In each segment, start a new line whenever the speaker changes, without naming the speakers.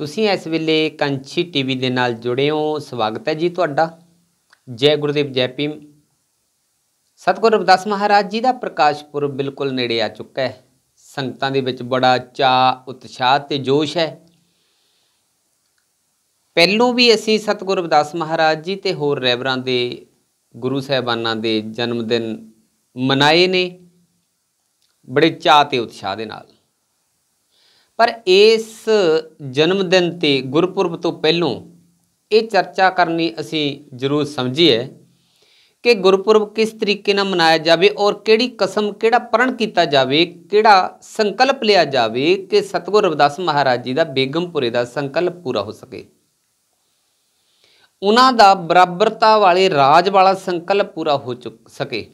ਤੁਸੀਂ ਇਸ ਵੇਲੇ ਕੰਚੀ ਟੀਵੀ ਦੇ ਨਾਲ ਜੁੜੇ ਹੋ ਸਵਾਗਤ ਹੈ ਜੀ ਤੁਹਾਡਾ ਜੈ ਗੁਰਦੇਵ ਜੈ ਸਤਗੁਰੂ ਰਵਿਦਾਸ ਮਹਾਰਾਜ ਜੀ ਦਾ ਪ੍ਰਕਾਸ਼ ਪੁਰਬ ਬਿਲਕੁਲ ਨੇੜੇ ਆ ਚੁੱਕਾ ਹੈ ਸੰਗਤਾਂ ਦੇ ਵਿੱਚ ਬੜਾ ਚਾਹ ਉਤਸ਼ਾਹ ਤੇ ਜੋਸ਼ ਹੈ ਪਹਿਲੋਂ ਵੀ ਅਸੀਂ ਸਤਗੁਰੂ ਰਵਿਦਾਸ ਮਹਾਰਾਜ ਜੀ ਤੇ ਹੋਰ ਰੈਵਰਾਂ ਦੇ ਗੁਰੂ ਸਾਹਿਬਾਨਾਂ ਦੇ ਜਨਮ ਦਿਨ ਮਨਾਏ ਨੇ ਬੜੇ ਚਾਹ ਤੇ ਉਤਸ਼ਾਹ ਦੇ ਨਾਲ ਪਰ ਇਸ ਜਨਮ ਦਿਨ ਤੇ ਗੁਰਪੁਰਬ ਤੋਂ ਪਹਿਲਾਂ ਇਹ ਚਰਚਾ ਕਰਨੀ ਅਸੀਂ ਜ਼ਰੂਰ ਸਮਝੀਏ ਕਿ ਗੁਰਪੁਰਬ ਕਿਸ ਤਰੀਕੇ ਨਾਲ ਮਨਾਇਆ ਜਾਵੇ ਔਰ ਕਿਹੜੀ ਕਸਮ ਕਿਹੜਾ ਪ੍ਰਣ ਕੀਤਾ ਜਾਵੇ ਕਿਹੜਾ ਸੰਕਲਪ ਲਿਆ ਜਾਵੇ ਕਿ ਸਤਗੁਰ ਰਵਿਦਾਸ ਮਹਾਰਾਜ ਜੀ ਦਾ ਬੇਗਮਪੁਰੇ ਦਾ ਸੰਕਲਪ ਪੂਰਾ ਹੋ ਸਕੇ ਉਹਨਾਂ ਦਾ ਬਰਾਬਰਤਾ ਵਾਲੇ ਰਾਜ ਵਾਲਾ ਸੰਕਲਪ ਪੂਰਾ ਹੋ ਚੁੱਕ ਸਕੇ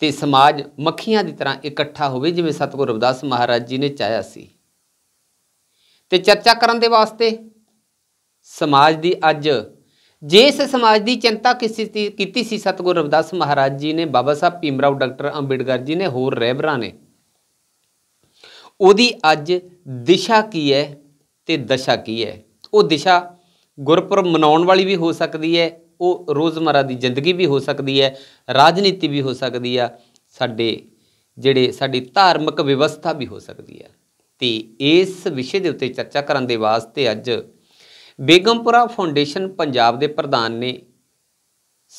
ਤੇ ਸਮਾਜ ਮੱਖੀਆਂ ਦੀ ਤਰ੍ਹਾਂ ਇਕੱਠਾ ਹੋਵੇ ਜਿਵੇਂ ਸਤਗੁਰ ਰਵਿਦਾਸ ਮਹਾਰਾਜ ਜੀ ਨੇ ਚਾਹਿਆ ਸੀ ਤੇ ਚਰਚਾ ਕਰਨ ਦੇ ਵਾਸਤੇ ਸਮਾਜ ਦੀ ਅੱਜ ਜਿਸ ਸਮਾਜ ਦੀ ਚਿੰਤਾ ਕੀਤੀ ਸੀ ਸਤਗੁਰ ਰਵਿਦਾਸ ਮਹਾਰਾਜ ਜੀ ਨੇ ਬਾਬਾ ਸਾਹਿਬ ਪੀਮਰਾਉ ਡਾਕਟਰ ਅੰਬੇਡਕਰ ਜੀ ਨੇ ਹੋਰ ਰਹਿਬਰਾਂ ਨੇ ਉਹਦੀ ਅੱਜ ਦਿਸ਼ਾ ਕੀ ਹੈ ਤੇ ਦਸ਼ਾ ਕੀ ਹੈ ਉਹ ਦਿਸ਼ਾ ਗੁਰਪੁਰ ਮਨਾਉਣ ਵਾਲੀ ਵੀ ਹੋ ਸਕਦੀ ਹੈ ਉਹ ਰੋਜ਼ਮਰਾ ਦੀ ਜ਼ਿੰਦਗੀ ਵੀ ਹੋ ਸਕਦੀ ਹੈ ਰਾਜਨੀਤੀ ਵੀ ਹੋ ਸਕਦੀ ਆ ਸਾਡੇ ਜਿਹੜੇ ਸਾਡੀ ਧਾਰਮਿਕ ਵਿਵਸਥਾ ਵੀ ਹੋ ਸਕਦੀ ਹੈ ਤੇ ਇਸ ਵਿਸ਼ੇ ਦੇ ਉੱਤੇ ਚਰਚਾ ਕਰਨ ਦੇ ਵਾਸਤੇ ਅੱਜ ਬੇਗਮਪੁਰਾ ਫਾਊਂਡੇਸ਼ਨ ਪੰਜਾਬ ਦੇ ਪ੍ਰਧਾਨ ਨੇ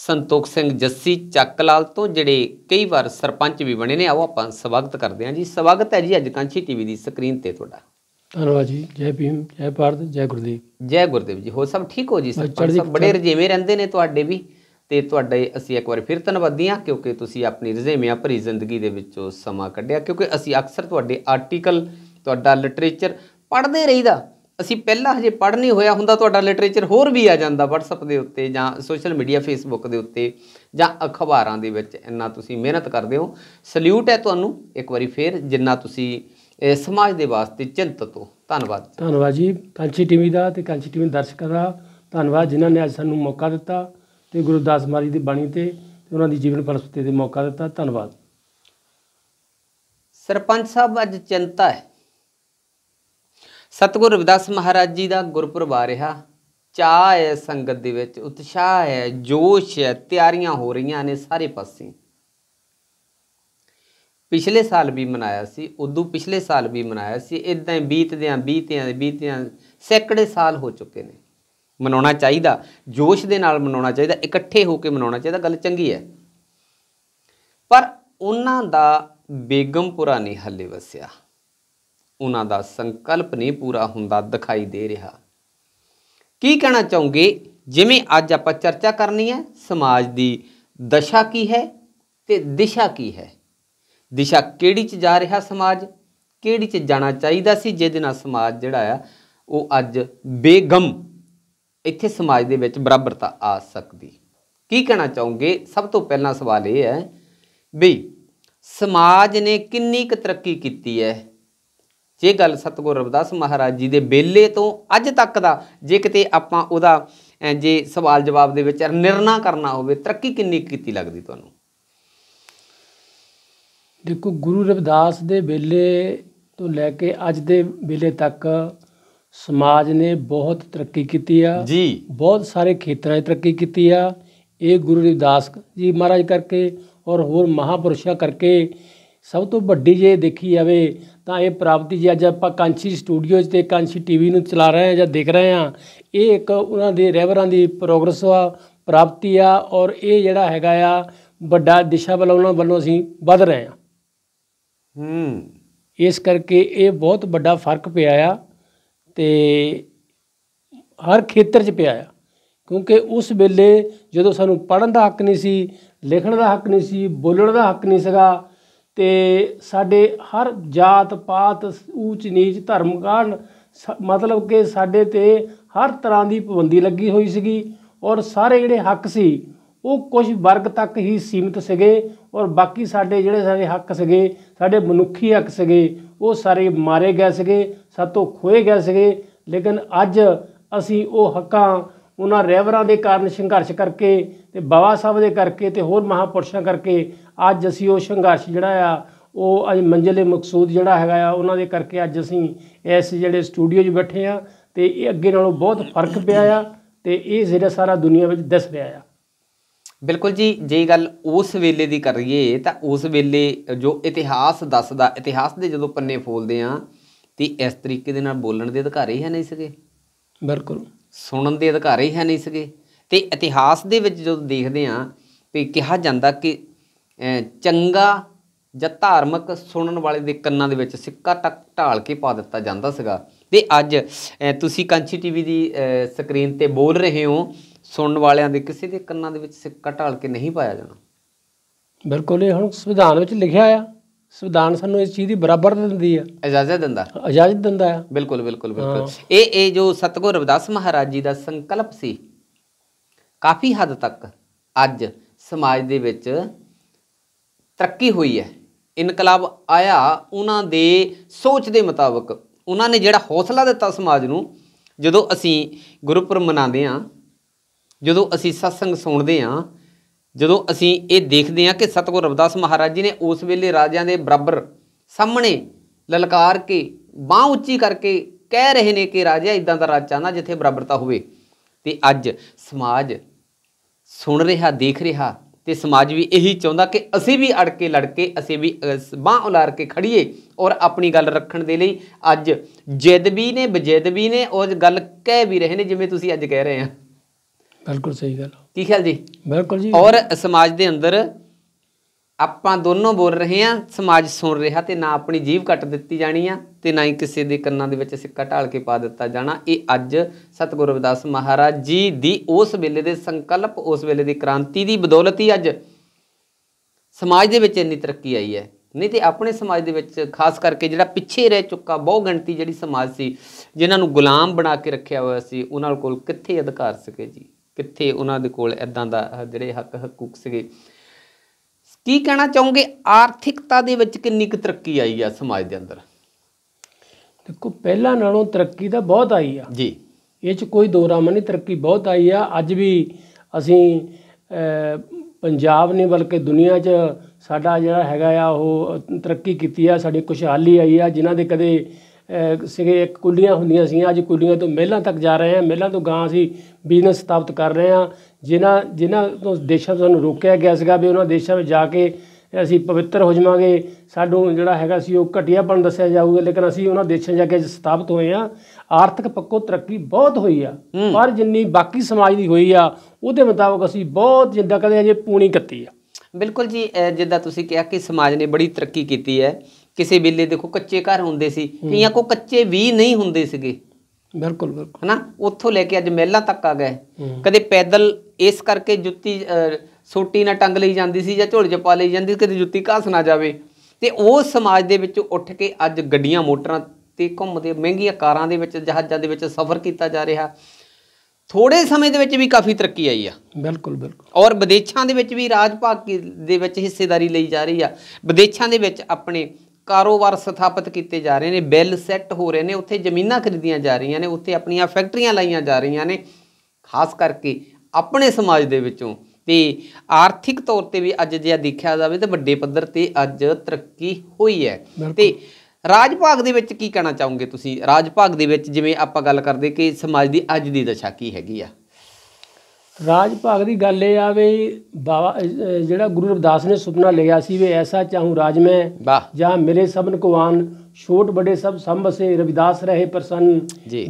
ਸੰਤੋਖ ਸਿੰਘ ਜੱਸੀ ਚੱਕ ਲਾਲ ਤੋਂ ਜਿਹੜੇ ਕਈ ਵਾਰ ਸਰਪੰਚ ਵੀ ਬਣੇ ਨੇ ਆਓ ਆਪਾਂ ਸਵਾਗਤ ਕਰਦੇ ਹਾਂ ਜੀ ਸਵਾਗਤ ਹੈ ਜੀ ਅੱਜ ਕਾਂਛੀ ਟੀਵੀ ਦੀ ਸਕਰੀਨ ਤੇ ਤੁਹਾਡਾ
ਧੰਨਵਾਦ ਜੀ ਜੈ ਭੀਮ ਜੈ ਭਾਰਤ ਜੈ ਗੁਰਦੇਵ
ਜੈ ਗੁਰਦੇਵ ਜੀ ਹੋ ਸਭ ਠੀਕ ਹੋ ਜੀ ਸਭ ਸਭ ਬੜੇ ਰਜੇਵੇਂ ਰਹਿੰਦੇ ਨੇ ਤੁਹਾਡੇ ਵੀ ਤੇ ਤੁਹਾਡੇ ਅਸੀਂ ਇੱਕ ਵਾਰ ਫਿਰ ਧੰਨਵਾਦੀ ਹਾਂ ਕਿਉਂਕਿ ਤੁਸੀਂ ਆਪਣੀ ਰਜੇਵੇਂ ਭਰੀ ਜ਼ਿੰਦਗੀ ਦੇ ਵਿੱਚੋਂ ਸਮਾਂ ਕੱਢਿਆ ਕਿਉਂਕਿ ਅਸੀਂ ਅਕਸਰ ਤੁਹਾਡੇ ਆਰਟੀਕਲ ਤੁਹਾਡਾ ਲਿਟਰੇਚਰ ਪੜ੍ਹਦੇ ਰਹੀਦਾ ਅਸੀਂ ਪਹਿਲਾਂ ਹਜੇ ਪੜ੍ਹ ਨਹੀਂ ਹੋਇਆ ਹੁੰਦਾ ਤੁਹਾਡਾ ਲਿਟਰੇਚਰ ਹੋਰ ਵੀ ਆ ਜਾਂਦਾ WhatsApp ਦੇ ਉੱਤੇ ਜਾਂ ਸੋਸ਼ਲ ਮੀਡੀਆ Facebook ਦੇ ਉੱਤੇ ਜਾਂ ਅਖਬਾਰਾਂ ਦੇ ਵਿੱਚ ਇੰਨਾ ਤੁਸੀਂ ਮਿਹਨਤ ਕਰਦੇ ਹੋ ਸਲੂਟ ਹੈ ਤੁਹਾਨੂੰ ਇੱਕ ਵਾਰੀ ਫੇਰ ਜਿੰਨਾ ਤੁਸੀਂ ਸਮਾਜ ਦੇ ਵਾਸਤੇ ਚਿੰਤਤ ਹੋ ਧੰਨਵਾਦ
ਧੰਨਵਾਦ ਜੀ ਕਾਂਚੀ ਟੀਵੀ ਦਾ ਤੇ ਕਾਂਚੀ ਟੀਵੀ ਦਰਸ਼ਕਾਂ ਦਾ ਧੰਨਵਾਦ ਜਿਨ੍ਹਾਂ ਨੇ ਅੱਜ ਸਾਨੂੰ ਮੌਕਾ ਦਿੱਤਾ ਤੇ ਗੁਰਦਾਸ ਮਾਰੀ ਦੀ ਬਾਣੀ ਤੇ ਉਹਨਾਂ ਦੀ ਜੀਵਨ ਪਰਸਪਤੀ ਤੇ ਮੌਕਾ ਦਿੱਤਾ ਧੰਨਵਾਦ
ਸਰਪੰਚ ਸਾਹਿਬ ਅੱਜ ਚਿੰਤਾ ਹੈ ਸਤਗੁਰ ਰਵਿਦਾਸ ਮਹਾਰਾਜ ਜੀ ਦਾ ਗੁਰਪੁਰਬ ਆ ਰਿਹਾ ਚਾਹ ਹੈ ਸੰਗਤ ਦੇ ਵਿੱਚ ਉਤਸ਼ਾਹ ਹੈ ਜੋਸ਼ ਹੈ ਤਿਆਰੀਆਂ ਹੋ ਰਹੀਆਂ ਨੇ ਸਾਰੇ ਪਾਸੇ ਪਿਛਲੇ ਸਾਲ ਵੀ ਮਨਾਇਆ ਸੀ ਉਦੋਂ ਪਿਛਲੇ ਸਾਲ ਵੀ ਮਨਾਇਆ ਸੀ ਇਦਾਂ ਹੀ ਬੀਤਦਿਆਂ ਬੀਤਿਆਂ ਦੇ ਬੀਤਿਆਂ ਸੈਕੜੇ ਸਾਲ ਹੋ ਚੁੱਕੇ ਨੇ ਮਨਾਉਣਾ ਚਾਹੀਦਾ ਜੋਸ਼ ਦੇ ਨਾਲ ਮਨਾਉਣਾ ਚਾਹੀਦਾ ਇਕੱਠੇ ਹੋ ਕੇ ਮਨਾਉਣਾ ਚਾਹੀਦਾ ਗੱਲ ਚੰਗੀ ਹੈ ਪਰ ਉਹਨਾਂ ਦਾ ਬੇਗਮਪੁਰਾ ਨਹੀਂ ਹੱਲੇ ਵਸਿਆ ਉਹਨਾਂ ਦਾ ਸੰਕਲਪ ਨਹੀਂ ਪੂਰਾ ਹੁੰਦਾ ਦਿਖਾਈ ਦੇ ਰਿਹਾ ਕੀ ਕਹਿਣਾ ਚਾਹੋਗੇ ਜਿਵੇਂ ਅੱਜ ਆਪਾਂ ਚਰਚਾ ਕਰਨੀ ਹੈ ਸਮਾਜ ਦੀ ਦਸ਼ਾ ਕੀ ਹੈ ਤੇ ਦਿਸ਼ਾ ਕੀ ਹੈ ਦਿਸ਼ਾ ਕਿਹੜੀ 'ਚ ਜਾ ਰਿਹਾ ਸਮਾਜ ਕਿਹੜੀ 'ਚ ਜਾਣਾ ਚਾਹੀਦਾ ਸੀ ਜਿਹਦੇ ਨਾਲ ਸਮਾਜ ਜਿਹੜਾ ਆ ਉਹ ਅੱਜ ਬੇਗਮ ਇੱਥੇ ਸਮਾਜ ਦੇ ਵਿੱਚ ਬਰਾਬਰਤਾ ਆ ਸਕਦੀ ਕੀ ਕਹਿਣਾ ਚਾਹੋਗੇ ਸਭ ਤੋਂ ਪਹਿਲਾ ਸਵਾਲ ਇਹ ਹੈ ਵੀ ਸਮਾਜ ਨੇ ਕਿੰਨੀ ਕੁ ਤਰੱਕੀ ਕੀਤੀ ਹੈ ਜੇ ਗੱਲ ਸਤਗੁਰ ਰਵਿਦਾਸ ਮਹਾਰਾਜ ਜੀ ਦੇ ਬੇਲੇ ਤੋਂ ਅੱਜ ਤੱਕ ਦਾ ਜੇ ਕਿਤੇ ਆਪਾਂ ਉਹਦਾ ਜੇ ਸਵਾਲ ਜਵਾਬ ਦੇ ਵਿੱਚ ਨਿਰਣਾ ਕਰਨਾ ਹੋਵੇ ਤਰੱਕੀ ਕਿੰਨੀ ਕੀਤੀ ਲੱਗਦੀ ਤੁਹਾਨੂੰ
ਦੇਖੋ ਗੁਰੂ ਰਵਿਦਾਸ ਦੇ ਵੇਲੇ ਤੋਂ ਲੈ ਕੇ ਅੱਜ ਦੇ ਵੇਲੇ ਤੱਕ ਸਮਾਜ ਨੇ ਬਹੁਤ ਤਰੱਕੀ ਕੀਤੀ ਆ ਜੀ ਬਹੁਤ ਸਾਰੇ ਖੇਤਰਾਂ 'ਚ ਤਰੱਕੀ ਕੀਤੀ ਆ ਇਹ ਗੁਰੂ ਰਵਿਦਾਸ ਜੀ ਮਹਾਰਾਜ ਕਰਕੇ ਔਰ ਹੋਰ ਮਹਾਪੁਰਸ਼ਾਂ ਕਰਕੇ ਸਭ ਤੋਂ ਵੱਡੀ ਜੇ ਦੇਖੀ ਜਾਵੇ ਤਾਂ ਇਹ ਪ੍ਰਾਪਤੀ ਜੇ ਅੱਜ ਆਪਾਂ ਕਾਂਸ਼ੀ ਸਟੂਡੀਓ 'ਚ ਤੇ ਕਾਂਸ਼ੀ ਟੀਵੀ ਨੂੰ ਚਲਾ ਰਹੇ ਆ ਜਾਂ ਦੇਖ ਰਹੇ ਆ ਇਹ ਇੱਕ ਉਹਨਾਂ ਦੇ ਰਹਿਬਰਾਂ ਦੀ ਪ੍ਰੋਗਰੈਸ ਆ ਪ੍ਰਾਪਤੀ ਆ ਔਰ ਇਹ ਜਿਹੜਾ ਹੈਗਾ ਆ ਵੱਡਾ ਦਿਸ਼ਾ ਵੱਲ ਉਹਨਾਂ ਵੱਲੋਂ ਅਸੀਂ ਵੱਧ ਰਹੇ ਆ ਹੂੰ ਇਸ ਕਰਕੇ ਇਹ ਬਹੁਤ ਵੱਡਾ ਫਰਕ ਪਿਆ ਆ ਤੇ ਹਰ ਖੇਤਰ 'ਚ ਪਿਆ ਆ ਕਿਉਂਕਿ ਉਸ ਵੇਲੇ ਜਦੋਂ ਸਾਨੂੰ ਪੜਨ ਦਾ ਹੱਕ ਨਹੀਂ ਸੀ ਲਿਖਣ ਦਾ ਹੱਕ ਨਹੀਂ ਸੀ ਬੋਲਣ ਦਾ ਹੱਕ ਨਹੀਂ ਸੀਗਾ ਤੇ ਸਾਡੇ ਹਰ ਜਾਤ ਪਾਤ ਊਚ ਨੀਚ ਧਰਮ ਕਾਰਨ ਮਤਲਬ ਕਿ ਸਾਡੇ ਤੇ ਹਰ ਤਰ੍ਹਾਂ ਦੀ ਪਾਬੰਦੀ ਲੱਗੀ ਹੋਈ ਸੀਗੀ ਔਰ ਸਾਰੇ ਜਿਹੜੇ ਹੱਕ ਸੀ ਉਹ ਕੁਝ ਵਰਗ ਤੱਕ ਹੀ ਸੀਮਿਤ ਸੀਗੇ ਔਰ ਬਾਕੀ ਸਾਡੇ ਜਿਹੜੇ ਸਾਡੇ ਹੱਕ ਸੀਗੇ ਸਾਡੇ ਮਨੁੱਖੀ ਹੱਕ ਸੀਗੇ ਉਹ ਸਾਰੇ ਮਾਰੇ ਗਏ ਸੀਗੇ ਸਾਤੋਂ ਖੋਏ ਗਏ ਸੀਗੇ ਲੇਕਿਨ ਅੱਜ ਅਸੀਂ ਉਹ ਹੱਕਾਂ ਉਹਨਾਂ ਰੈਵਰਾਂ ਦੇ ਕਾਰਨ ਸੰਘਰਸ਼ ਕਰਕੇ ਤੇ ਬਾਵਾ ਸਾਹਿਬ ਦੇ ਕਰਕੇ ਤੇ ਹੋਰ ਮਹਾਪੁਰਸ਼ਾਂ ਕਰਕੇ ਅੱਜ ਅਸੀਂ ਉਹ ਸੰਘਰਸ਼ ਜਿਹੜਾ ਆ ਉਹ ਅੱਜ ਮੰਜ਼ਲੇ ਮਕਸੂਦ ਜਿਹੜਾ ਹੈਗਾ ਆ ਉਹਨਾਂ ਦੇ ਕਰਕੇ ਅੱਜ ਅਸੀਂ ਇਸ ਜਿਹੜੇ ਸਟੂਡੀਓ 'ਚ ਬੈਠੇ ਆ ਤੇ ਇਹ ਅੱਗੇ ਨਾਲੋਂ ਬਹੁਤ ਫਰਕ ਪਿਆ ਆ ਤੇ ਇਹ ਜਿਹੜਾ ਸਾਰਾ ਦੁਨੀਆ ਵਿੱਚ ਦਿਸ ਰਿਹਾ ਆ
ਬਿਲਕੁਲ ਜੀ ਜੇ ਗੱਲ ਉਸ ਵੇਲੇ ਦੀ ਕਰੀਏ ਤਾਂ ਉਸ ਵੇਲੇ ਜੋ ਇਤਿਹਾਸ ਦੱਸਦਾ ਇਤਿਹਾਸ ਦੇ ਜਦੋਂ ਪੰਨੇ ਫੋਲਦੇ ਆ ਤੇ ਇਸ ਤਰੀਕੇ ਦੇ ਨਾਲ ਬੋਲਣ ਦੇ ਅਧਿਕਾਰ ਹੀ ਹੈ ਨਹੀਂ ਸੀਗੇ ਬਿਲਕੁਲ ਸੁਣਨ ਦੇ ਅਧਿਕਾਰ ਹੀ ਹੈ ਨਹੀਂ ਸੀਗੇ ਤੇ ਇਤਿਹਾਸ ਦੇ ਵਿੱਚ ਜਦੋਂ ਦੇਖਦੇ ਆ ਵੀ ਕਿਹਾ ਜਾਂਦਾ ਕਿ ਚੰਗਾ ਜਾਂ ਧਾਰਮਿਕ ਸੁਣਨ ਵਾਲੇ ਦੇ ਕੰਨਾਂ ਦੇ ਵਿੱਚ ਸਿੱਕਾ ਟੱਕ ਢਾਲ ਕੇ ਪਾ ਦਿੱਤਾ ਜਾਂਦਾ ਸੀਗਾ ਤੇ ਅੱਜ ਤੁਸੀਂ ਕਾਂਚੀ ਟੀਵੀ ਦੀ ਸਕਰੀਨ ਤੇ ਬੋਲ ਰਹੇ ਹੋ ਸੁਣਨ ਵਾਲਿਆਂ ਦੇ ਕਿਸੇ ਦੇ ਕੰਨਾਂ ਦੇ ਵਿੱਚ ਸਿੱਕਾ ਢਾਲ ਕੇ ਨਹੀਂ ਪਾਇਆ ਜਾਣਾ
ਬਿਲਕੁਲ ਇਹ ਹੁਣ ਸੰਵਿਧਾਨ ਵਿੱਚ ਲਿਖਿਆ ਆ
ਸੰਵਿਧਾਨ ਸਾਨੂੰ ਇਸ ਚੀਜ਼ ਦੀ ਬਰਾਬਰ ਦਿੰਦੀ ਆ ਇਜਾਜ਼ਤ ਦਿੰਦਾ ਇਜਾਜ਼ਤ ਦਿੰਦਾ ਆ ਬਿਲਕੁਲ ਬਿਲਕੁਲ ਬਿਲਕੁਲ ਇਹ ਇਹ ਜੋ ਸਤਗੁਰ ਰਵਿਦਾਸ ਮਹਾਰਾਜ ਜੀ ਦਾ ਸੰਕਲਪ ਸੀ ਕਾਫੀ ਹੱਦ ਤੱਕ ਅੱਜ ਸਮਾਜ ਦੇ ਵਿੱਚ ਤਰੱਕੀ ਹੋਈ ਹੈ ਇਨਕਲਾਬ ਆਇਆ ਉਹਨਾਂ ਦੇ ਸੋਚ ਦੇ ਮੁਤਾਬਕ ਉਹਨਾਂ ਨੇ ਜਿਹੜਾ ਹੌਸਲਾ ਦਿੱਤਾ ਸਮਾਜ ਨੂੰ ਜਦੋਂ ਅਸੀਂ ਗੁਰਪੁਰਬ ਮਨਾਉਂਦੇ ਆ ਜਦੋਂ ਅਸੀਂ satsang ਸੁਣਦੇ ਆਂ ਜਦੋਂ ਅਸੀਂ ਇਹ ਦੇਖਦੇ ਆਂ ਕਿ ਸਤਗੁਰ ਰਵਿਦਾਸ ਮਹਾਰਾਜ ਜੀ ਨੇ ਉਸ ਵੇਲੇ ਰਾਜਿਆਂ ਦੇ ਬਰਾਬਰ ਸਾਹਮਣੇ ਲਲਕਾਰ ਕੇ ਬਾਹ ਉੱਚੀ ਕਰਕੇ ਕਹਿ ਰਹੇ ਨੇ ਕਿ ਰਾਜਾ ਇਦਾਂ ਦਾ ਰਾਜ ਚਾਹਨਾ ਜਿੱਥੇ ਬਰਾਬਰਤਾ ਹੋਵੇ ਤੇ ਅੱਜ ਸਮਾਜ ਸੁਣ ਰਿਹਾ ਦੇਖ ਰਿਹਾ ਤੇ ਸਮਾਜ ਵੀ ਇਹੀ ਚਾਹੁੰਦਾ ਕਿ ਅਸੀਂ ਵੀ ਅੜ ਕੇ ਲੜ ਕੇ ਅਸੀਂ ਵੀ ਬਾਹ ਉਲਾਰ ਕੇ ਖੜੀਏ ਔਰ ਆਪਣੀ ਗੱਲ ਰੱਖਣ ਦੇ ਲਈ ਅੱਜ ਜਿੱਦ ਵੀ ਨੇ ਵੀ ਨੇ ਉਹ ਗੱਲ ਕਹਿ ਵੀ ਰਹੇ ਨੇ ਜਿਵੇਂ ਤੁਸੀਂ ਅੱਜ ਕਹਿ ਰਹੇ ਆ
ਬਿਲਕੁਲ ਸਹੀ ਗੱਲ ਕੀ ਖਿਆਲ ਜੀ ਬਿਲਕੁਲ ਜੀ ਔਰ
ਸਮਾਜ ਦੇ ਅੰਦਰ ਆਪਾਂ ਦੋਨੋਂ ਬੋਲ ਰਹੇ ਆ ਸਮਾਜ ਸੁਣ ਰਿਹਾ ਤੇ ਨਾ ਆਪਣੀ ਜੀਬ ਕੱਟ ਦਿੱਤੀ ਜਾਣੀ ਆ ਤੇ ਨਾ ਹੀ ਕਿਸੇ ਦੇ ਕੰਨਾਂ ਦੇ ਵਿੱਚ ਸਿੱਕਾ ਢਾਲ ਕੇ ਪਾ ਦਿੱਤਾ ਜਾਣਾ ਇਹ ਅੱਜ ਸਤਗੁਰੂ ਰਵਿਦਾਸ ਮਹਾਰਾਜ ਜੀ ਦੀ ਉਸ ਵੇਲੇ ਦੇ ਸੰਕਲਪ ਉਸ ਵੇਲੇ ਦੀ ਕ੍ਰਾਂਤੀ ਦੀ ਬਦੌਲਤ ਹੀ ਅੱਜ ਸਮਾਜ ਦੇ ਵਿੱਚ ਇੰਨੀ ਤਰੱਕੀ ਆਈ ਹੈ ਨਹੀਂ ਤੇ ਆਪਣੇ ਸਮਾਜ ਦੇ ਵਿੱਚ ਖਾਸ ਕਰਕੇ ਜਿਹੜਾ ਪਿੱਛੇ ਰਹਿ ਚੁੱਕਾ ਬਹੁ ਗਿਣਤੀ ਜਿਹੜੀ ਸਮਾਜ ਸੀ ਜਿਨ੍ਹਾਂ ਨੂੰ ਗੁਲਾਮ ਬਣਾ ਕੇ ਰੱਖਿਆ ਹੋਇਆ ਸੀ ਉਹਨਾਂ ਕੋਲ ਕਿੱਥੇ ਅਧਿਕਾਰ ਸਕੇ ਜੀ ਕਿੱਥੇ ਉਹਨਾਂ ਦੇ ਕੋਲ ਇਦਾਂ ਦਾ ਜਿਹੜੇ ਹੱਕ ਹਕੂਕ ਸੀਗੇ ਕੀ ਕਹਿਣਾ ਚਾਹੋਗੇ ਆਰਥਿਕਤਾ ਦੇ ਵਿੱਚ ਕਿੰਨੀ ਕੁ ਤਰੱਕੀ ਆਈ ਆ ਸਮਾਜ ਦੇ ਅੰਦਰ
ਦੇਖੋ ਪਹਿਲਾਂ ਨਾਲੋਂ ਤਰੱਕੀ ਤਾਂ ਬਹੁਤ ਆਈ ਆ ਜੀ ਇਹ 'ਚ ਕੋਈ ਦੋ ਰਾਮ ਨਹੀਂ ਤਰੱਕੀ ਬਹੁਤ ਆਈ ਆ ਅੱਜ ਵੀ ਅਸੀਂ ਪੰਜਾਬ ਨੇ ਬਲਕਿ ਦੁਨੀਆ 'ਚ ਸਾਡਾ ਜਿਹੜਾ ਹੈਗਾ ਆ ਉਹ ਤਰੱਕੀ ਕੀਤੀ ਆ ਸਾਡੀ ਖੁਸ਼ਹਾਲੀ ਆਈ ਆ ਜਿਨ੍ਹਾਂ ਦੇ ਕਦੇ ਸੀਗੇ ਇੱਕ ਕੁੱਲੀਆਂ ਹੁੰਦੀਆਂ ਸੀ ਅੱਜ ਕੁਲੀਆਂ ਤੋਂ ਮਹਿਲਾਂ ਤੱਕ ਜਾ ਰਹੇ ਹਾਂ ਮਹਿਲਾਂ ਤੋਂ ਗਾਂ ਅਸੀਂ ਬਿਜ਼ਨਸ ਸਥਾਪਿਤ ਕਰ ਰਹੇ ਹਾਂ ਜਿਨ੍ਹਾਂ ਜਿਨ੍ਹਾਂ ਤੋਂ ਦੇਸ਼ਾਂ ਤੋਂ ਸਾਨੂੰ ਰੋਕਿਆ ਗਿਆ ਸੀਗਾ ਵੀ ਉਹਨਾਂ ਦੇਸ਼ਾਂ ਵਿੱਚ ਜਾ ਕੇ ਅਸੀਂ ਪਵਿੱਤਰ ਹੋ ਜਾਵਾਂਗੇ ਸਾਨੂੰ ਜਿਹੜਾ ਹੈਗਾ ਸੀ ਉਹ ਘਟਿਆਪਣ ਦੱਸਿਆ ਜਾਊਗਾ ਲੇਕਿਨ ਅਸੀਂ ਉਹਨਾਂ ਦੇਸ਼ਾਂ ਜਾ ਕੇ ਸਥਾਪਿਤ ਹੋਏ ਆ ਆਰਥਿਕ ਪੱਖੋਂ ਤਰੱਕੀ ਬਹੁਤ ਹੋਈ ਆ ਪਰ ਜਿੰਨੀ ਬਾਕੀ ਸਮਾਜ ਦੀ ਹੋਈ ਆ ਉਹਦੇ ਮੁਤਾਬਕ ਅਸੀਂ ਬਹੁਤ ਜਿੱਦਾਂ ਕਦੇ ਅਜੇ ਪੂਣੀ ਕੱਤੀ ਆ
ਬਿਲਕੁਲ ਜੀ ਜਿੱਦਾਂ ਤੁਸੀਂ ਕਿਹਾ ਕਿ ਸਮਾਜ ਨੇ ਬੜੀ ਤਰੱਕੀ ਕੀਤੀ ਹੈ ਕਿਸੇ ਵੇਲੇ ਦੇਖੋ ਕੱਚੇ ਘਰ ਹੁੰਦੇ ਸੀ ਕਈਆਂ ਕੋ ਕੱਚੇ ਵੀ ਨਹੀਂ ਹੁੰਦੇ ਸੀਗੇ ਬਿਲਕੁਲ ਬਿਲਕੁਲ ਹਨਾ ਉੱਥੋਂ ਲੈ ਕੇ ਅੱਜ ਮਹਿਲਾਂ ਤੱਕ ਆ ਗਏ ਕਦੇ ਪੈਦਲ ਇਸ ਕਰਕੇ ਜੁੱਤੀ ਸੋਟੀ ਨਾਲ ਟੰਗ ਲਈ ਜਾਂਦੀ ਸੀ ਜਾਂ ਝੋਲ ਚ ਪਾ ਲਈ ਜਾਂਦੀ ਕਦੇ ਜੁੱਤੀ ਘਾਸ ਨਾ ਜਾਵੇ ਤੇ ਉਹ ਸਮਾਜ ਦੇ ਵਿੱਚ ਉੱਠ ਕੇ ਅੱਜ ਗੱਡੀਆਂ ਮੋਟਰਾਂ ਤੇ ਘੁੰਮਦੇ ਮਹਿੰਗੀਆਂ ਕਾਰਾਂ ਦੇ ਵਿੱਚ ਜਹਾਜ਼ਾਂ ਦੇ ਵਿੱਚ ਸਫ਼ਰ ਕੀਤਾ ਜਾ ਰਿਹਾ ਥੋੜੇ ਸਮੇਂ ਦੇ ਵਿੱਚ ਵੀ ਕਾਫੀ ਤਰੱਕੀ ਆਈ ਆ ਬਿਲਕੁਲ ਬਿਲਕੁਲ ਔਰ ਵਿਦੇਸ਼ਾਂ ਦੇ ਵਿੱਚ ਵੀ ਰਾਜ ਭਾਗ ਦੇ ਵਿੱਚ ਹਿੱਸੇਦਾਰੀ ਲਈ ਜਾ ਰਹੀ ਆ ਵਿਦੇਸ਼ਾਂ ਦੇ ਵਿੱਚ ਆਪਣੇ ਕਾਰੋਬਾਰ ਸਥਾਪਿਤ ਕੀਤੇ ਜਾ ਰਹੇ ਨੇ ਬਿੱਲ ਸੈੱਟ ਹੋ ਰਹੇ ਨੇ ਉੱਥੇ ਜ਼ਮੀਨਾਂ ਖਰੀਦੀਆਂ ਜਾ ਰਹੀਆਂ ਨੇ ਉੱਥੇ ਆਪਣੀਆਂ ਫੈਕਟਰੀਆਂ ਲਾਈਆਂ ਜਾ ਰਹੀਆਂ ਨੇ ਖਾਸ ਕਰਕੇ ਆਪਣੇ ਸਮਾਜ ਦੇ ਵਿੱਚੋਂ ਤੇ ਆਰਥਿਕ ਤੌਰ ਤੇ ਵੀ ਅੱਜ ਜੇ ਦੇਖਿਆ ਜਾਵੇ ਤਾਂ ਵੱਡੇ ਪੱਧਰ ਤੇ ਅੱਜ ਤਰੱਕੀ ਹੋਈ ਹੈ ਤੇ ਰਾਜ ਭਾਗ ਦੇ ਵਿੱਚ ਕੀ ਕਹਿਣਾ ਚਾਹੋਗੇ ਤੁਸੀਂ ਰਾਜ ਭਾਗ ਦੇ ਵਿੱਚ ਜਿਵੇਂ ਆਪਾਂ ਗੱਲ ਕਰਦੇ ਕਿ ਸਮਾਜ ਦੀ ਅੱਜ ਦੀ ਦਸ਼ਾ ਕੀ ਹੈਗੀ ਆ
ਰਾਜ ਭਾਗ ਦੀ ਗੱਲ ਇਹ ਆ ਵੀ ਬਾਬਾ ਜਿਹੜਾ ਗੁਰੂ ਰਵਿਦਾਸ ਨੇ ਸੁਪਨਾ ਲਿਆ ਸੀ ਵੀ ਐਸਾ ਚਾਹੂੰ ਰਾਜ ਮੈਂ ਜਾਂ ਮਿਲੇ ਸਭਨ ਕੋ ਆਨ ਛੋਟ ਬੜੇ ਸਭ ਸੰਭਸੇ ਰਵਿਦਾਸ ਰਹੇ ਪ੍ਰਸੰਨ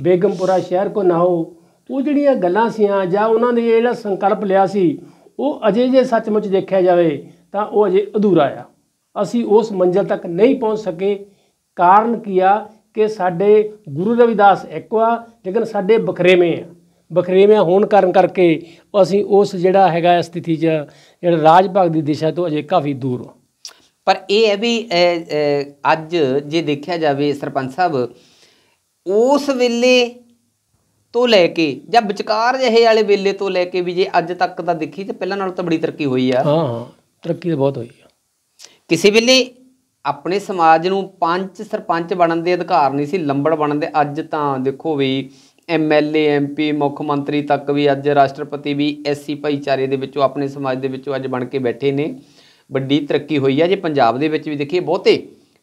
ਬੇਗਮਪੁਰਾ ਸ਼ਹਿਰ ਕੋ ਨਾਓ ਉਹ ਜਿਹੜੀਆਂ ਗੱਲਾਂ ਸੀਆਂ ਜਾਂ ਉਹਨਾਂ ਨੇ ਜਿਹੜਾ ਸੰਕਲਪ ਲਿਆ ਸੀ ਉਹ ਅਜੇ ਜੇ ਸੱਚਮੁੱਚ ਦੇਖਿਆ ਜਾਵੇ ਤਾਂ ਉਹ ਅਜੇ ਅਧੂਰਾ ਆ ਅਸੀਂ ਉਸ ਮੰਜ਼ਲ ਤੱਕ ਨਹੀਂ ਪਹੁੰਚ ਸਕੇ ਕਾਰਨ ਕੀ ਆ ਕਿ ਸਾਡੇ ਗੁਰੂ ਰਵਿਦਾਸ ਇੱਕ ਆ ਲੇਕਿਨ ਸਾਡੇ ਬਖਰੇਵੇਂ ਆ ਬਖਰੇਵਿਆਂ ਹੋਣ ਕਾਰਨ ਕਰਕੇ ਅਸੀਂ ਉਸ ਜਿਹੜਾ
ਹੈਗਾ ਸਥਿਤੀ 'ਚ ਜਿਹੜਾ ਰਾਜ ਭਾਗ ਦੀ ਦਿਸ਼ਾ ਤੋਂ ਅਜੇ ਕਾਫੀ ਦੂਰ ਹਾਂ ਪਰ ਇਹ ਹੈ ਵੀ ਅੱਜ ਜੇ ਦੇਖਿਆ ਜਾਵੇ ਸਰਪੰਚ ਸਾਹਿਬ ਉਸ ਵੇਲੇ ਤੋਂ ਲੈ ਕੇ ਜਾਂ ਵਿਚਕਾਰ ਜਿਹੇ ਵਾਲੇ ਵੇਲੇ ਤੋਂ ਲੈ ਕੇ ਵੀ ਜੇ ਅੱਜ ਤੱਕ ਦਾ ਦੇਖੀ ਤੇ ਪਹਿਲਾਂ ਨਾਲੋਂ ਤਾਂ ਬੜੀ ਤਰੱਕੀ ਹੋਈ ਆ ਹਾਂ ਹਾਂ ਤਰੱਕੀ ਤਾਂ ਬਹੁਤ ਹੋਈ ਆ ਕਿਸੇ ਵੇਲੇ ਆਪਣੇ ਸਮਾਜ ਨੂੰ ਪੰਜ ਸਰਪੰਚ ਬਣਨ ਦੇ ਅਧਿਕਾਰ ਨਹੀਂ ਸੀ ਲੰਬੜ ਬਣਨ ਦੇ ਅੱਜ ਤਾਂ ਦੇਖੋ ਵੀ ਐਮਐਲਏ ਐਮਪੀ ਮੁੱਖ ਮੰਤਰੀ ਤੱਕ ਵੀ ਅੱਜ ਰਾਸ਼ਟਰਪਤੀ ਵੀ ਐਸਸੀ ਭਾਈਚਾਰੇ ਦੇ ਵਿੱਚੋਂ ਆਪਣੇ ਸਮਾਜ ਦੇ ਵਿੱਚੋਂ ਅੱਜ ਬਣ ਕੇ ਬੈਠੇ ਨੇ ਵੱਡੀ ਤਰੱਕੀ ਹੋਈ ਹੈ ਜੇ ਪੰਜਾਬ ਦੇ ਵਿੱਚ ਵੀ ਦੇਖੀਏ ਬਹੁਤੇ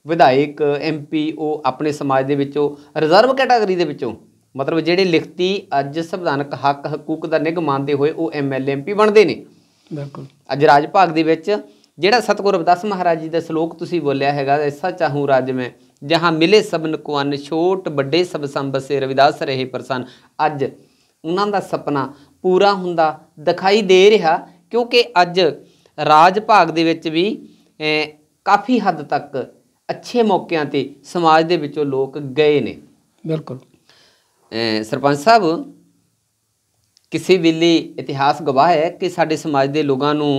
ਵਿਧਾਇਕ ਐਮਪੀ ਉਹ ਆਪਣੇ ਸਮਾਜ ਦੇ ਵਿੱਚੋਂ ਰਿਜ਼ਰਵ ਕੈਟਾਗਰੀ ਦੇ ਵਿੱਚੋਂ ਮਤਲਬ ਜਿਹੜੇ ਲਿਖਤੀ ਅੱਜ ਸੰਵਿਧਾਨਕ ਹੱਕ ਹਕੂਕ ਦਾ ਨਿਗ ਮੰਨਦੇ ਹੋਏ ਉਹ ਐਮਐਲਏ ਐਮਪੀ ਬਣਦੇ ਨੇ ਬਿਲਕੁਲ ਅੱਜ ਰਾਜ ਭਾਗ ਦੇ ਵਿੱਚ ਜਿਹੜਾ ਸਤਗੁਰੂ ਅਬਦਾਸ ਮਹਾਰਾਜ ਜੀ ਦਾ ਸ਼ਲੋਕ ਤੁਸੀਂ ਬੋਲਿਆ ਹੈਗਾ ਐਸਾ ਚਾਹੂੰ ਰਾਜ ਮੈਂ ਜਹਾਂ ਮਿਲੇ ਸਭਨ ਕੋ ਅਨ ਛੋਟ ਵੱਡੇ ਸਭ ਸੰਬਸੇ ਰਵਿਦਾਸ ਰਹੇ ਪ੍ਰਸੰਨ ਅੱਜ ਉਹਨਾਂ ਦਾ ਸੁਪਨਾ ਪੂਰਾ ਹੁੰਦਾ ਦਿਖਾਈ ਦੇ ਰਿਹਾ ਕਿਉਂਕਿ ਅੱਜ ਰਾਜ ਭਾਗ ਦੇ ਵਿੱਚ ਵੀ ਕਾਫੀ ਹੱਦ ਤੱਕ ਅੱਛੇ ਮੌਕਿਆਂ ਤੇ ਸਮਾਜ ਦੇ ਵਿੱਚੋਂ ਲੋਕ ਗਏ ਨੇ ਬਿਲਕੁਲ ਸਰਪੰਚ ਸਾਹਿਬ ਕਿਸੇ ਵੇਲੇ ਇਤਿਹਾਸ ਗਵਾਹ ਹੈ ਕਿ ਸਾਡੇ ਸਮਾਜ ਦੇ ਲੋਕਾਂ ਨੂੰ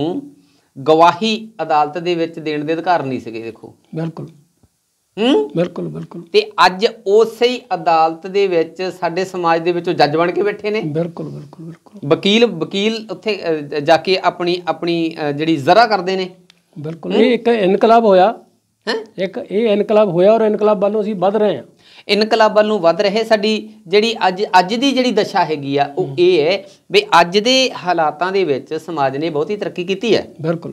ਗਵਾਹੀ ਅਦਾਲਤ ਦੇ ਵਿੱਚ ਦੇਣ ਦੇ ਅਧਿਕਾਰ ਨਹੀਂ ਸੀਗੇ ਦੇਖੋ ਬਿਲਕੁਲ ਹੂੰ ਬਿਲਕੁਲ ਬਿਲਕੁਲ ਤੇ ਅੱਜ ਉਸੇ ਹੀ ਅਦਾਲਤ ਦੇ ਵਿੱਚ ਸਾਡੇ ਸਮਾਜ ਦੇ ਵਿੱਚੋਂ ਜੱਜ ਬਣ ਕੇ ਬੈਠੇ ਨੇ ਬਿਲਕੁਲ ਬਿਲਕੁਲ ਬਿਲਕੁਲ ਵਕੀਲ ਵਕੀਲ ਉੱਥੇ ਜਾ ਕੇ ਆਪਣੀ ਆਪਣੀ ਜਿਹੜੀ ਜ਼ਰਾ ਕਰਦੇ ਨੇ ਬਿਲਕੁਲ ਇਹ ਇੱਕ ਇਨਕਲਾਬ ਹੋਇਆ ਹੈ ਇੱਕ ਇਹ ਇਨਕਲਾਬ ਹੋਇਆ ਔਰ ਇਨਕਲਾਬ ਵੱਲੋਂ ਅਸੀਂ ਵੱਧ ਰਹੇ ਹਾਂ ਇਨਕਲਾਬ ਵੱਲੋਂ ਵੱਧ ਰਹੇ ਸਾਡੀ ਜਿਹੜੀ ਅੱਜ ਅੱਜ ਦੀ ਜਿਹੜੀ ਦਸ਼ਾ ਹੈਗੀ ਆ ਉਹ ਇਹ ਹੈ ਵੀ ਅੱਜ ਦੇ ਹਾਲਾਤਾਂ ਦੇ ਵਿੱਚ ਸਮਾਜ ਨੇ ਬਹੁਤੀ ਤਰੱਕੀ ਕੀਤੀ ਹੈ ਬਿਲਕੁਲ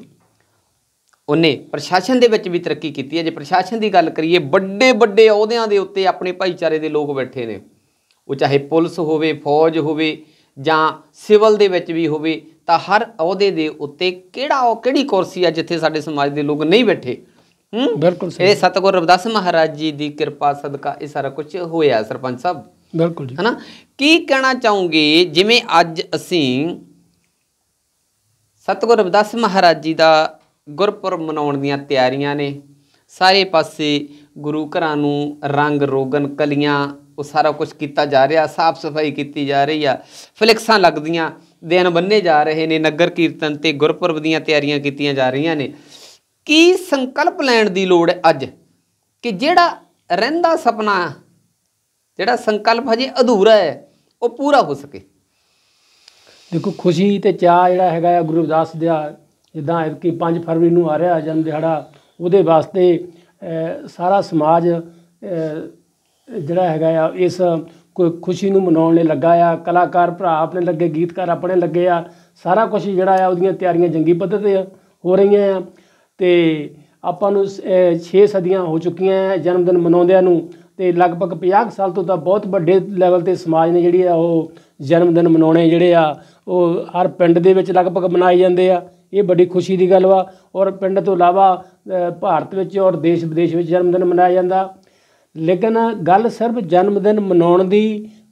ਉਹਨੇ ਪ੍ਰਸ਼ਾਸਨ ਦੇ ਵਿੱਚ ਵੀ ਤਰੱਕੀ ਕੀਤੀ ਹੈ ਜੇ ਪ੍ਰਸ਼ਾਸਨ ਦੀ ਗੱਲ ਕਰੀਏ ਵੱਡੇ ਵੱਡੇ ਅਹੁਦਿਆਂ ਦੇ ਉੱਤੇ ਆਪਣੇ ਭਾਈਚਾਰੇ ਦੇ ਲੋਕ ਬੈਠੇ ਨੇ ਉਹ ਚਾਹੇ ਪੁਲਿਸ ਹੋਵੇ ਫੌਜ ਹੋਵੇ ਜਾਂ ਸਿਵਲ ਦੇ ਵਿੱਚ ਵੀ ਹੋਵੇ ਤਾਂ ਹਰ ਅਹੁਦੇ ਦੇ ਉੱਤੇ ਕਿਹੜਾ ਉਹ ਕਿਹੜੀ ਕੁਰਸੀ ਆ ਜਿੱਥੇ ਸਾਡੇ ਸਮਾਜ ਦੇ ਲੋਕ ਨਹੀਂ ਬੈਠੇ ਹੂੰ ਬਿਲਕੁਲ ਸਹੀ ਇਹ ਸਤਗੁਰ ਰਵਿਦਾਸ ਮਹਾਰਾਜ ਜੀ ਦੀ ਕਿਰਪਾ ਸਦਕਾ ਇਹ ਸਾਰਾ ਕੁਝ ਹੋਇਆ ਸਰਪੰਚ ਸਾਹਿਬ ਬਿਲਕੁਲ ਜੀ ਹਨਾ ਕੀ ਕਹਿਣਾ ਚਾਹੂੰਗੀ ਜਿਵੇਂ ਅੱਜ ਅਸੀਂ ਸਤਗੁਰ ਰਵਿਦਾਸ ਮਹਾਰਾਜ ਜੀ ਦਾ ਗੁਰਪੁਰਬ ਮਨਾਉਣ ਦੀਆਂ ਤਿਆਰੀਆਂ ਨੇ ਸਾਰੇ ਪਾਸੇ ਗੁਰੂ ਘਰਾਂ ਨੂੰ ਰੰਗ ਰੋਗਨ ਕਲੀਆਂ ਉਹ ਸਾਰਾ ਕੁਝ ਕੀਤਾ ਜਾ ਰਿਹਾ ਸਾਫ਼ ਸਫਾਈ ਕੀਤੀ ਜਾ ਰਹੀ ਆ ਫਲੈਕਸਾਂ ਲੱਗਦੀਆਂ ਦਿਨ ਬੰਨੇ ਜਾ ਰਹੇ ਨੇ ਨਗਰ ਕੀਰਤਨ ਤੇ ਗੁਰਪੁਰਬ ਦੀਆਂ ਤਿਆਰੀਆਂ ਕੀਤੀਆਂ ਜਾ ਰਹੀਆਂ ਨੇ ਕੀ ਸੰਕਲਪ ਲੈਣ ਦੀ ਲੋੜ ਹੈ ਅੱਜ ਕਿ ਜਿਹੜਾ ਰਹਿੰਦਾ ਸੁਪਨਾ ਜਿਹੜਾ ਸੰਕਲਪ ਹਜੇ ਅਧੂਰਾ ਹੈ ਉਹ ਪੂਰਾ ਹੋ ਸਕੇ
ਦੇਖੋ ਖੁਸ਼ੀ ਤੇ ਚਾਹ ਜਿਹੜਾ ਹੈਗਾ ਗੁਰੂ ਰਵਿਦਾਸ ਦੇ ਜਿੱਦਾਂ ਕਿ 5 ਫਰਵਰੀ ਨੂੰ ਆ ਰਿਹਾ ਜਨਮ ਦਿਹਾੜਾ ਉਹਦੇ ਵਾਸਤੇ ਸਾਰਾ ਸਮਾਜ ਜਿਹੜਾ ਹੈਗਾ ਆ ਇਸ ਕੋਈ ਖੁਸ਼ੀ ਨੂੰ ਮਨਾਉਣ ਲਈ ਲੱਗਾ ਆ ਕਲਾਕਾਰ ਭਰਾ ਆਪਣੇ ਲੱਗੇ ਗੀਤਕਾਰ ਆਪਣੇ ਲੱਗੇ ਆ ਸਾਰਾ ਕੁਝ ਜਿਹੜਾ ਆ ਉਹਦੀਆਂ ਤਿਆਰੀਆਂ ਜੰਗੀ ਪੱਧਰ ਤੇ ਹੋ ਰਹੀਆਂ ਆ ਤੇ ਆਪਾਂ ਨੂੰ 6 ਸਦੀਆਂ ਹੋ ਚੁੱਕੀਆਂ ਆ ਜਨਮ ਦਿਨ ਮਨਾਉਂਦਿਆਂ ਨੂੰ ਤੇ ਲਗਭਗ 50 ਸਾਲ ਤੋਂ ਤਾਂ ਬਹੁਤ ਵੱਡੇ ਲੈਵਲ ਤੇ ਸਮਾਜ ਨੇ ਜਿਹੜੀ ਆ ਉਹ ਜਨਮ ਦਿਨ ਮਨਾਉਣੇ ਜਿਹੜੇ ਆ ਉਹ ਹਰ ਪਿੰਡ ਦੇ ਵਿੱਚ ਲਗਭਗ ਮਨਾਏ ਜਾਂਦੇ ਆ ਇਹ ਬੜੀ ਖੁਸ਼ੀ ਦੀ ਗੱਲ ਵਾ ਔਰ ਪਿੰਡ ਤੋਂ ਇਲਾਵਾ ਭਾਰਤ ਵਿੱਚ ਔਰ ਦੇਸ਼ ਵਿਦੇਸ਼ ਵਿੱਚ ਜਨਮ ਦਿਨ ਮਨਾਇਆ ਜਾਂਦਾ ਲੇਕਿਨ ਗੱਲ ਸਿਰਫ ਜਨਮ ਦਿਨ ਮਨਾਉਣ ਦੀ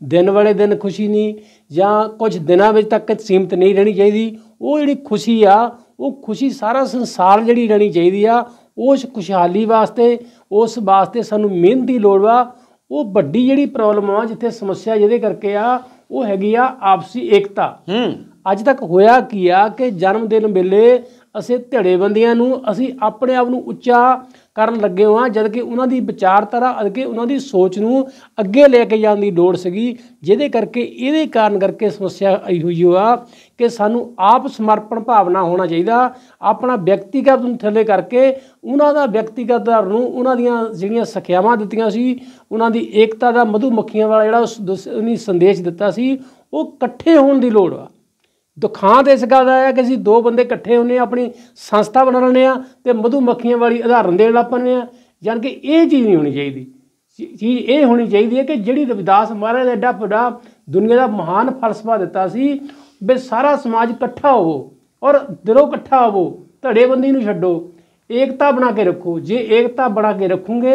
ਦਿਨ ਵਾਲੇ ਦਿਨ ਖੁਸ਼ੀ ਨਹੀਂ ਜਾਂ ਕੁਝ ਦਿਨਾਂ ਵਿੱਚ ਤੱਕ ਸੀਮਤ ਨਹੀਂ ਰਹਿਣੀ ਚਾਹੀਦੀ ਉਹ ਜਿਹੜੀ ਖੁਸ਼ੀ ਆ ਉਹ ਖੁਸ਼ੀ ਸਾਰਾ ਸੰਸਾਰ ਜਿਹੜੀ ਰਹਿਣੀ ਚਾਹੀਦੀ ਆ ਉਸ ਖੁਸ਼ਹਾਲੀ ਵਾਸਤੇ ਉਸ ਵਾਸਤੇ ਸਾਨੂੰ ਮਿਹਨਤ ਦੀ ਲੋੜ ਵਾ ਉਹ ਵੱਡੀ ਜਿਹੜੀ ਪ੍ਰੋਬਲਮ ਆ ਜਿੱਥੇ ਸਮੱਸਿਆ ਜਿਹਦੇ ਕਰਕੇ ਆ ਉਹ ਹੈਗੀ ਆ ਆਪਸੀ ਏਕਤਾ ਹੂੰ ਅੱਜ ਤੱਕ ਹੋਇਆ ਕੀ ਆ ਕਿ ਜਨਮ ਦਿਨ ਮੇਲੇ ਅਸੀਂ ਧੜੇ ਬੰਦਿਆਂ ਨੂੰ ਅਸੀਂ ਆਪਣੇ ਆਪ ਨੂੰ ਉੱਚਾ ਕਰਨ ਲੱਗੇ ਹਾਂ ਜਦ ਕਿ ਉਹਨਾਂ ਦੀ ਵਿਚਾਰਧਾਰਾ ਅਗੇ ਉਹਨਾਂ ਦੀ ਸੋਚ ਨੂੰ ਅੱਗੇ ਲੈ ਕੇ ਜਾਣ ਦੀ ਲੋੜ ਸੀਗੀ ਜਿਹਦੇ ਕਰਕੇ ਇਹਦੇ ਕਾਰਨ ਕਰਕੇ ਸਮੱਸਿਆ ਆਈ ਹੋਈ ਆ ਕਿ ਸਾਨੂੰ ਆਪ ਸਮਰਪਣ ਭਾਵਨਾ ਹੋਣਾ ਚਾਹੀਦਾ ਆਪਣਾ ਵਿਅਕਤੀਗਤ ਨੂੰ ਥੱਲੇ ਕਰਕੇ ਉਹਨਾਂ ਦਾ ਵਿਅਕਤੀਗਤ ਦਾ ਨੂੰ ਉਹਨਾਂ ਦੀਆਂ ਜਿਹੜੀਆਂ ਸਖਿਆਵਾਂ ਦਿੱਤੀਆਂ ਸੀ ਉਹਨਾਂ ਦੀ ਏਕਤਾ ਦਾ ਮਧੂ ਮੱਖੀਆਂ ਵਾਲਾ ਜਿਹੜਾ ਨੇ ਸੰਦੇਸ਼ ਦਿੱਤਾ ਸੀ ਉਹ ਇਕੱਠੇ ਹੋਣ ਦੀ ਲੋੜ ਆ ਦੁਖਾਂਤ ਇਸ ਗੱਲ ਦਾ ਹੈ ਕਿ ਅਸੀਂ ਦੋ ਬੰਦੇ ਇਕੱਠੇ ਹੁੰਨੇ ਆ ਆਪਣੀ ਸੰਸਥਾ ਬਣਾ ਲੈਣੇ ਆ ਤੇ ਮਧੂ ਮੱਖੀਆਂ ਵਾਲੀ ਆਧਾਰਨ ਦੇਣ ਲੱਗ ਪੰਨੇ ਆ ਜਾਨ ਕਿ ਇਹ ਚੀਜ਼ ਨਹੀਂ ਹੋਣੀ ਚਾਹੀਦੀ ਚੀਜ਼ ਇਹ ਹੋਣੀ ਚਾਹੀਦੀ ਹੈ ਕਿ ਜਿਹੜੀ ਰਵਿਦਾਸ ਮਹਾਰਾਜ ਦਾ ਐਡਾ ਵੱਡਾ ਦੁਨੀਆ ਦਾ ਮਹਾਨ ਫਲਸਫਾ ਦਿੱਤਾ ਸੀ ਵੀ ਸਾਰਾ ਸਮਾਜ ਇਕੱਠਾ ਹੋਵੋ ਔਰ ਦਿਲੋਂ ਇਕੱਠਾ ਹੋਵੋ ਧੜੇਬੰਦੀ ਨੂੰ ਛੱਡੋ ਏਕਤਾ ਬਣਾ ਕੇ ਰੱਖੋ ਜੇ ਏਕਤਾ ਬਣਾ ਕੇ ਰੱਖੋਗੇ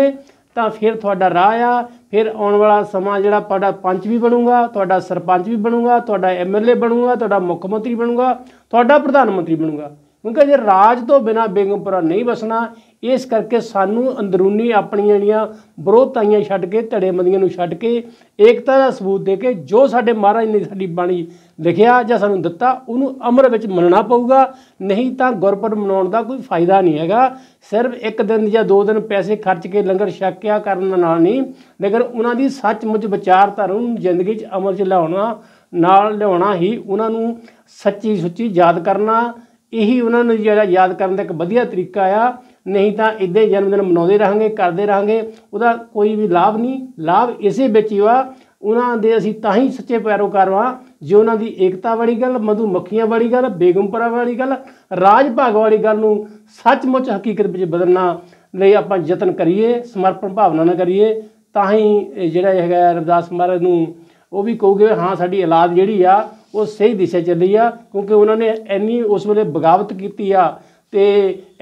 ਤਾਂ ਫਿਰ ਤੁਹਾਡਾ ਰਾਹ ਆ ਫਿਰ ਆਉਣ ਵਾਲਾ ਸਮਾਂ ਜਿਹੜਾ ਤੁਹਾਡਾ ਪੰਚ ਵੀ ਬਣੂਗਾ ਤੁਹਾਡਾ ਸਰਪੰਚ ਵੀ ਬਣੂਗਾ ਤੁਹਾਡਾ ਐਮਐਲਏ ਬਣੂਗਾ ਤੁਹਾਡਾ ਮੁੱਖ ਮੰਤਰੀ ਬਣੂਗਾ ਤੁਹਾਡਾ ਪ੍ਰਧਾਨ ਮੰਤਰੀ ਬਣੂਗਾ ਕਿਉਂਕਿ ਜੇ ਰਾਜ ਤੋਂ ਬਿਨਾ ਬੇਗਮਪੁਰਾ ਨਹੀਂ ਵਸਣਾ ਇਸ ਕਰਕੇ ਸਾਨੂੰ ਅੰਦਰੂਨੀ ਆਪਣੀਆਂ ਜਿਹੜੀਆਂ ਵਿਰੋਧਤਾਈਆਂ ਛੱਡ ਕੇ ਮੰਦੀਆਂ ਨੂੰ ਛੱਡ ਕੇ ਏਕਤਾ ਦਾ ਸਬੂਤ ਦੇ ਕੇ ਜੋ ਸਾਡੇ ਮਹਾਰਾਜ ਨੇ ਸਾਡੀ ਬਾਣੀ ਲਿਖਿਆ ਜਾਂ ਸਾਨੂੰ ਦਿੱਤਾ ਉਹਨੂੰ ਅਮਰ ਵਿੱਚ ਮੰਨਣਾ ਪਊਗਾ ਨਹੀਂ ਤਾਂ ਗੁਰਪੁਰਬ ਮਨਾਉਣ ਦਾ ਕੋਈ ਫਾਇਦਾ ਨਹੀਂ ਹੈਗਾ ਸਿਰਫ ਇੱਕ ਦਿਨ ਜਾਂ ਦੋ ਦਿਨ ਪੈਸੇ ਖਰਚ ਕੇ ਲੰਗਰ ਛਕਿਆ ਕਰਨ ਨਾਲ ਨਹੀਂ ਲੇਕਿਨ ਉਹਨਾਂ ਦੀ ਸੱਚਮੁੱਚ ਵਿਚਾਰਧਾਰਾ ਨੂੰ ਜ਼ਿੰਦਗੀ 'ਚ ਅਮਰ 'ਚ ਲਿਆਉਣਾ ਨਾਲ ਲਿਆਉਣਾ ਹੀ ਉਹਨਾਂ ਨੂੰ ਸੱਚੀ ਸੁੱਚੀ ਯਾਦ ਕਰਨਾ ਇਹੀ ਉਹਨਾਂ ਨੂੰ ਜਿਹੜਾ ਯਾਦ ਕਰਨ ਦਾ ਇੱਕ ਵਧੀਆ ਤਰੀਕਾ ਆ ਨਹੀਂ ਤਾਂ ਇਦਾਂ ਜਨਮ ਦਿਨ ਮਨਾਉਂਦੇ ਰਹਾਂਗੇ ਕਰਦੇ ਰਹਾਂਗੇ ਉਹਦਾ ਕੋਈ ਵੀ ਲਾਭ ਨਹੀਂ ਲਾਭ ਇਸੇ ਵਿੱਚ ਹੀ ਆ ਉਹਨਾਂ ਦੇ ਅਸੀਂ ਤਾਂ ਹੀ ਸੱਚੇ ਪੈਰੋਕਾਰ ਵਾਂ ਜੇ ਉਹਨਾਂ ਦੀ ਏਕਤਾ ਵਾਲੀ ਗੱਲ ਮਧੂਮੱਖੀਆਂ ਵਾਲੀ ਗੱਲ ਬੇਗੰਪਰਾ ਵਾਲੀ ਗੱਲ ਰਾਜ ਭਾਗ ਵਾਲੀ ਗੱਲ ਨੂੰ ਸੱਚਮੁੱਚ ਹਕੀਕਤ ਵਿੱਚ ਬਦਲਣਾ ਲਈ ਆਪਾਂ ਯਤਨ ਕਰੀਏ ਸਮਰਪਣ ਭਾਵਨਾ ਨਾਲ ਕਰੀਏ ਤਾਂ ਹੀ ਜਿਹੜਾ ਹੈਗਾ ਰਵਿਦਾਸ ਮਹਾਰਾਜ ਨੂੰ ਉਹ ਵੀ ਕਹੂਗੇ ਹਾਂ ਸਾਡੀ ਔਲਾਦ ਜਿਹੜੀ ਆ ਉਹ ਸਹੀ ਦਿਸ਼ਾ ਚੱਲੀ ਆ ਕਿਉਂਕਿ ਉਹਨਾਂ ਨੇ ਇੰਨੀ ਉਸ ਵੇਲੇ ਬਗਾਵਤ ਕੀਤੀ ਆ ਤੇ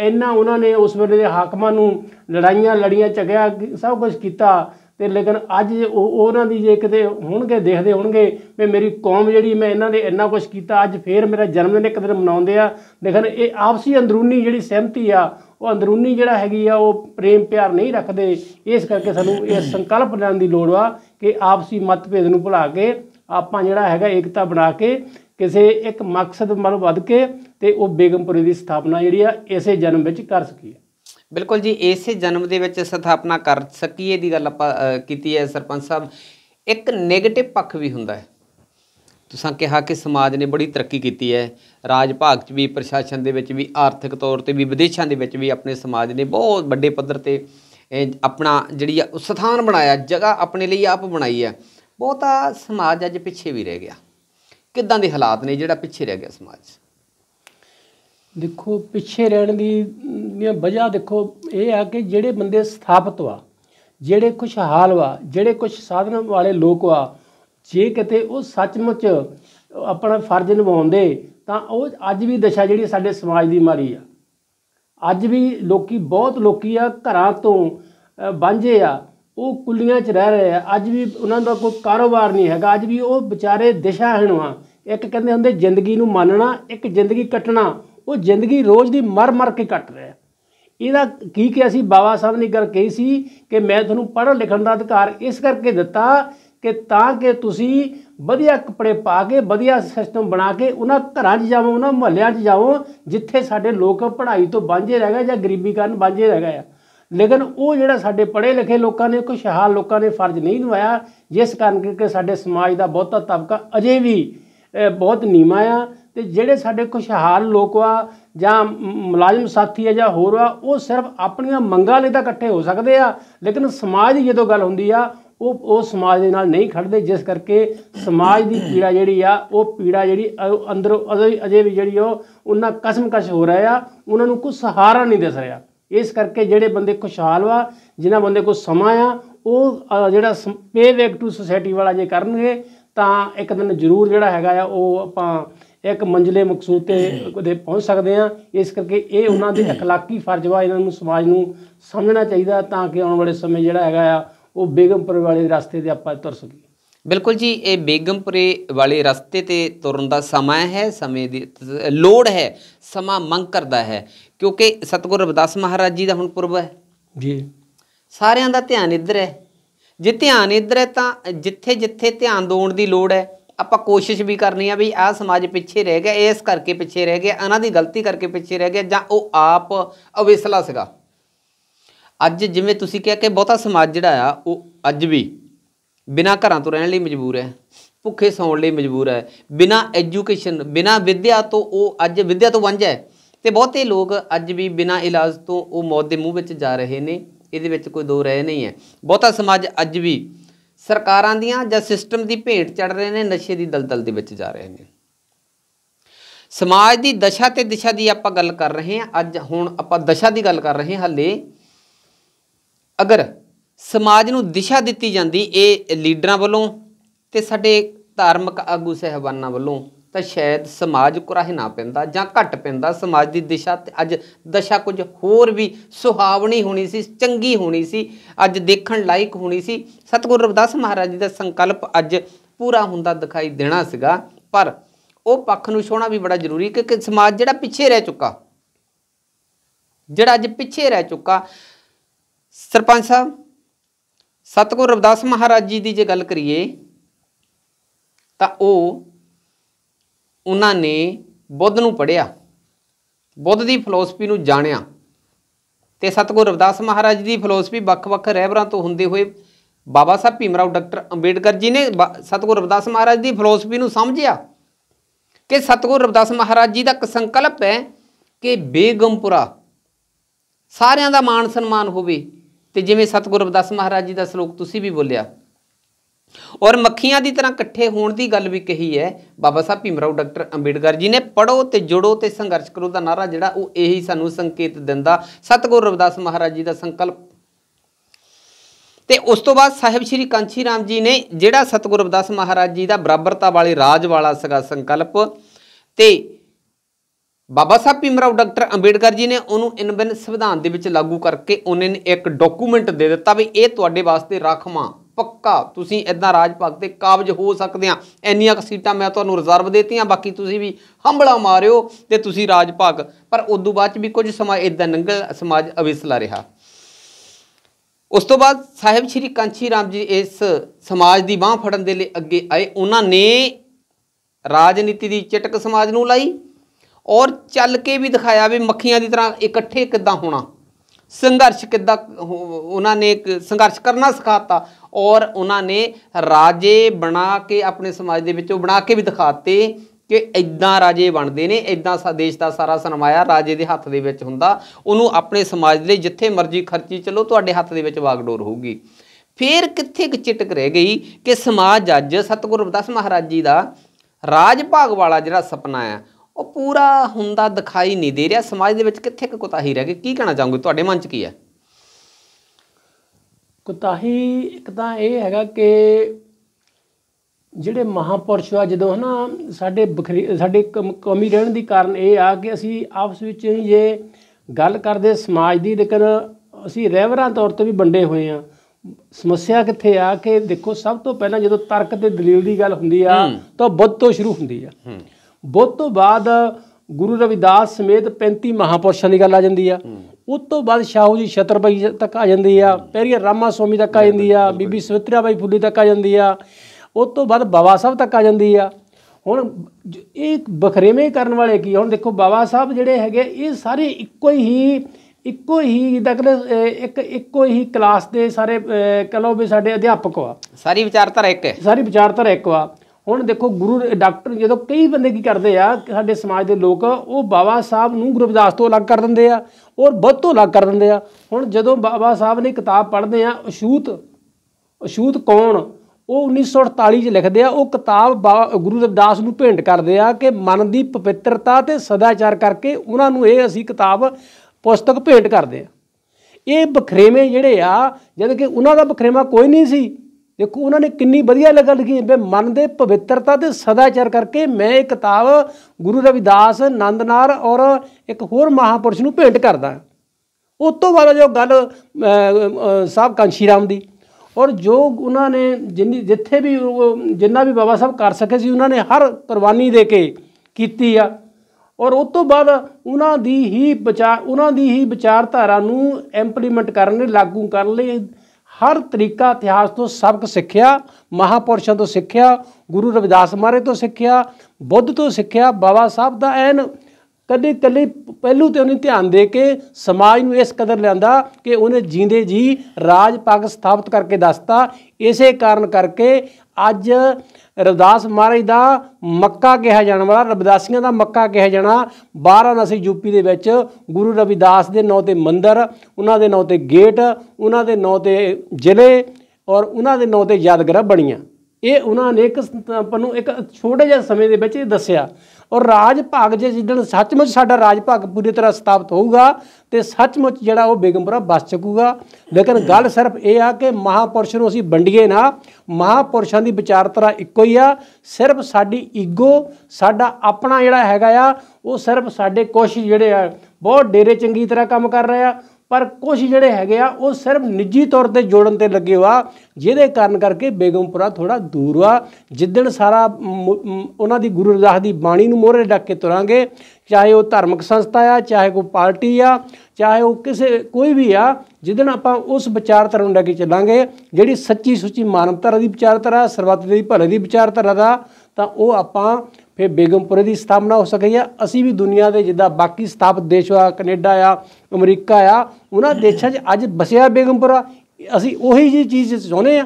ਇੰਨਾ ਉਹਨਾਂ ਨੇ ਉਸ ਵੇਲੇ ਦੇ ਹਾਕਮਾਂ ਨੂੰ ਲੜਾਈਆਂ ਲੜੀਆਂ ਝਗੜਿਆ ਸਭ ਕੁਝ ਕੀਤਾ ਤੇ ਲੇਕਿਨ ਅੱਜ ਉਹ ਉਹਨਾਂ ਦੀ ਜੇ ਕਿਤੇ ਹੋਣਗੇ ਦੇਖਦੇ ਹੋਣਗੇ ਵੀ ਮੇਰੀ ਕੌਮ ਜਿਹੜੀ ਮੈਂ ਇਹਨਾਂ ਦੇ ਇੰਨਾ ਕੁਝ ਕੀਤਾ ਅੱਜ ਫੇਰ ਮੇਰਾ ਜਨਮ ਦਿਨ ਇੱਕ ਦਿਨ ਮਨਾਉਂਦੇ ਆ ਲੇਕਿਨ ਇਹ ਆਪਸੀ ਅੰਦਰੂਨੀ ਜਿਹੜੀ ਸਹਿਮਤੀ ਆ ਉਹ ਅੰਦਰੂਨੀ ਜਿਹੜਾ ਹੈਗੀ ਆ ਉਹ ਪ੍ਰੇਮ ਪਿਆਰ ਨਹੀਂ ਰੱਖਦੇ ਇਸ ਕਰਕੇ ਸਾਨੂੰ ਇਹ ਸੰਕਲਪ ਲੈਣ ਦੀ ਲੋੜ ਆ ਕਿ ਆਪਸੀ ਮਤਭੇਦ ਨੂੰ ਭੁਲਾ ਕੇ ਆਪਾਂ ਜਿਹੜਾ ਹੈਗਾ ਏਕਤਾ ਬਣਾ ਕੇ ਕਿਸੇ ਇੱਕ ਮਕਸਦ ਵੱਲ ਵੱਧ ਕੇ ਤੇ ਉਹ ਬੇਗਮਪੁਰੀ ਦੀ ਸਥਾਪਨਾ ਜਿਹੜੀ ਆ ਇਸੇ ਜਨਮ ਵਿੱਚ ਕਰ ਸਕੀਏ
ਬਿਲਕੁਲ ਜੀ ਇਸੇ ਜਨਮ ਦੇ ਵਿੱਚ ਸਥਾਪਨਾ ਕਰ ਸਕੀਏ ਦੀ ਗੱਲ ਆਪਾਂ ਕੀਤੀ ਹੈ ਸਰਪੰਚ ਸਾਹਿਬ ਇੱਕ 네ਗੇਟਿਵ ਪੱਖ ਵੀ ਹੁੰਦਾ ਹੈ ਤੁਸੀਂ ਕਿਹਾ ਕਿ ਸਮਾਜ ਨੇ ਬੜੀ ਤਰੱਕੀ ਕੀਤੀ ਹੈ ਰਾਜ ਭਾਗ 'ਚ ਵੀ ਪ੍ਰਸ਼ਾਸਨ ਦੇ ਵਿੱਚ ਵੀ ਆਰਥਿਕ ਤੌਰ ਤੇ ਵੀ ਵਿਦੇਸ਼ਾਂ ਦੇ ਵਿੱਚ ਵੀ ਆਪਣੇ ਸਮਾਜ ਨੇ ਬਹੁਤ ਵੱਡੇ ਪੱਧਰ ਤੇ ਆਪਣਾ ਜਿਹੜੀ ਆ ਸਥਾਨ ਬਣਾਇਆ ਜਗ੍ਹਾ ਆਪਣੇ ਲਈ ਆਪ ਬਣਾਈ ਹੈ ਬਹੁਤਾ ਸਮਾਜ ਅੱਜ ਪਿੱਛੇ ਵੀ ਰਹਿ ਗਿਆ ਕਿੱਦਾਂ ਦੇ ਹਾਲਾਤ ਨੇ ਜਿਹੜਾ ਪਿੱਛੇ ਰਹਿ ਗਿਆ ਸਮਾਜ
ਦੇਖੋ ਪਿੱਛੇ ਰਹਿਣ ਦੀ ਦੀਆਂ ਵਜ੍ਹਾ ਦੇਖੋ ਇਹ ਆ ਕਿ ਜਿਹੜੇ ਬੰਦੇ ਸਥਾਪਿਤ ਵਾ ਜਿਹੜੇ ਹਾਲ ਵਾ ਜਿਹੜੇ ਕੁਝ ਸਾਧਨ ਵਾਲੇ ਲੋਕ ਵਾ ਜੇ ਕਿਤੇ ਉਹ ਸੱਚਮੁੱਚ ਆਪਣਾ ਫਰਜ਼ ਨਿਭਾਉਂਦੇ ਤਾਂ ਉਹ ਅੱਜ ਵੀ ਦਸ਼ਾ ਜਿਹੜੀ ਸਾਡੇ ਸਮਾਜ ਦੀ ਮਾਰੀ ਆ ਅੱਜ ਵੀ ਲੋਕੀ ਬਹੁਤ ਲੋਕੀ ਆ ਘਰਾਂ ਤੋਂ ਵਾਂਝੇ ਆ ਉਹ ਕੁੱਲੀਆਂ 'ਚ ਰਹਿ ਰਹੇ ਆ ਅੱਜ ਵੀ ਉਹਨਾਂ ਦਾ ਕੋਈ ਕਾਰੋਬਾਰ ਨਹੀਂ ਹੈਗਾ ਅੱਜ ਵੀ ਉਹ ਵਿਚਾਰੇ ਦਿਸ਼ਾ ਹਣਵਾ ਇੱਕ ਕਹਿੰਦੇ ਹੁੰਦੇ ਜ਼ਿੰਦਗੀ ਨੂੰ ਮੰਨਣਾ ਇੱਕ ਜ਼ਿੰਦਗੀ ਕੱਟਣਾ ਉਹ ਜ਼ਿੰਦਗੀ ਰੋਜ਼ ਦੀ ਮਰ ਮਰ ਕੇ ਕੱਟ ਰਿਹਾ ਇਹਦਾ ਕੀ ਕਿ ਅਸੀਂ ਬਾਬਾ ਸਾਹਿਬ ਨੇ ਗੱਲ ਕਹੀ ਸੀ ਕਿ ਮੈਂ ਤੁਹਾਨੂੰ ਪੜ੍ਹਨ ਲਿਖਣ ਦਾ ਅਧਿਕਾਰ ਇਸ ਕਰਕੇ ਦਿੱਤਾ ਕਿ ਤਾਂ ਕਿ ਤੁਸੀਂ ਵਧੀਆ ਕੱਪੜੇ ਪਾ ਕੇ ਵਧੀਆ ਸਿਸਟਮ ਬਣਾ ਕੇ ਉਹਨਾਂ ਘਰਾਂ 'ਚ ਜਾਵੋ ਉਹਨਾਂ ਮੁਹੱਲਿਆਂ 'ਚ ਜਾਵੋ ਜਿੱਥੇ ਸਾਡੇ ਲੋਕ ਪੜ੍ਹਾਈ ਤੋਂ ਵਾਂਝੇ ਰਹਿ ਗਏ ਜਾਂ ਗਰੀਬੀ ਕਾਰਨ ਵਾਂਝੇ ਰਹਿ ਗਏ ਆ ਲੇਕਿਨ ਉਹ ਜਿਹੜਾ ਸਾਡੇ ਪੜ੍ਹੇ ਲਿਖੇ ਲੋਕਾਂ ਨੇ ਕੋਈ ਸ਼ਹਾਲ ਲੋਕਾਂ ਨੇ ਫਰਜ਼ ਨਹੀਂ ਨਿਭਾਇਆ ਜਿਸ ਕਾਰਨ ਕਰਕੇ ਸਾਡੇ ਸਮਾਜ ਦਾ ਬਹੁਤਾ ਤਬਕਾ ਅਜੇ ਵੀ ਬਹੁਤ ਨੀਮਾ ਆ ਤੇ ਜਿਹੜੇ ਸਾਡੇ ਕੋਈ ਸ਼ਹਾਲ ਲੋਕ ਆ ਜਾਂ ਮੁਲਾਜ਼ਮ ਸਾਥੀ ਆ ਜਾਂ ਹੋਰ ਆ ਉਹ ਸਿਰਫ ਆਪਣੀਆਂ ਮੰਗਾਂ ਲਈ ਤਾਂ ਇਕੱਠੇ ਹੋ ਸਕਦੇ ਆ ਲੇਕਿਨ ਸਮਾਜ ਦੀ ਜਦੋਂ ਗੱਲ ਹੁੰਦੀ ਆ ਉਹ ਉਹ ਸਮਾਜ ਦੇ ਨਾਲ ਨਹੀਂ ਖੜਦੇ ਜਿਸ ਕਰਕੇ ਸਮਾਜ ਦੀ ਪੀੜਾ ਜਿਹੜੀ ਆ ਉਹ ਪੀੜਾ ਜਿਹੜੀ ਅੰਦਰ ਅਜੇ ਵੀ ਜਿਹੜੀ ਉਹ ਉਹਨਾਂ ਕਸਮ ਕਸ਼ ਹੋ ਰਹਾ ਆ ਉਹਨਾਂ ਨੂੰ ਕੋਈ ਸਹਾਰਾ ਨਹੀਂ ਦਿਸ ਰਿਹਾ ਇਸ ਕਰਕੇ ਜਿਹੜੇ ਬੰਦੇ ਖੁਸ਼ਹਾਲ ਵਾ ਜਿਨ੍ਹਾਂ ਬੰਦੇ ਕੋਲ ਸਮਾਂ ਆ ਉਹ ਜਿਹੜਾ ਪੇ ਬੈਕ ਟੂ ਸੋਸਾਇਟੀ ਵਾਲਾ ਜੇ ਕਰਨਗੇ ਤਾਂ ਇੱਕ ਦਿਨ ਜ਼ਰੂਰ ਜਿਹੜਾ ਹੈਗਾ ਆ ਉਹ ਆਪਾਂ ਇੱਕ ਮੰਜ਼ਲੇ ਮਕਸੂਦ ਤੇ ਪਹੁੰਚ ਸਕਦੇ ਆ ਇਸ ਕਰਕੇ ਇਹ ਉਹਨਾਂ ਦੇ اخلاقی ਫਰਜ਼ ਵਾ ਇਹਨਾਂ ਨੂੰ ਸਮਾਜ ਨੂੰ ਸਮਝਣਾ ਚਾਹੀਦਾ ਤਾਂ ਕਿ ਆਉਣ ਵਾਲੇ ਸਮੇਂ ਜਿਹੜਾ ਹੈਗਾ ਆ ਉਹ ਬੇਗਮਪੁਰ ਵਾਲੇ ਰਸਤੇ ਤੇ ਆਪਾਂ ਤੁਰ ਸਕੀਏ
ਬਿਲਕੁਲ ਜੀ ਇਹ ਬੇਗਮਪੁਰੇ ਵਾਲੇ ਰਸਤੇ ਤੇ ਤੁਰਨ ਦਾ ਸਮਾਂ ਹੈ ਸਮੇਂ ਦੀ ਲੋੜ ਹੈ ਸਮਾਂ ਮੰਗ ਕਰਦਾ ਹੈ ਕਿਉਂਕਿ ਸਤਗੁਰ ਰਵਿਦਾਸ ਮਹਾਰਾਜ ਜੀ ਦਾ ਹੁਣ ਪੁਰਬ ਹੈ ਜੀ ਸਾਰਿਆਂ ਦਾ ਧਿਆਨ ਇੱਧਰ ਹੈ ਜੇ ਧਿਆਨ ਇੱਧਰ ਹੈ ਤਾਂ ਜਿੱਥੇ ਜਿੱਥੇ ਧਿਆਨ ਦੋਣ ਦੀ ਲੋੜ ਹੈ ਆਪਾਂ ਕੋਸ਼ਿਸ਼ ਵੀ ਕਰਨੀ ਆ ਵੀ ਆਹ ਸਮਾਜ ਪਿੱਛੇ ਰਹਿ ਗਿਆ ਇਸ ਕਰਕੇ ਪਿੱਛੇ ਰਹਿ ਗਿਆ ਇਹਨਾਂ ਦੀ ਗਲਤੀ ਕਰਕੇ ਪਿੱਛੇ ਰਹਿ ਗਿਆ ਜਾਂ ਉਹ ਆਪ ਅਵੇਸਲਾ ਸੀਗਾ ਅੱਜ ਜਿਵੇਂ ਤੁਸੀਂ ਕਿਹਾ ਕਿ ਬਹੁਤਾ ਸਮਾਜ ਜਿਹੜਾ ਆ ਉਹ ਅੱਜ ਵੀ ਬਿਨਾ ਘਰਾਂ ਤੋਂ ਰਹਿਣ ਲਈ ਮਜਬੂਰ ਹੈ ਭੁੱਖੇ ਸੌਣ ਲਈ ਮਜਬੂਰ ਹੈ ਬਿਨਾ ਐਜੂਕੇਸ਼ਨ ਬਿਨਾ ਵਿਦਿਆ ਤੋਂ ਉਹ ਅੱਜ ਵਿਦਿਆ ਤੋਂ ਵਾਂਝਾ ਹੈ ਤੇ ਬਹੁਤੇ ਲੋਕ ਅੱਜ ਵੀ ਬਿਨਾ ਇਲਾਜ ਤੋਂ ਉਹ ਮੌਤ ਦੇ ਮੂੰਹ ਵਿੱਚ ਜਾ ਰਹੇ ਨੇ ਇਹਦੇ ਵਿੱਚ ਕੋਈ ਦੋ ਰਹਿ ਨਹੀਂ ਹੈ ਬਹੁਤਾ ਸਮਾਜ ਅੱਜ ਵੀ ਸਰਕਾਰਾਂ ਦੀਆਂ ਜਾਂ ਸਿਸਟਮ ਦੀ ਭੇਟ ਚੜ ਰਹੇ ਨੇ ਨਸ਼ੇ ਦੀ ਦਲਦਲ ਦੇ ਵਿੱਚ ਜਾ ਰਹੇ ਨੇ ਸਮਾਜ ਦੀ ਦਸ਼ਾ ਤੇ ਦਿਸ਼ਾ ਦੀ ਆਪਾਂ ਗੱਲ ਕਰ ਰਹੇ ਹਾਂ ਅੱਜ ਹੁਣ ਆਪਾਂ ਦਸ਼ਾ ਦੀ ਗੱਲ ਕਰ ਰਹੇ ਹਾਂ ਹੱਲੇ ਅਗਰ ਸਮਾਜ ਨੂੰ ਦਿਸ਼ਾ ਦਿੱਤੀ ਜਾਂਦੀ ਇਹ ਲੀਡਰਾਂ ਵੱਲੋਂ ਤੇ ਸਾਡੇ ਧਾਰਮਿਕ ਆਗੂ ਸਹਿਬਾਨਾਂ ਵੱਲੋਂ ਤਾਂ ਸ਼ਾਇਦ ਸਮਾਜ ਨਾ ਪੈਂਦਾ ਜਾਂ ਘਟ ਪੈਂਦਾ ਸਮਾਜ ਦੀ ਦਿਸ਼ਾ ਤੇ ਅੱਜ ਦਸ਼ਾ ਕੁਝ ਹੋਰ ਵੀ ਸੁਹਾਵਣੀ ਹੋਣੀ ਸੀ ਚੰਗੀ ਹੋਣੀ ਸੀ ਅੱਜ ਦੇਖਣ ਲਾਇਕ ਹੋਣੀ ਸੀ ਸਤਗੁਰੂ ਰਵਿਦਾਸ ਮਹਾਰਾਜ ਜੀ ਦਾ ਸੰਕਲਪ ਅੱਜ ਪੂਰਾ ਹੁੰਦਾ ਦਿਖਾਈ ਦੇਣਾ ਸੀਗਾ ਪਰ ਉਹ ਪੱਖ ਨੂੰ ਛੋਣਾ ਵੀ ਬੜਾ ਜ਼ਰੂਰੀ ਕਿ ਸਮਾਜ ਜਿਹੜਾ ਪਿੱਛੇ ਰਹਿ ਚੁੱਕਾ ਜਿਹੜਾ ਅੱਜ ਪਿੱਛੇ ਰਹਿ ਚੁੱਕਾ ਸਰਪੰਚ ਸਾਹਿਬ ਸਤਗੁਰ ਰਵਿਦਾਸ ਮਹਾਰਾਜ ਜੀ ਦੀ ਜੇ ਗੱਲ ਕਰੀਏ ਤਾਂ ਉਹ ਉਹਨਾਂ ਨੇ ਬੁੱਧ ਨੂੰ ਪੜਿਆ ਬੁੱਧ ਦੀ ਫਿਲਾਸਫੀ ਨੂੰ ਜਾਣਿਆ ਤੇ ਸਤਗੁਰ ਰਵਿਦਾਸ ਮਹਾਰਾਜ ਦੀ ਫਿਲਾਸਫੀ ਵੱਖ-ਵੱਖ ਰਹਿਬਰਾਂ ਤੋਂ ਹੁੰਦੇ ਹੋਏ ਬਾਬਾ ਸਾਹਿਬ ਭੀਮਰਾਓ ਡਾਕਟਰ ਅੰਬੇਡਕਰ ਜੀ ਨੇ ਸਤਗੁਰ ਰਵਿਦਾਸ ਮਹਾਰਾਜ ਦੀ ਫਿਲਾਸਫੀ ਨੂੰ ਸਮਝਿਆ ਕਿ ਸਤਗੁਰ ਰਵਿਦਾਸ ਮਹਾਰਾਜ ਜੀ ਦਾ ਇੱਕ ਸੰਕਲਪ ਹੈ ਕਿ ਬੇਗਮਪੁਰਾ ਸਾਰਿਆਂ ਦਾ ਮਾਣ ਸਨਮਾਨ ਹੋਵੇ ਤੇ ਜਿਵੇਂ ਸਤਗੁਰ ਰਵਿਦਾਸ ਮਹਾਰਾਜ ਜੀ ਦਾ ਸ਼ਲੋਕ ਤੁਸੀਂ ਵੀ ਬੋਲਿਆ ਔਰ ਮੱਖੀਆਂ ਦੀ ਤਰ੍ਹਾਂ ਇਕੱਠੇ ਹੋਣ ਦੀ ਗੱਲ ਵੀ ਕਹੀ ਹੈ ਬਾਬਾ ਸਾਹਿਬ ਭੀਮਰਾਓ ਡਾਕਟਰ ਅੰਬੇਡਕਰ ਜੀ ਨੇ ਪੜੋ ਤੇ ਜੁੜੋ ਤੇ ਸੰਘਰਸ਼ ਕਰੋ ਦਾ ਨਾਰਾ ਜਿਹੜਾ ਉਹ ਇਹੀ ਸਾਨੂੰ ਸੰਕੇਤ ਦਿੰਦਾ ਸਤਗੁਰੂ ਰਵਿਦਾਸ ਮਹਾਰਾਜ ਜੀ ਦਾ ਸੰਕਲਪ ਤੇ ਉਸ ਤੋਂ ਬਾਅਦ ਸਾਹਿਬ ਸ਼੍ਰੀ ਕਾਂਚੀ ਰਾਮ ਜੀ ਨੇ ਜਿਹੜਾ ਸਤਗੁਰੂ ਰਵਿਦਾਸ ਮਹਾਰਾਜ ਜੀ ਦਾ ਬਰਾਬਰਤਾ ਵਾਲੇ ਰਾਜ ਵਾਲਾ ਸਗਾ ਸੰਕਲਪ ਤੇ ਬਾਬਾ ਸਾਹਿਬ ਭੀਮਰਾਓ ਡਾਕਟਰ ਅੰਬੇਡਕਰ ਜੀ ਨੇ ਉਹਨੂੰ ਇਨਬਨ ਸੰਵਿਧਾਨ ਦੇ ਵਿੱਚ ਲਾਗੂ ਕਰਕੇ ਉਹਨੇ ਇੱਕ ਡਾਕੂਮੈਂਟ ਦੇ ਦਿੱਤਾ ਵੀ ਇਹ ਤੁਹਾਡੇ ਵਾਸਤੇ ਰਾਖਵਾਂ ਪੱਕਾ ਤੁਸੀਂ ਇਦਾਂ ਰਾਜ ਭਾਗ ਤੇ ਕਾਬਜ ਹੋ ਸਕਦੇ ਆ ਇੰਨੀਆਂ ਸੀਟਾਂ ਮੈਂ ਤੁਹਾਨੂੰ ਰਿਜ਼ਰਵ ਦੇਤੀਆਂ ਬਾਕੀ ਤੁਸੀਂ ਵੀ ਹੰਬਲਾ ਮਾਰਿਓ ਤੇ ਤੁਸੀਂ ਰਾਜ ਪਰ ਉਸ ਤੋਂ ਬਾਅਦ ਚ ਵੀ ਕੁਝ ਸਮਾਂ ਇਦਾਂ ਨੰਗਲ ਸਮਾਜ ਅਵਿਸਲਾ ਰਿਹਾ ਉਸ ਤੋਂ ਬਾਅਦ ਸਾਹਿਬ ਸ਼੍ਰੀ ਕੰਚੀ ਰਾਮ ਜੀ ਇਸ ਸਮਾਜ ਦੀ ਬਾਹ ਫੜਨ ਦੇ ਲਈ ਅੱਗੇ ਆਏ ਉਹਨਾਂ ਨੇ ਰਾਜਨੀਤੀ ਦੀ ਚਟਕ ਸਮਾਜ ਨੂੰ ਲਾਈ ਔਰ ਚੱਲ ਕੇ ਵੀ ਦਿਖਾਇਆ ਵੀ ਮੱਖੀਆਂ ਦੀ ਤਰ੍ਹਾਂ ਇਕੱਠੇ ਕਿੱਦਾਂ ਹੋਣਾ ਸੰਘਰਸ਼ ਕਿੱਦਾਂ ਉਹਨਾਂ ਨੇ ਸੰਘਰਸ਼ ਕਰਨਾ ਸਿਖਾਤਾ ਔਰ ਉਹਨਾਂ ਨੇ ਰਾਜੇ ਬਣਾ ਕੇ ਆਪਣੇ ਸਮਾਜ ਦੇ ਵਿੱਚੋਂ ਬਣਾ ਕੇ ਵੀ ਦਿਖਾਤੇ ਕਿ ਇਦਾਂ ਰਾਜੇ ਬਣਦੇ ਨੇ ਇਦਾਂ ਦੇਸ਼ ਦਾ ਸਾਰਾ ਸਰਮਾਇਆ ਰਾਜੇ ਦੇ ਹੱਥ ਦੇ ਵਿੱਚ ਹੁੰਦਾ ਉਹਨੂੰ ਆਪਣੇ ਸਮਾਜ ਦੇ ਜਿੱਥੇ ਮਰਜ਼ੀ ਖਰਚੀ ਚਲੋ ਤੁਹਾਡੇ ਹੱਥ ਦੇ ਵਿੱਚ ਵਾਗਡੋਰ ਹੋਊਗੀ ਫੇਰ ਕਿੱਥੇ ਕਿ ਚਿਟਕ ਰਹਿ ਗਈ ਕਿ ਸਮਾਜ ਅੱਜ ਸਤਗੁਰੂ ਰਵਿਦਾਸ ਮਹਾਰਾਜ ਜੀ ਦਾ ਰਾਜ ਭਾਗ ਵਾਲਾ ਜਿਹੜਾ ਸੁਪਨਾ ਆ ਉਹ ਪੂਰਾ ਹੁੰਦਾ ਦਿਖਾਈ ਨਹੀਂ ਦੇ ਰਿਹਾ ਸਮਾਜ ਦੇ ਵਿੱਚ ਕਿੱਥੇ ਕੁ ਕੁਤਾਹੀ ਰਹਿ ਗਈ ਕੀ ਕਹਿਣਾ ਚਾਹੋਗੇ ਤੁਹਾਡੇ ਮਨ 'ਚ ਕੀ ਹੈ
ਕੁਤਾਹੀ ਇੱਕ ਤਾਂ ਇਹ ਹੈਗਾ ਕਿ ਜਿਹੜੇ ਮਹਾਪੁਰਸ਼ ਆ ਜਦੋਂ ਹਨਾ ਸਾਡੇ ਬਖਰੀ ਸਾਡੇ ਕਮੀ ਰਹਿਣ ਦੀ ਕਾਰਨ ਇਹ ਆ ਕਿ ਅਸੀਂ ਆਪਸ ਵਿੱਚ ਹੀ ਜੇ ਗੱਲ ਕਰਦੇ ਸਮਾਜ ਦੀ ਲੇਕਿਨ ਅਸੀਂ ਰਹਿਵਰਾਂ ਤੌਰ ਤੇ ਵੀ ਵੰਡੇ ਹੋਏ ਆ ਸਮੱਸਿਆ ਕਿੱਥੇ ਆ ਕਿ ਦੇਖੋ ਸਭ ਤੋਂ ਪਹਿਲਾਂ ਜਦੋਂ ਤਰਕ ਤੇ ਦਲੀਲ ਦੀ ਗੱਲ ਹੁੰਦੀ ਆ ਤਾਂ ਬੁੱਧ ਤੋਂ ਸ਼ੁਰੂ ਹੁੰਦੀ ਆ ਬੁੱਧ ਤੋਂ ਬਾਅਦ ਗੁਰੂ ਰਵਿਦਾਸ ਸਮੇਤ 35 ਮਹਾਪੁਰਸ਼ਾਂ ਦੀ ਗੱਲ ਆ ਜਾਂਦੀ ਆ ਉਸ ਤੋਂ ਬਾਅਦ ਸ਼ਾਹੂ ਜੀ ਛਤਰਪਈ ਤੱਕ ਆ ਜਾਂਦੀ ਆ ਪਹਿਰੀਆ ਰਾਮਾ ਸੋਮੀ ਤੱਕ ਆ ਜਾਂਦੀ ਆ ਬੀਬੀ ਸਵਿਤਰਾ ਬਾਈ ਫੁੱਲੀ ਤੱਕ ਆ ਜਾਂਦੀ ਆ ਉਸ ਤੋਂ ਬਾਅਦ ਬਾਬਾ ਸਾਹਿਬ ਤੱਕ ਆ ਜਾਂਦੀ ਆ ਹੁਣ ਇਹ ਬਖਰੇਵੇਂ ਕਰਨ ਵਾਲੇ ਕੀ ਹੁਣ ਦੇਖੋ ਬਾਬਾ ਸਾਹਿਬ ਜਿਹੜੇ ਹੈਗੇ ਇਹ ਸਾਰੇ ਇੱਕੋ ਹੀ ਇੱਕੋ ਹੀ ਤੱਕ ਇੱਕ ਇੱਕੋ ਹੀ ਕਲਾਸ ਦੇ ਸਾਰੇ ਕਲੋ ਵੀ ਸਾਡੇ ਅਧਿਆਪਕ ਆ ਸਾਰੀ ਵਿਚਾਰਧਾਰਾ ਇੱਕ ਹੈ ਸਾਰੀ ਵਿਚਾਰਧਾਰਾ ਇੱਕ ਆ ਹੁਣ ਦੇਖੋ ਗੁਰੂ ਡਾਕਟਰ ਜਦੋਂ ਕਈ ਬੰਦੇ ਕੀ ਕਰਦੇ ਆ ਸਾਡੇ ਸਮਾਜ ਦੇ ਲੋਕ ਉਹ ਬਾਬਾ ਸਾਹਿਬ ਨੂੰ ਗੁਰੂ ਤੋਂ ਅਲੱਗ ਕਰ ਦਿੰਦੇ ਆ ਔਰ ਬੁੱਧ ਤੋਂ ਅਲੱਗ ਕਰ ਦਿੰਦੇ ਆ ਹੁਣ ਜਦੋਂ ਬਾਬਾ ਸਾਹਿਬ ਨੇ ਕਿਤਾਬ ਪੜ੍ਹਦੇ ਆ ਅਸ਼ੂਤ ਅਸ਼ੂਤ ਕੌਣ ਉਹ 1948 ਚ ਲਿਖਦੇ ਆ ਉਹ ਕਿਤਾਬ ਗੁਰੂ ਰਵਿਦਾਸ ਨੂੰ ਭੇਂਟ ਕਰਦੇ ਆ ਕਿ ਮਨ ਦੀ ਪਵਿੱਤਰਤਾ ਤੇ ਸਦਾਚਾਰ ਕਰਕੇ ਉਹਨਾਂ ਨੂੰ ਇਹ ਅਸੀਂ ਕਿਤਾਬ ਪੁਸਤਕ ਭੇਂਟ ਕਰਦੇ ਆ ਇਹ ਬਖਰੇਵੇਂ ਜਿਹੜੇ ਆ ਜਦ ਕਿ ਉਹਨਾਂ ਦਾ ਬਖਰੇਵਾ ਕੋਈ ਨਹੀਂ ਸੀ ਦੇਖੋ ਉਹਨਾਂ ਨੇ ਕਿੰਨੀ ਵਧੀਆ ਗੱਲ ਲਿਖੀ ਬੇ ਮਨ ਦੇ ਪਵਿੱਤਰਤਾ ਤੇ ਸਦਾਚਾਰ ਕਰਕੇ ਮੈਂ ਇਹ ਕਿਤਾਬ ਗੁਰੂ ਰਵਿਦਾਸ ਨੰਦਨਾਰ ਔਰ ਇੱਕ ਹੋਰ ਮਹਾਪੁਰਸ਼ ਨੂੰ ਭੇਂਟ ਕਰਦਾ ਉਸ ਤੋਂ ਬਾਅਦ ਜੋ ਗੱਲ ਸਾਹਿਬ ਕਾਂਸ਼ੀ ਰਾਮ ਦੀ ਔਰ ਜੋ ਉਹਨਾਂ ਨੇ ਜਿੰਨੀ ਜਿੱਥੇ ਵੀ ਜਿੰਨਾ ਵੀ ਬਾਬਾ ਸਾਹਿਬ ਕਰ ਸਕੇ ਸੀ ਉਹਨਾਂ ਨੇ ਹਰ ਕੁਰਬਾਨੀ ਦੇ ਕੇ ਕੀਤੀ ਆ ਔਰ ਉਸ ਤੋਂ ਬਾਅਦ ਉਹਨਾਂ ਦੀ ਹੀ ਵਿਚਾਰ ਉਹਨਾਂ ਦੀ ਹੀ ਵਿਚਾਰਧਾਰਾ ਨੂੰ ਇੰਪਲੀਮੈਂਟ ਕਰਨ ਲਈ ਲਾਗੂ ਕਰਨ ਲਈ ਹਰ ਤਰੀਕਾ ਇਤਿਹਾਸ ਤੋਂ ਸਬਕ ਸਿੱਖਿਆ ਮਹਾਪੁਰਸ਼ਾਂ ਤੋਂ ਸਿੱਖਿਆ ਗੁਰੂ ਰਵਿਦਾਸ ਮਹਾਰਾਜ ਤੋਂ ਸਿੱਖਿਆ ਬੁੱਧ ਤੋਂ ਸਿੱਖਿਆ ਬਾਬਾ ਸਾਹਿਬ ਦਾ ਐਨ ਕਦੇ ਕਲੀ ਪਹਿਲੂ ਤੇ ਉਹਨੇ ਧਿਆਨ ਦੇ ਕੇ ਸਮਾਜ ਨੂੰ ਇਸ ਕਦਰ ਲਿਆਂਦਾ ਕਿ ਉਹਨੇ ਜੀਂਦੇ ਜੀ ਰਾਜ ਪਾਕ ਸਥਾਪਿਤ ਕਰਕੇ ਦੱਸਤਾ ਇਸੇ ਕਾਰਨ ਕਰਕੇ ਅੱਜ ਰਵਿਦਾਸ ਮਹਾਰਾਜ ਦਾ ਮੱਕਾ ਕਿਹਾ ਜਾਣ ਵਾਲਾ ਰਵਿਦਾਸੀਆਂ ਦਾ ਮੱਕਾ ਕਿਹਾ ਜਾਣਾ ਬਾਰਾਨਸੀ ਯੂਪੀ ਦੇ ਵਿੱਚ ਗੁਰੂ ਰਵਿਦਾਸ ਦੇ ਨਾਂ ਤੇ ਮੰਦਰ ਉਹਨਾਂ ਦੇ ਨਾਂ ਤੇ ਗੇਟ ਉਹਨਾਂ ਦੇ ਨਾਂ ਤੇ ਜ਼ਿਲ੍ਹੇ ਔਰ ਉਹਨਾਂ ਦੇ ਨਾਂ ਤੇ ਯਾਦਗਾਰਾਂ ਬਣੀਆਂ ਇਹ ਉਹਨਾਂ ਨੇ ਇੱਕ ਆਪਾਂ ਨੂੰ ਇੱਕ ਛੋਟੇ ਜਿਹੇ ਸਮੇਂ ਦੇ ਵਿੱਚ ਇਹ ਦੱਸਿਆ ਔਰ ਰਾਜ ਭਾਗ ਜੇ ਜਿੱਦਣ ਸੱਚਮੁੱਚ ਸਾਡਾ ਰਾਜ ਭਾਗ ਪੂਰੀ ਤਰ੍ਹਾਂ ਸਥਾਪਿਤ ਹੋਊਗਾ ਤੇ ਸੱਚਮੁੱਚ ਜਿਹੜਾ ਉਹ ਬੇਗੰਪੁਰਾ ਬਸ ਚੁਕੂਗਾ ਲੇਕਿਨ ਗੱਲ ਸਿਰਫ ਇਹ ਆ ਕਿ ਮਹਾਪੁਰਸ਼ ਨੂੰ ਅਸੀਂ ਵੰਡੀਏ ਨਾ ਮਹਾਪੁਰਸ਼ਾਂ ਦੀ ਵਿਚਾਰਤਰਾ ਇੱਕੋ ਹੀ ਆ ਸਿਰਫ ਸਾਡੀ ਈਗੋ ਸਾਡਾ ਆਪਣਾ ਜਿਹੜਾ ਹੈਗਾ ਆ ਉਹ ਸਿਰਫ ਸਾਡੇ ਕੁਝ ਜਿਹੜੇ ਆ ਬਹੁਤ ਡੇਰੇ ਚੰਗੀ ਤਰ੍ਹਾਂ ਕੰਮ ਕਰ ਰਹੇ ਆ ਪਰ ਕੁਝ ਜਿਹੜੇ ਹੈਗੇ ਆ ਉਹ ਸਿਰਫ ਨਿੱਜੀ ਤੌਰ ਤੇ ਜੋੜਨ ਤੇ ਲੱਗੇ ਆ ਜਿਹਦੇ ਕਾਰਨ ਕਰਕੇ ਬੇਗਮਪੁਰਾ ਥੋੜਾ ਦੂਰ ਆ ਜਿੱਦਣ ਸਾਰਾ ਉਹਨਾਂ ਦੀ ਗੁਰੂ ਰਜ਼ਾਹ ਦੀ ਬਾਣੀ ਨੂੰ ਮੋਹਰੇ ਡੱਕ ਕੇ ਤੁਰਾਂਗੇ ਚਾਹੇ ਉਹ ਧਾਰਮਿਕ ਸੰਸਥਾ ਆ ਚਾਹੇ ਕੋਈ ਪਾਰਟੀ ਆ ਚਾਹੇ ਉਹ ਕਿਸੇ ਕੋਈ ਵੀ ਆ ਜਿੱਦਣ ਆਪਾਂ ਉਸ ਵਿਚਾਰਧਾਰਾ ਨੂੰ ਲੈ ਕੇ ਚੱਲਾਂਗੇ ਜਿਹੜੀ ਸੱਚੀ ਸੁੱਚੀ ਮਾਨਵਤਾ ਦੀ ਵਿਚਾਰਧਾਰਾ ਸਰਬੱਤ ਦੇ ਭਲੇ ਦੀ ਵਿਚਾਰਧਾਰਾ ਦਾ ਤਾਂ ਉਹ ਆਪਾਂ ਫਿਰ ਬੇਗਮਪੁਰੇ ਦੀ ਸਥਾਪਨਾ ਹੋ ਸਕਈ ਆ ਅਸੀਂ ਵੀ ਦੁਨੀਆ ਦੇ ਜਿੱਦਾਂ ਬਾਕੀ ਸਥਾਪਿਤ ਦੇਸ਼ ਆ ਕੈਨੇਡਾ ਆ ਅਮਰੀਕਾ ਆ ਉਹਨਾਂ ਦੇਸ਼ਾਂ 'ਚ ਅੱਜ ਬਸਿਆ ਬੇਗਮਪੁਰਾ ਅਸੀਂ ਉਹੀ ਜੀ ਚੀਜ਼ ਚਾਹੁੰਦੇ ਆ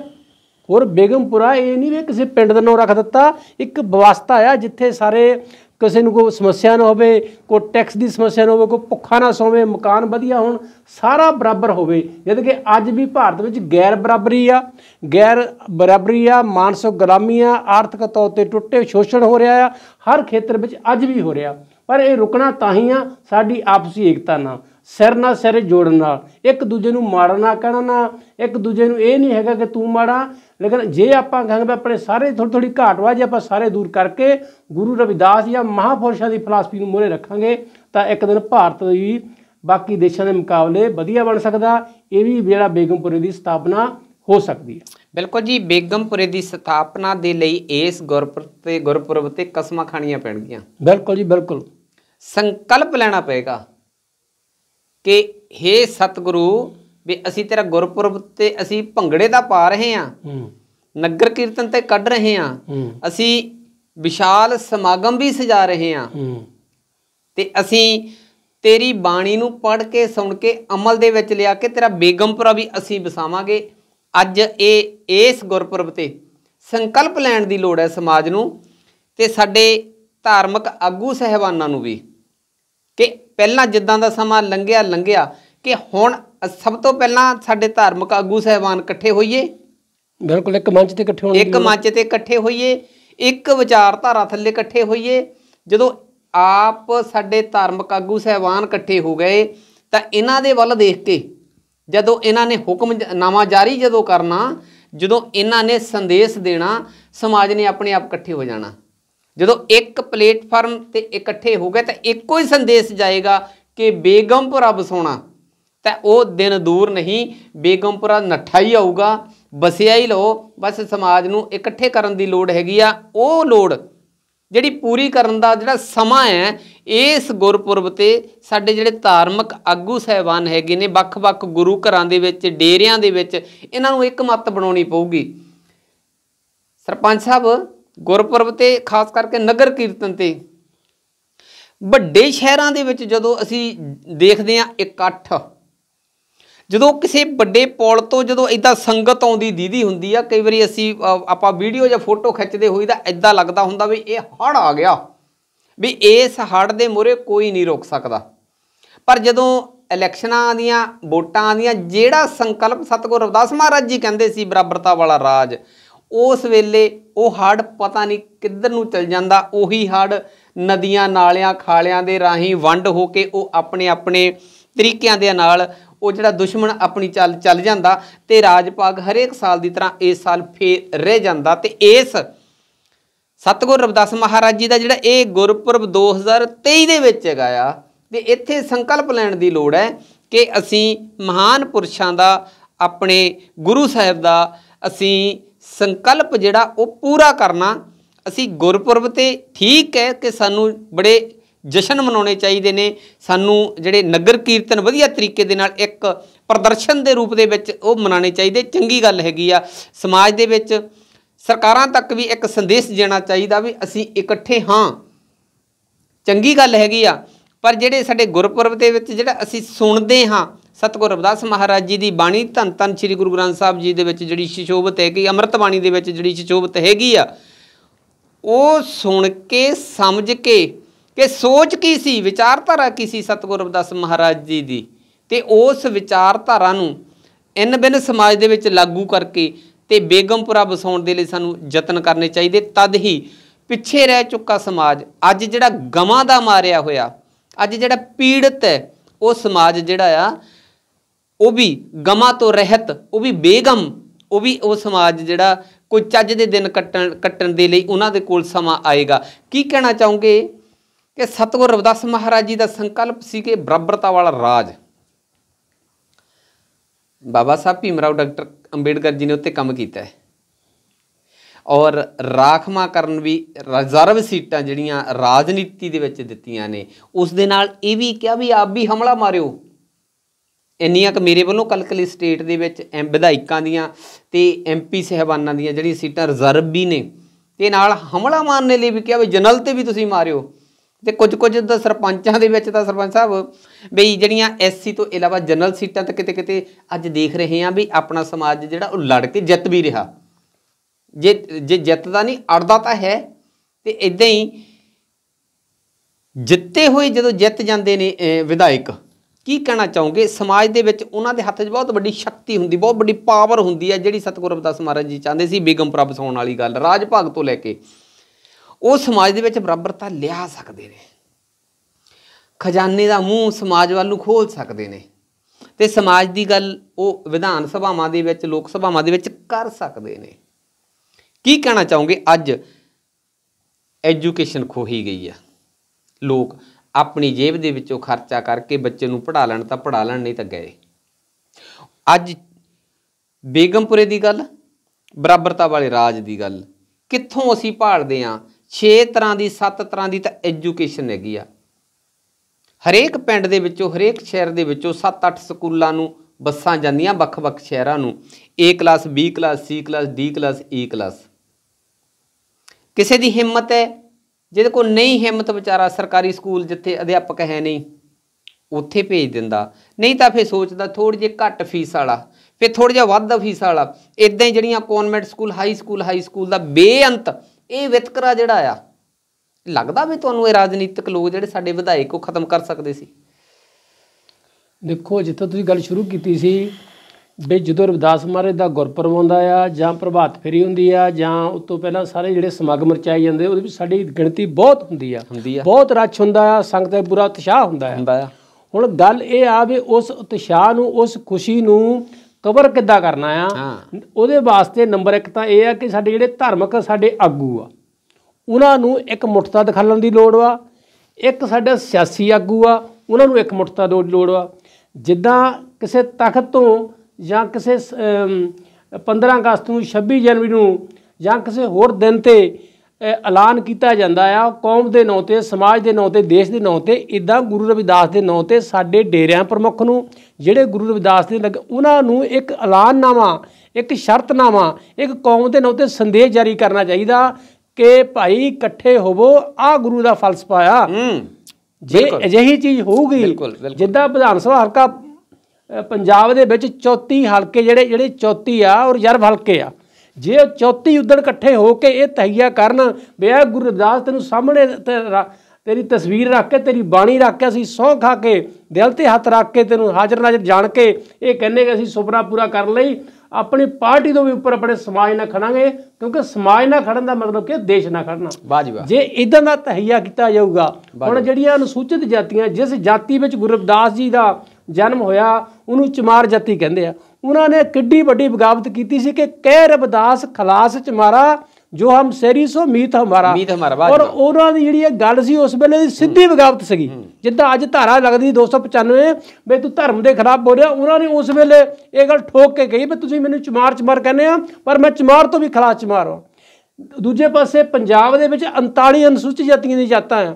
ਹੋਰ ਬੇਗਮਪੁਰਾ ਇਹ ਨਹੀਂ ਵੀ ਕਿਸੇ ਪਿੰਡ ਦਾ ਨਾਮ ਰੱਖ ਦਿੱਤਾ ਇੱਕ ਵਿਵਸਥਾ ਆ ਜਿੱਥੇ ਸਾਰੇ ਕਿਸੇ ਨੂੰ ਕੋਈ ਸਮੱਸਿਆ ਨਾ ਹੋਵੇ ਕੋਈ ਟੈਕਸ ਦੀ ਸਮੱਸਿਆ ਨਾ ਹੋਵੇ ਕੋਈ ਭੁੱਖਾ ਨਾ ਸੋਵੇ ਮਕਾਨ ਵਧੀਆ ਹੋਣ ਸਾਰਾ ਬਰਾਬਰ ਹੋਵੇ ਜਦ ਕਿ ਅੱਜ ਵੀ ਭਾਰਤ ਵਿੱਚ ਗੈਰ ਬਰਾਬਰੀ ਆ ਗੈਰ ਬਰਾਬਰੀ ਆ ਮਾਨਸਿਕ ਗੁਲਾਮੀ ਆ ਆਰਥਿਕ ਤੌਰ ਤੇ ਟੁੱਟੇ ਸ਼ੋਸ਼ਣ ਹੋ ਰਿਹਾ ਆ ਹਰ ਖੇਤਰ ਵਿੱਚ ਅੱਜ ਵੀ ਹੋ ਰਿਹਾ ਪਰ ਇਹ ਰੁਕਣਾ ਤਾਂ ਹੀ ਆ ਸਾਡੀ ਆਪਸੀ ਏਕਤਾ ਨਾਲ ਸਿਰ ਨਾਲ ਸਿਰ ਜੋੜਨ ਨਾਲ ਇੱਕ ਦੂਜੇ ਨੂੰ ਮਾੜਾ ਨਾ ਕਹਿਣਾ ਨਾ ਇੱਕ ਦੂਜੇ ਨੂੰ ਇਹ ਨਹੀਂ ਹੈਗਾ ਕਿ ਤੂੰ ਮਾੜਾ ਲੇਕਿਨ ਜੇ ਆਪਾਂ ਕਹਾਂਗੇ ਆਪਣੇ ਸਾਰੇ ਥੋੜੀ ਥੋੜੀ ਘਾਟਵਾ ਜੇ ਆਪਾਂ ਸਾਰੇ ਦੂਰ ਕਰਕੇ ਗੁਰੂ ਰਵਿਦਾਸ ਜਾਂ ਮਹਾਪੁਰਸ਼ਾਂ ਦੀ ਫਲਸਫੀ ਨੂੰ ਮੋਰੇ ਰੱਖਾਂਗੇ ਤਾਂ ਇੱਕ ਦਿਨ ਭਾਰਤ ਵੀ ਬਾਕੀ ਦੇਸ਼ਾਂ ਦੇ ਮੁਕਾਬਲੇ ਵਧੀਆ ਬਣ ਸਕਦਾ ਇਹ ਵੀ ਜਿਹੜਾ ਬੇਗਮਪੁਰੇ ਦੀ ਸਥਾਪਨਾ ਹੋ ਸਕਦੀ ਹੈ
ਬਿਲਕੁਲ ਜੀ ਬੇਗਮਪੁਰੇ ਦੀ ਸਥਾਪਨਾ ਦੇ ਲਈ ਇਸ ਗੁਰਪੁਰਬ ਤੇ ਗੁਰਪੁਰਬ ਤੇ ਕਸਮਾਂ ਖਾਣੀਆਂ ਪੈਣਗੀਆਂ
ਬਿਲਕੁਲ ਜੀ ਬਿਲਕੁਲ
ਸੰਕਲਪ ਲੈਣਾ ਪਏਗਾ ਕਿ हे ਸਤਿਗੁਰੂ ਵੀ ਅਸੀਂ ਤੇਰਾ ਗੁਰਪੁਰਬ ਤੇ ਅਸੀਂ ਭੰਗੜੇ ਦਾ ਪਾ ਰਹੇ ਆ ਨਗਰ ਕੀਰਤਨ ਤੇ ਕੱਢ ਰਹੇ ਆ ਅਸੀਂ ਵਿਸ਼ਾਲ ਸਮਾਗਮ ਵੀ ਸਜਾ ਰਹੇ ਆ ਤੇ ਅਸੀਂ ਤੇਰੀ ਬਾਣੀ ਨੂੰ ਪੜ੍ਹ ਕੇ ਸੁਣ ਕੇ ਅਮਲ ਦੇ ਵਿੱਚ ਲਿਆ ਕੇ ਤੇਰਾ ਬੇਗਮਪੁਰਾ ਵੀ ਅਸੀਂ ਵਸਾਵਾਂਗੇ ਅੱਜ ਇਹ ਇਸ ਗੁਰਪੁਰਬ ਤੇ ਸੰਕਲਪ ਲੈਣ ਦੀ ਲੋੜ ਹੈ ਸਮਾਜ ਨੂੰ ਤੇ ਸਾਡੇ ਧਾਰਮਿਕ ਆਗੂ ਸਹਿਬਾਨਾਂ ਨੂੰ ਵੀ ਕਿ ਪਹਿਲਾਂ ਜਿੱਦਾਂ ਦਾ ਸਮਾਂ ਲੰਘਿਆ ਲੰਘਿਆ ਕਿ ਹੁਣ ਸਭ ਤੋਂ ਪਹਿਲਾਂ ਸਾਡੇ ਧਾਰਮਿਕ ਆਗੂ ਸਹਿਬਾਨ ਇਕੱਠੇ ਹੋਈਏ
ਬਿਲਕੁਲ ਇੱਕ ਮੰਚ ਤੇ ਇਕੱਠੇ
ਹੋਣ ਇੱਕ ਮੰਚ ਤੇ ਇਕੱਠੇ ਹੋਈਏ ਇੱਕ ਵਿਚਾਰਧਾਰਾ ਥੱਲੇ ਇਕੱਠੇ ਹੋਈਏ ਜਦੋਂ ਆਪ ਸਾਡੇ ਧਾਰਮਿਕ ਆਗੂ ਸਹਿਬਾਨ ਇਕੱਠੇ ਹੋ ਗਏ ਤਾਂ ਇਹਨਾਂ ਦੇ ਵੱਲ ਦੇਖ ਕੇ ਜਦੋਂ ਇਹਨਾਂ ਨੇ ਹੁਕਮ ਨਾਮਾ ਜਾਰੀ ਜਦੋਂ ਕਰਨਾ ਜਦੋਂ ਇਹਨਾਂ ਨੇ ਸੰਦੇਸ਼ ਦੇਣਾ ਸਮਾਜ ਨੇ ਆਪਣੇ ਆਪ ਇਕੱਠੇ ਹੋ ਜਾਣਾ ਜਦੋਂ ਇੱਕ ਪਲੇਟਫਾਰਮ ਤੇ ਇਕੱਠੇ ਹੋ ਗਏ ਤਾਂ ਇੱਕੋ ਹੀ ਸੰਦੇਸ਼ ਜਾਏਗਾ ਕਿ ਅਬ ਸੋਣਾ ਤਾਂ ਉਹ ਦਿਨ ਦੂਰ ਨਹੀਂ ਬੇਗਮਪੁਰਾ ਨੱਠਾ ਹੀ ਆਊਗਾ ਬਸਿਆ ਹੀ ਲੋ ਬਸ ਸਮਾਜ ਨੂੰ ਇਕੱਠੇ ਕਰਨ ਦੀ ਲੋੜ ਹੈਗੀ ਆ ਉਹ ਲੋੜ ਜਿਹੜੀ ਪੂਰੀ ਕਰਨ ਦਾ ਜਿਹੜਾ ਸਮਾਂ ਹੈ ਇਸ ਗੁਰਪੁਰਬ ਤੇ ਸਾਡੇ ਜਿਹੜੇ ਧਾਰਮਿਕ ਆਗੂ ਸਹਿਬਾਨ ਹੈਗੇ ਨੇ ਵੱਖ-ਵੱਖ ਗੁਰੂ ਘਰਾਂ ਦੇ ਵਿੱਚ ਡੇਰਿਆਂ ਦੇ ਵਿੱਚ ਇਹਨਾਂ ਨੂੰ ਇੱਕ ਮੱਤ ਬਣਾਉਣੀ ਪਊਗੀ ਸਰਪੰਚ ਸਾਹਿਬ ਗੁਰਪੁਰਬ ਤੇ ਖਾਸ ਕਰਕੇ ਨਗਰ ਕੀਰਤਨ ਤੇ ਵੱਡੇ ਸ਼ਹਿਰਾਂ ਦੇ ਵਿੱਚ ਜਦੋਂ ਅਸੀਂ ਦੇਖਦੇ ਹਾਂ ਇਕੱਠ ਜਦੋਂ ਕਿਸੇ ਵੱਡੇ ਪੌਲ ਤੋਂ ਜਦੋਂ ਇਦਾਂ ਸੰਗਤ ਆਉਂਦੀ ਦੀਦੀ ਹੁੰਦੀ ਆ ਕਈ ਵਾਰੀ ਅਸੀਂ ਆਪਾਂ ਵੀਡੀਓ ਜਾਂ ਫੋਟੋ ਖਿੱਚਦੇ ਹੋਈ ਤਾਂ ਇਦਾਂ ਲੱਗਦਾ ਹੁੰਦਾ ਵੀ ਇਹ ਹੜ ਆ ਗਿਆ ਵੀ ਇਸ ਹੜ ਦੇ ਮੂਰੇ ਕੋਈ ਨਹੀਂ ਰੋਕ ਸਕਦਾ ਪਰ ਜਦੋਂ ਇਲੈਕਸ਼ਨਾਂ ਆਂਦੀਆਂ ਵੋਟਾਂ ਆਂਦੀਆਂ ਜਿਹੜਾ ਸੰਕਲਪ ਸਤਗੁਰ ਰਵਿਦਾਸ ਮਹਾਰਾਜ ਜੀ ਕਹਿੰਦੇ ਸੀ ਬਰਾਬਰਤਾ ਵਾਲਾ ਰਾਜ ਉਸ ਵੇਲੇ ਉਹ ਹੜ ਪਤਾ ਨਹੀਂ ਕਿੱਧਰ ਨੂੰ ਚਲ ਜਾਂਦਾ ਉਹੀ ਹੜ ਨਦੀਆਂ ਨਾਲਿਆਂ ਖਾਲਿਆਂ ਦੇ ਰਾਹੀਂ ਵੰਡ ਹੋ ਕੇ ਉਹ ਆਪਣੇ ਆਪਣੇ ਤਰੀਕਿਆਂ ਦੇ ਨਾਲ ਉਹ ਜਿਹੜਾ ਦੁਸ਼ਮਣ ਆਪਣੀ ਚੱਲ ਚੱਲ ਜਾਂਦਾ ਤੇ ਰਾਜਪਾਗ ਹਰੇਕ ਸਾਲ ਦੀ ਤਰ੍ਹਾਂ ਇਸ ਸਾਲ ਫੇਰ ਰਹਿ ਜਾਂਦਾ ਤੇ ਇਸ ਸਤਗੁਰ ਰਵਿਦਾਸ ਮਹਾਰਾਜ ਜੀ ਦਾ ਜਿਹੜਾ ਇਹ ਗੁਰਪੁਰਬ 2023 ਦੇ ਵਿੱਚ ਹੈਗਾ ਆ ਤੇ ਇੱਥੇ ਸੰਕਲਪ ਲੈਣ ਦੀ ਲੋੜ ਹੈ ਕਿ ਅਸੀਂ ਮਹਾਨ ਪੁਰਸ਼ਾਂ ਦਾ ਆਪਣੇ ਗੁਰੂ ਸਾਹਿਬ ਦਾ ਅਸੀਂ ਸੰਕਲਪ ਜਿਹੜਾ ਉਹ ਪੂਰਾ ਕਰਨਾ ਅਸੀਂ ਗੁਰਪੁਰਬ ਤੇ ਠੀਕ ਹੈ ਕਿ ਸਾਨੂੰ ਬੜੇ ਜਸ਼ਨ ਮਨਾਉਣੇ ਚਾਹੀਦੇ ਨੇ ਸਾਨੂੰ ਜਿਹੜੇ ਨਗਰ ਕੀਰਤਨ ਵਧੀਆ ਤਰੀਕੇ ਦੇ ਨਾਲ ਇੱਕ ਪ੍ਰਦਰਸ਼ਨ ਦੇ ਰੂਪ ਦੇ ਵਿੱਚ ਉਹ ਮਨਾਉਣੇ ਚਾਹੀਦੇ ਚੰਗੀ ਗੱਲ ਹੈਗੀ ਆ ਸਮਾਜ ਦੇ ਵਿੱਚ ਸਰਕਾਰਾਂ ਤੱਕ ਵੀ ਇੱਕ ਸੰਦੇਸ਼ ਜਾਣਾ ਚਾਹੀਦਾ ਵੀ ਅਸੀਂ ਇਕੱਠੇ ਹਾਂ ਚੰਗੀ ਗੱਲ ਹੈਗੀ ਆ ਪਰ ਜਿਹੜੇ ਸਾਡੇ ਗੁਰਪੁਰਬ ਦੇ ਵਿੱਚ ਜਿਹੜਾ ਅਸੀਂ ਸੁਣਦੇ ਹਾਂ ਸਤਗੁਰ ਰਵਿਦਾਸ ਮਹਾਰਾਜ ਜੀ ਦੀ ਬਾਣੀ ਧੰਨ ਧੰਨ ਸ੍ਰੀ ਗੁਰੂ ਗ੍ਰੰਥ ਸਾਹਿਬ ਜੀ ਦੇ ਵਿੱਚ ਜਿਹੜੀ ਸ਼ਿਸ਼ੋਭਤ ਹੈਗੀ ਅੰਮ੍ਰਿਤ ਬਾਣੀ ਦੇ ਵਿੱਚ ਜਿਹੜੀ ਸ਼ਿਸ਼ੋਭਤ ਹੈਗੀ ਆ ਉਹ ਸੁਣ ਕੇ ਸਮਝ ਕੇ ਕਿ ਸੋਚ ਕੀ ਸੀ ਵਿਚਾਰਧਾਰਾ ਕੀ ਸੀ ਸਤਗੁਰੂ ਅਰਦਾਸ ਮਹਾਰਾਜ ਜੀ ਦੀ ਤੇ ਉਸ ਵਿਚਾਰਧਾਰਾ ਨੂੰ ਇਨ ਬਿਨ ਸਮਾਜ ਦੇ ਵਿੱਚ ਲਾਗੂ ਕਰਕੇ ਤੇ ਬੇਗਮਪੁਰਾ ਵਸਾਉਣ ਦੇ ਲਈ ਸਾਨੂੰ ਯਤਨ ਕਰਨੇ ਚਾਹੀਦੇ ਤਦ ਹੀ ਪਿੱਛੇ ਰਹਿ ਚੁੱਕਾ ਸਮਾਜ ਅੱਜ ਜਿਹੜਾ ਗਮਾਂ ਦਾ ਮਾਰਿਆ ਹੋਇਆ ਅੱਜ ਜਿਹੜਾ ਪੀੜਤ ਹੈ ਉਹ ਸਮਾਜ ਜਿਹੜਾ ਆ ਉਹ ਵੀ ਗਮਾਂ ਤੋਂ ਰਹਿਤ ਉਹ ਵੀ ਬੇਗਮ ਉਹ ਵੀ ਉਹ ਸਮਾਜ ਜਿਹੜਾ ਕੋਈ ਚੱਜ ਦੇ ਦਿਨ ਕੱਟਣ ਕੱਟਣ ਦੇ ਲਈ ਉਹਨਾਂ ਦੇ ਕੋਲ ਸਮਾਂ ਆਏਗਾ ਕੀ ਕਹਿਣਾ ਚਾਹੋਗੇ ਕਿ ਸਤਗੁਰ ਰਵਿਦਾਸ ਮਹਾਰਾਜ ਜੀ ਦਾ ਸੰਕਲਪ ਸੀ ਕਿ ਬਰਾਬਰਤਾ ਵਾਲਾ ਰਾਜ ਬਾਬਾ ਸਾਹਿਬ ਭੀਮਰਾਓ ਡਾਕਟਰ ਅੰਬੇਡਕਰ ਜੀ ਨੇ ਉੱਤੇ ਕੰਮ ਕੀਤਾ ਹੈ ਔਰ ਰਾਖਮਾ ਕਰਨ ਵੀ ਰਿਜ਼ਰਵ ਸੀਟਾਂ ਜਿਹੜੀਆਂ ਰਾਜਨੀਤੀ ਦੇ ਵਿੱਚ ਦਿੱਤੀਆਂ ਨੇ ਉਸ ਦੇ ਨਾਲ ਇਹ ਵੀ ਕਿਹਾ ਵੀ ਆਪ ਵੀ ਹਮਲਾ ਮਾਰਿਓ ਇੰਨੀਆਂ ਕਿ ਮੇਰੇ ਵੱਲੋਂ ਕਲਕਲੀ ਸਟੇਟ ਦੇ ਵਿੱਚ ਐਮ ਵਿਧਾਇਕਾਂ ਦੀਆਂ ਤੇ ਐਮਪੀ ਸਹਿਬਾਨਾਂ ਦੀਆਂ ਜਿਹੜੀਆਂ ਸੀਟਾਂ ਰਿਜ਼ਰਵ ਵੀ ਨੇ ਤੇ ਨਾਲ ਹਮਲਾ ਮਾਰਨ ਲਈ ਵੀ ਕਿਹਾ ਵੀ ਜਨਰਲ ਤੇ ਵੀ ਤੁਸੀਂ ਮਾਰਿਓ ਤੇ ਕੁਝ ਕੁਝ ਦਾ ਸਰਪੰਚਾਂ ਦੇ ਵਿੱਚ ਤਾਂ ਸਰਪੰਚ ਸਾਹਿਬ ਬਈ ਜਿਹੜੀਆਂ ਐਸਸੀ ਤੋਂ ਇਲਾਵਾ ਜਨਰਲ ਸੀਟਾਂ ਤੱਕ ਕਿਤੇ ਕਿਤੇ ਅੱਜ ਦੇਖ ਰਹੇ ਆ ਵੀ ਆਪਣਾ ਸਮਾਜ ਜਿਹੜਾ ਉਹ ਲੜ ਕੇ ਜਿੱਤ ਵੀ ਰਿਹਾ ਜੇ ਜੇ ਜਿੱਤਦਾ ਨਹੀਂ ਅੜਦਾ ਤਾਂ ਹੈ ਤੇ ਇਦਾਂ ਹੀ ਜਿੱਤੇ ਹੋਏ ਜਦੋਂ ਜਿੱਤ ਜਾਂਦੇ ਨੇ ਵਿਧਾਇਕ ਕੀ ਕਹਿਣਾ ਚਾਹੋਗੇ ਸਮਾਜ ਦੇ ਵਿੱਚ ਉਹਨਾਂ ਦੇ ਹੱਥ 'ਚ ਬਹੁਤ ਵੱਡੀ ਸ਼ਕਤੀ ਹੁੰਦੀ ਬਹੁਤ ਵੱਡੀ ਪਾਵਰ ਹੁੰਦੀ ਹੈ ਜਿਹੜੀ ਸਤਗੁਰੂ ਅਬਦਾਸ ਮਹਾਰਾਜ ਜੀ ਚਾਹੁੰਦੇ ਸੀ ਪ੍ਰਭ ਸੌਣ ਵਾਲੀ ਗੱਲ ਰਾਜ ਭਾਗ ਤੋਂ ਲੈ ਕੇ ਉਹ ਸਮਾਜ ਦੇ ਵਿੱਚ ਬਰਾਬਰਤਾ ਲਿਆ ਸਕਦੇ ਨੇ ਖਜ਼ਾਨੇ ਦਾ ਮੂੰਹ ਸਮਾਜ ਵੱਲ ਨੂੰ ਖੋਲ ਸਕਦੇ ਨੇ ਤੇ ਸਮਾਜ ਦੀ ਗੱਲ ਉਹ ਵਿਧਾਨ ਸਭਾਵਾਂ ਦੇ ਵਿੱਚ ਲੋਕ ਸਭਾਵਾਂ ਦੇ ਵਿੱਚ ਕਰ ਸਕਦੇ ਨੇ ਕੀ ਕਹਿਣਾ ਚਾਹੋਗੇ ਅੱਜ ਐਜੂਕੇਸ਼ਨ ਖੋਹੀ ਗਈ ਆ ਲੋਕ ਆਪਣੀ ਜੇਬ ਦੇ ਵਿੱਚੋਂ ਖਰਚਾ ਕਰਕੇ ਬੱਚੇ ਨੂੰ ਪੜਾ ਲੈਣ ਤਾਂ ਪੜਾ ਲੈਣ ਨਹੀਂ ਤਾਂ ਗਏ ਅੱਜ ਬੇਗਮਪੁਰੇ ਦੀ ਗੱਲ ਬਰਾਬਰਤਾ ਵਾਲੇ ਰਾਜ ਦੀ ਗੱਲ ਕਿੱਥੋਂ ਅਸੀਂ ਭਾਲਦੇ ਆਂ ਛੇ ਤਰ੍ਹਾਂ ਦੀ ਸੱਤ ਤਰ੍ਹਾਂ ਦੀ ਤਾਂ ਐਜੂਕੇਸ਼ਨ ਹੈਗੀ ਆ ਹਰੇਕ ਪਿੰਡ ਦੇ ਵਿੱਚੋਂ ਹਰੇਕ ਸ਼ਹਿਰ ਦੇ ਵਿੱਚੋਂ ਸੱਤ ਅੱਠ ਸਕੂਲਾਂ ਨੂੰ ਬੱਸਾਂ ਜਾਂਦੀਆਂ ਵੱਖ-ਵੱਖ ਸ਼ਹਿਰਾਂ ਨੂੰ A class B class C class D class E class ਕਿਸੇ ਦੀ ਹਿੰਮਤ ਹੈ ਜਿਹਦੇ ਕੋਲ ਨਹੀਂ ਹਿੰਮਤ ਵਿਚਾਰਾ ਸਰਕਾਰੀ ਸਕੂਲ ਜਿੱਥੇ ਅਧਿਆਪਕ ਹੈ ਨਹੀਂ ਉੱਥੇ ਭੇਜ ਦਿੰਦਾ ਨਹੀਂ ਤਾਂ ਫੇ ਸੋਚਦਾ ਥੋੜੀ ਜਿਹੀ ਘੱਟ ਫੀਸ ਵਾਲਾ ਫੇ ਥੋੜਾ ਜਿਹਾ ਵੱਧ ਫੀਸ ਵਾਲਾ ਇਦਾਂ ਹੀ ਜਿਹੜੀਆਂ convent school high school high school ਦਾ ਬੇਅੰਤ ਇਹ ਵਿਤਕਰਾ ਜਿਹੜਾ ਆ ਲੱਗਦਾ ਵੀ ਤੁਹਾਨੂੰ ਇਹ ਰਾਜਨੀਤਿਕ ਲੋਕ ਜਿਹੜੇ ਸਾਡੇ ਵਿਧਾਇਕ ਉਹ ਖਤਮ ਕਰ ਸਕਦੇ ਸੀ
ਦੇਖੋ ਜਿੱਥੇ ਤੁਸੀਂ ਗੱਲ ਸ਼ੁਰੂ ਕੀਤੀ ਸੀ ਵੀ ਜਦੋਂ ਰਵਿਦਾਸ ਮਹਾਰਾਜ ਦਾ ਗੁਰਪੁਰਬ ਆਉਂਦਾ ਆ ਜਾਂ ਪ੍ਰਭਾਤ ਫੇਰੀ ਹੁੰਦੀ ਆ ਜਾਂ ਉਸ ਤੋਂ ਪਹਿਲਾਂ ਸਾਰੇ ਜਿਹੜੇ ਸਮਾਗਮ ਰਚਾਏ ਜਾਂਦੇ ਉਹਦੇ ਵਿੱਚ ਸਾਡੀ ਗਿਣਤੀ ਬਹੁਤ ਹੁੰਦੀ ਆ ਹੁੰਦੀ ਆ ਬਹੁਤ ਰੱਛ ਹੁੰਦਾ ਆ ਸੰਗਤ ਦਾ ਪੂਰਾ ਉਤਸ਼ਾਹ ਹੁੰਦਾ ਆ ਹੁਣ ਗੱਲ ਇਹ ਆ ਵੀ ਉਸ ਉਤਸ਼ਾਹ ਨੂੰ ਉਸ ਖੁਸ਼ੀ ਨੂੰ ਕਵਰ ਕਿੱਦਾਂ ਕਰਨਾ ਆ ਉਹਦੇ ਵਾਸਤੇ ਨੰਬਰ 1 ਤਾਂ ਇਹ ਆ ਕਿ ਸਾਡੇ ਜਿਹੜੇ ਧਾਰਮਿਕ ਸਾਡੇ ਆਗੂ ਆ ਉਹਨਾਂ ਨੂੰ ਇੱਕ ਮੁਠਤਾ ਦਿਖਾਉਣ ਦੀ ਲੋੜ ਆ ਇੱਕ ਸਾਡੇ ਸਿਆਸੀ ਆਗੂ ਆ ਉਹਨਾਂ ਨੂੰ ਇੱਕ ਮੁਠਤਾ ਦੋ ਲੋੜ ਆ ਜਿੱਦਾਂ ਕਿਸੇ ਤਖਤ ਤੋਂ ਜਾਂ ਕਿਸੇ 15 ਅਗਸਤ ਨੂੰ 26 ਜਨਵਰੀ ਨੂੰ ਜਾਂ ਕਿਸੇ ਹੋਰ ਦਿਨ ਤੇ ਐਲਾਨ ਕੀਤਾ ਜਾਂਦਾ ਆ ਕੌਮ ਦੇ ਨਾਂ ਤੇ ਸਮਾਜ ਦੇ ਨਾਂ ਤੇ ਦੇਸ਼ ਦੇ ਨਾਂ ਤੇ ਇਦਾਂ ਗੁਰੂ ਰਵਿਦਾਸ ਦੇ ਨਾਂ ਤੇ ਸਾਡੇ ਡੇਰਿਆਂ ਪ੍ਰਮੁੱਖ ਨੂੰ ਜਿਹੜੇ ਗੁਰੂ ਰਵਿਦਾਸ ਦੇ ਲੱਗ ਉਹਨਾਂ ਨੂੰ ਇੱਕ ਐਲਾਨਨਾਮਾ ਇੱਕ ਸ਼ਰਤਨਾਮਾ ਇੱਕ ਕੌਮ ਦੇ ਨਾਂ ਤੇ ਸੰਦੇਸ਼ ਜਾਰੀ ਕਰਨਾ ਚਾਹੀਦਾ ਕਿ ਭਾਈ ਇਕੱਠੇ ਹੋਵੋ ਆ ਗੁਰੂ ਦਾ ਫਲਸਫਾ ਆ ਜੇ ਅਜਿਹੀ ਚੀਜ਼ ਹੋਊਗੀ ਜਿੱਦਾਂ ਵਿਧਾਨ ਸਭਾ ਹਲਕਾ ਪੰਜਾਬ ਦੇ ਵਿੱਚ 34 ਹਲਕੇ ਜਿਹੜੇ ਜਿਹੜੇ 34 ਆ ਔਰ ਯਰ ਹਲਕੇ ਆ ਜੇ ਚੌਥੀ ਉਦਣ ਇਕੱਠੇ ਹੋ ਕੇ ਇਹ ਤਹੀਆ ਕਰਨ ਵੀ ਆ ਗੁਰੂ ਰਵਿਦਾਸ ਤੈਨੂੰ ਸਾਹਮਣੇ ਤੇਰੀ ਤਸਵੀਰ ਰੱਖ ਕੇ ਤੇਰੀ ਬਾਣੀ ਰੱਖ ਕੇ ਅਸੀਂ ਸੌਂ ਖਾ ਕੇ ਦਿਲ ਤੇ ਹੱਥ ਰੱਖ ਕੇ ਤੈਨੂੰ ਹਾਜ਼ਰ ਨਾਜ਼ਰ ਜਾਣ ਕੇ ਇਹ ਕਹਿੰਨੇ ਕਿ ਅਸੀਂ ਸੁਪਨਾ ਪੂਰਾ ਕਰਨ ਲਈ ਆਪਣੀ ਪਾਰਟੀ ਤੋਂ ਵੀ ਉੱਪਰ ਆਪਣੇ ਸਮਾਜ ਨਾਲ ਖੜਾਂਗੇ ਕਿਉਂਕਿ ਸਮਾਜ ਨਾਲ ਖੜਨ ਦਾ ਮਤਲਬ ਕਿ ਦੇਸ਼ ਨਾਲ ਖੜਨਾ ਜੇ ਇਦਾਂ ਦਾ ਤਹਈਆ ਕੀਤਾ ਜਾਊਗਾ ਹੁਣ ਜਿਹੜੀਆਂ ਅਨੁਸੂਚਿਤ ਜਾਤੀਆਂ ਜਿਸ ਜਾਤੀ ਵਿੱਚ ਗੁਰੂ ਜੀ ਦਾ ਜਨਮ ਹੋਇਆ ਉਹਨੂੰ ਚਮਾਰ ਜਾਤੀ ਕਹਿੰਦੇ ਆ ਉਹਨਾਂ ਨੇ ਕਿੱਡੀ ਵੱਡੀ ਬਗਾਵਤ ਕੀਤੀ ਸੀ ਕਿ ਕਹਿ ਰਬਦਾਸ ਖਲਾਸ ਚ ਮਾਰਾ ਜੋ ਹਮ ਸੇਰੀ ਸੋ ਮੀਤ ਹਮਾਰਾ ਮੀਤ ਹਮਾਰਾ ਔਰ ਉਹਨਾਂ ਦੀ ਜਿਹੜੀ ਇਹ ਗੱਲ ਸੀ ਉਸ ਵੇਲੇ ਦੀ ਸਿੱਧੀ ਬਗਾਵਤ ਸੀਗੀ ਜਿੱਦਾਂ ਅੱਜ ਧਾਰਾ ਲੱਗਦੀ 295 ਬਈ ਤੂੰ ਧਰਮ ਦੇ ਖਿਲਾਫ ਰਿਹਾ ਉਹਨਾਂ ਨੇ ਉਸ ਵੇਲੇ ਇਹ ਗੱਲ ਠੋਕ ਕੇ ਕਹੀ ਵੀ ਤੁਸੀਂ ਮੈਨੂੰ ਚਮਾਰ ਚਮਾਰ ਕਹਿੰਦੇ ਆ ਪਰ ਮੈਂ ਚਮਾਰ ਤੋਂ ਵੀ ਖਲਾਸ ਚਮਾਰ ਹਾਂ ਦੂਜੇ ਪਾਸੇ ਪੰਜਾਬ ਦੇ ਵਿੱਚ 39 ਅਨੁਸੂਚਿਤ ਜਾਤੀਆਂ ਦੀ ਜਾਤਾਂ ਆ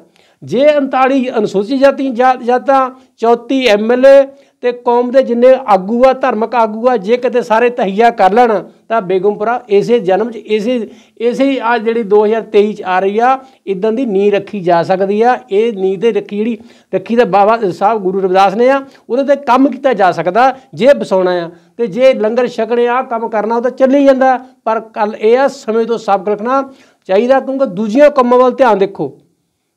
ਜੇ 39 ਅਨੁਸੂਚਿਤ ਜਾਤੀਆਂ ਜਾਤਾਂ 34 ਐਮਐਲਏ ਤੇ ਕੌਮ ਦੇ ਜਿੰਨੇ ਆਗੂ ਆ ਧਾਰਮਿਕ ਆਗੂ ਆ ਜੇ ਕਿਤੇ ਸਾਰੇ ਤਹੀਆ ਕਰ ਲੈਣ ਤਾਂ ਬੇਗੁੰਪਰਾ ਇਸੇ ਜਨਮ 'ਚ ਇਸੇ ਇਸੇ ਆ ਜਿਹੜੀ 2023 'ਚ ਆ ਰਹੀ ਆ ਇਦਾਂ ਦੀ ਨੀਂਹ ਰੱਖੀ ਜਾ ਸਕਦੀ ਆ ਇਹ ਨੀਂਹ ਤੇ ਰੱਖੀ ਜਿਹੜੀ ਰੱਖੀ ਤਾਂ ਬਾਬਾ ਸਾਹਿਬ ਗੁਰੂ ਰਵਿਦਾਸ ਨੇ ਆ ਉਹਦੇ ਤੇ ਕੰਮ ਕੀਤਾ ਜਾ ਸਕਦਾ ਜੇ ਬਸਾਉਣਾ ਆ ਤੇ ਜੇ ਲੰਗਰ ਛਕਣੇ ਆ ਕੰਮ ਕਰਨਾ ਉਹ ਤਾਂ ਚੱਲੀ ਜਾਂਦਾ ਪਰ ਕੱਲ ਇਹ ਆ ਸਮੇਂ ਤੋਂ ਸਾਬਕ ਰੱਖਣਾ ਚਾਹੀਦਾ ਕਿਉਂਕਿ ਦੂਜੀਆਂ ਕੰਮਾਂ ਵੱਲ ਧਿਆਨ ਦੇਖੋ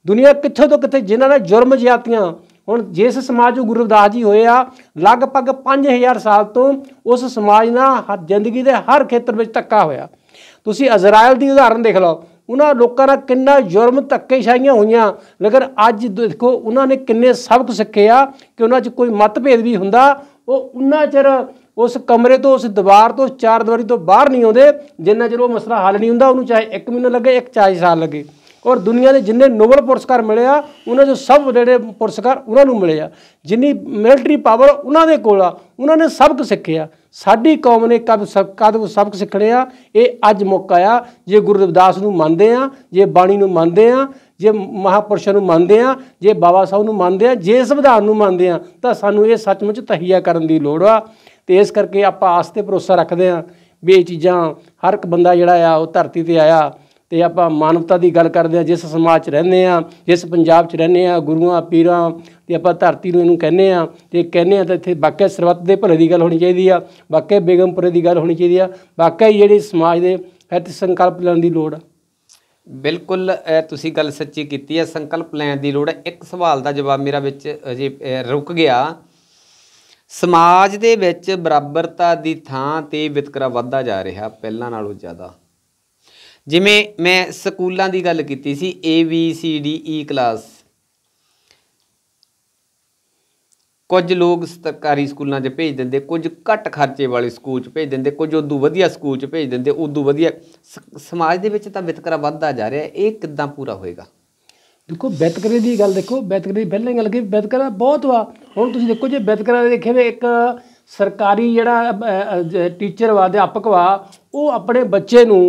ਦੁਨੀਆ ਕਿੱਥੋਂ ਤੋਂ ਕਿੱਥੇ ਜਿਨ੍ਹਾਂ ਨੇ ਜੁਰਮ ਜ਼ਿਆਤੀਆਂ ਹੁਣ ਜਿਸ ਸਮਾਜ ਨੂੰ ਗੁਰੂ ਰਵਿਦਾਸ ਜੀ ਹੋਏ ਆ ਲਗਭਗ 5000 ਸਾਲ ਤੋਂ ਉਸ ਸਮਾਜ ਨਾਲ ਜ਼ਿੰਦਗੀ ਦੇ ਹਰ ਖੇਤਰ ਵਿੱਚ ਧੱਕਾ ਹੋਇਆ ਤੁਸੀਂ ਇਜ਼ਰਾਈਲ ਦੀ ਉਦਾਹਰਨ ਦੇਖ ਲਓ ਉਹਨਾਂ ਲੋਕਾਂ ਨਾਲ ਕਿੰਨਾ ਜੁਰਮ ਧੱਕੇ ਛਾਈਆਂ ਹੋਈਆਂ ਲੇਕਿਨ ਅੱਜ ਦੇਖੋ ਉਹਨਾਂ ਨੇ ਕਿੰਨੇ ਸਬਕ ਸਿੱਖੇ ਆ ਕਿ ਉਹਨਾਂ 'ਚ ਕੋਈ ਮਤਭੇਦ ਵੀ ਹੁੰਦਾ ਉਹ ਉਹਨਾਂ ਚਿਰ ਉਸ ਕਮਰੇ ਤੋਂ ਉਸ ਦੀਵਾਰ ਤੋਂ ਚਾਰ ਦਿਵਾਰੀ ਤੋਂ ਬਾਹਰ ਨਹੀਂ ਆਉਂਦੇ ਜਿੰਨਾ ਚਿਰ ਉਹ ਮਸਲਾ ਹੱਲ ਨਹੀਂ ਹੁੰਦਾ ਉਹਨੂੰ ਚਾਹੇ 1 ਮਹੀਨਾ ਲੱਗੇ 1 ਚਾਹੇ ਸਾਲ ਲੱਗੇ ਔਰ ਦੁਨੀਆ ਦੇ ਜਿੰਨੇ ਨੋਬਲ ਪੁਰਸਕਾਰ ਮਿਲੇ ਆ ਉਹਨਾਂ ਚੋਂ ਸਭ ਜਿਹੜੇ ਪੁਰਸਕਾਰ ਉਹਨਾਂ ਨੂੰ ਮਿਲੇ ਆ ਜਿੰਨੀ ਮਿਲਟਰੀ ਪਾਵਰ ਉਹਨਾਂ ਦੇ ਕੋਲ ਆ ਉਹਨਾਂ ਨੇ ਸਬਕ ਸਿੱਖਿਆ ਸਾਡੀ ਕੌਮ ਨੇ ਕਦ ਕਦ ਸਬਕ ਸਿੱਖਣੇ ਆ ਇਹ ਅੱਜ ਮੌਕਾ ਆ ਜੇ ਗੁਰੂ ਰਵਿਦਾਸ ਨੂੰ ਮੰਨਦੇ ਆ ਜੇ ਬਾਣੀ ਨੂੰ ਮੰਨਦੇ ਆ ਜੇ ਮਹਾਪੁਰਸ਼ਾਂ ਨੂੰ ਮੰਨਦੇ ਆ ਜੇ ਬਾਬਾ ਸਾਹਿਬ ਨੂੰ ਮੰਨਦੇ ਆ ਜੇ ਸੰਵਿਧਾਨ ਨੂੰ ਮੰਨਦੇ ਆ ਤਾਂ ਸਾਨੂੰ ਇਹ ਸੱਚਮੁੱਚ ਤਹੀਆ ਕਰਨ ਦੀ ਲੋੜ ਆ ਤੇ ਇਸ ਕਰਕੇ ਆਪਾਂ ਆਸ ਤੇ ਭਰੋਸਾ ਰੱਖਦੇ ਆ ਵੀ ਇਹ ਚੀਜ਼ਾਂ ਹਰ ਇੱਕ ਬੰਦਾ ਜਿਹੜਾ ਆ ਉਹ ਧਰਤੀ ਤੇ ਆਇਆ ਤੇ ਆਪਾਂ ਮਾਨਵਤਾ ਦੀ ਗੱਲ ਕਰਦੇ ਆ ਜਿਸ ਸਮਾਜ 'ਚ ਰਹਿੰਦੇ ਆ ਜਿਸ ਪੰਜਾਬ 'ਚ ਰਹਿੰਦੇ ਆ ਗੁਰੂਆਂ ਪੀਰਾਂ ਤੇ ਆਪਾਂ ਧਰਤੀ ਨੂੰ ਇਹਨੂੰ ਕਹਿੰਦੇ ਆ ਤੇ ਕਹਿੰਦੇ ਆ ਤਾਂ ਇੱਥੇ ਵਾਕਿਆ ਸਰਵਤ ਦੇ ਭਲੇ ਦੀ ਗੱਲ ਹੋਣੀ ਚਾਹੀਦੀ ਆ ਵਾਕਿਆ ਬੇਗਮਪੁਰੇ ਦੀ ਗੱਲ ਹੋਣੀ ਚਾਹੀਦੀ ਆ ਵਾਕਿਆ ਜਿਹੜੇ ਸਮਾਜ ਦੇ ਹਿੱਤ ਸੰਕਲਪ ਲੈਣ ਦੀ ਲੋੜ ਆ
ਬਿਲਕੁਲ ਤੁਸੀਂ ਗੱਲ ਸੱਚੀ ਕੀਤੀ ਹੈ ਸੰਕਲਪ ਲੈਣ ਦੀ ਲੋੜ ਹੈ ਇੱਕ ਸਵਾਲ ਦਾ ਜਵਾਬ ਮੇਰਾ ਵਿੱਚ ਅਜੇ ਰੁਕ ਗਿਆ ਸਮਾਜ ਦੇ ਵਿੱਚ ਬਰਾਬਰਤਾ ਦੀ ਥਾਂ ਤੇ ਵਿਤਕਰਾ ਵੱਧਦਾ ਜਾ ਰਿਹਾ ਪਹਿਲਾਂ ਨਾਲੋਂ ਜ਼ਿਆਦਾ ਜਿਵੇਂ ਮੈਂ ਸਕੂਲਾਂ ਦੀ ਗੱਲ ਕੀਤੀ ਸੀ A B C D E class ਕੁਝ ਲੋਕ ਸਰਕਾਰੀ ਸਕੂਲਾਂ 'ਚ ਭੇਜ ਦਿੰਦੇ ਕੁਝ ਘੱਟ ਖਰਚੇ ਵਾਲੇ ਸਕੂਲ 'ਚ ਭੇਜ ਦਿੰਦੇ ਕੁਝ ਉਦੋਂ ਵਧੀਆ ਸਕੂਲ 'ਚ ਭੇਜ ਦਿੰਦੇ ਉਦੋਂ ਵਧੀਆ ਸਮਾਜ ਦੇ ਵਿੱਚ ਤਾਂ ਵਿਤਕਰਾ ਵੱਧਦਾ ਜਾ ਰਿਹਾ ਇਹ ਕਿੱਦਾਂ ਪੂਰਾ ਹੋਏਗਾ
ਦੇਖੋ ਵਿਤਕਰੇ ਦੀ ਗੱਲ ਦੇਖੋ ਵਿਤਕਰੇ ਦੀ ਪਹਿਲਾਂ ਗੱਲ ਕਿ ਵਿਤਕਰਾ ਬਹੁਤ ਵਾ ਹੁਣ ਤੁਸੀਂ ਦੇਖੋ ਜੇ ਵਿਤਕਰਾ ਦੇਖੇ ਵੇ ਇੱਕ ਸਰਕਾਰੀ ਜਿਹੜਾ ਟੀਚਰ ਵਾ ਅਧਿਆਪਕ ਵਾ ਉਹ ਆਪਣੇ ਬੱਚੇ ਨੂੰ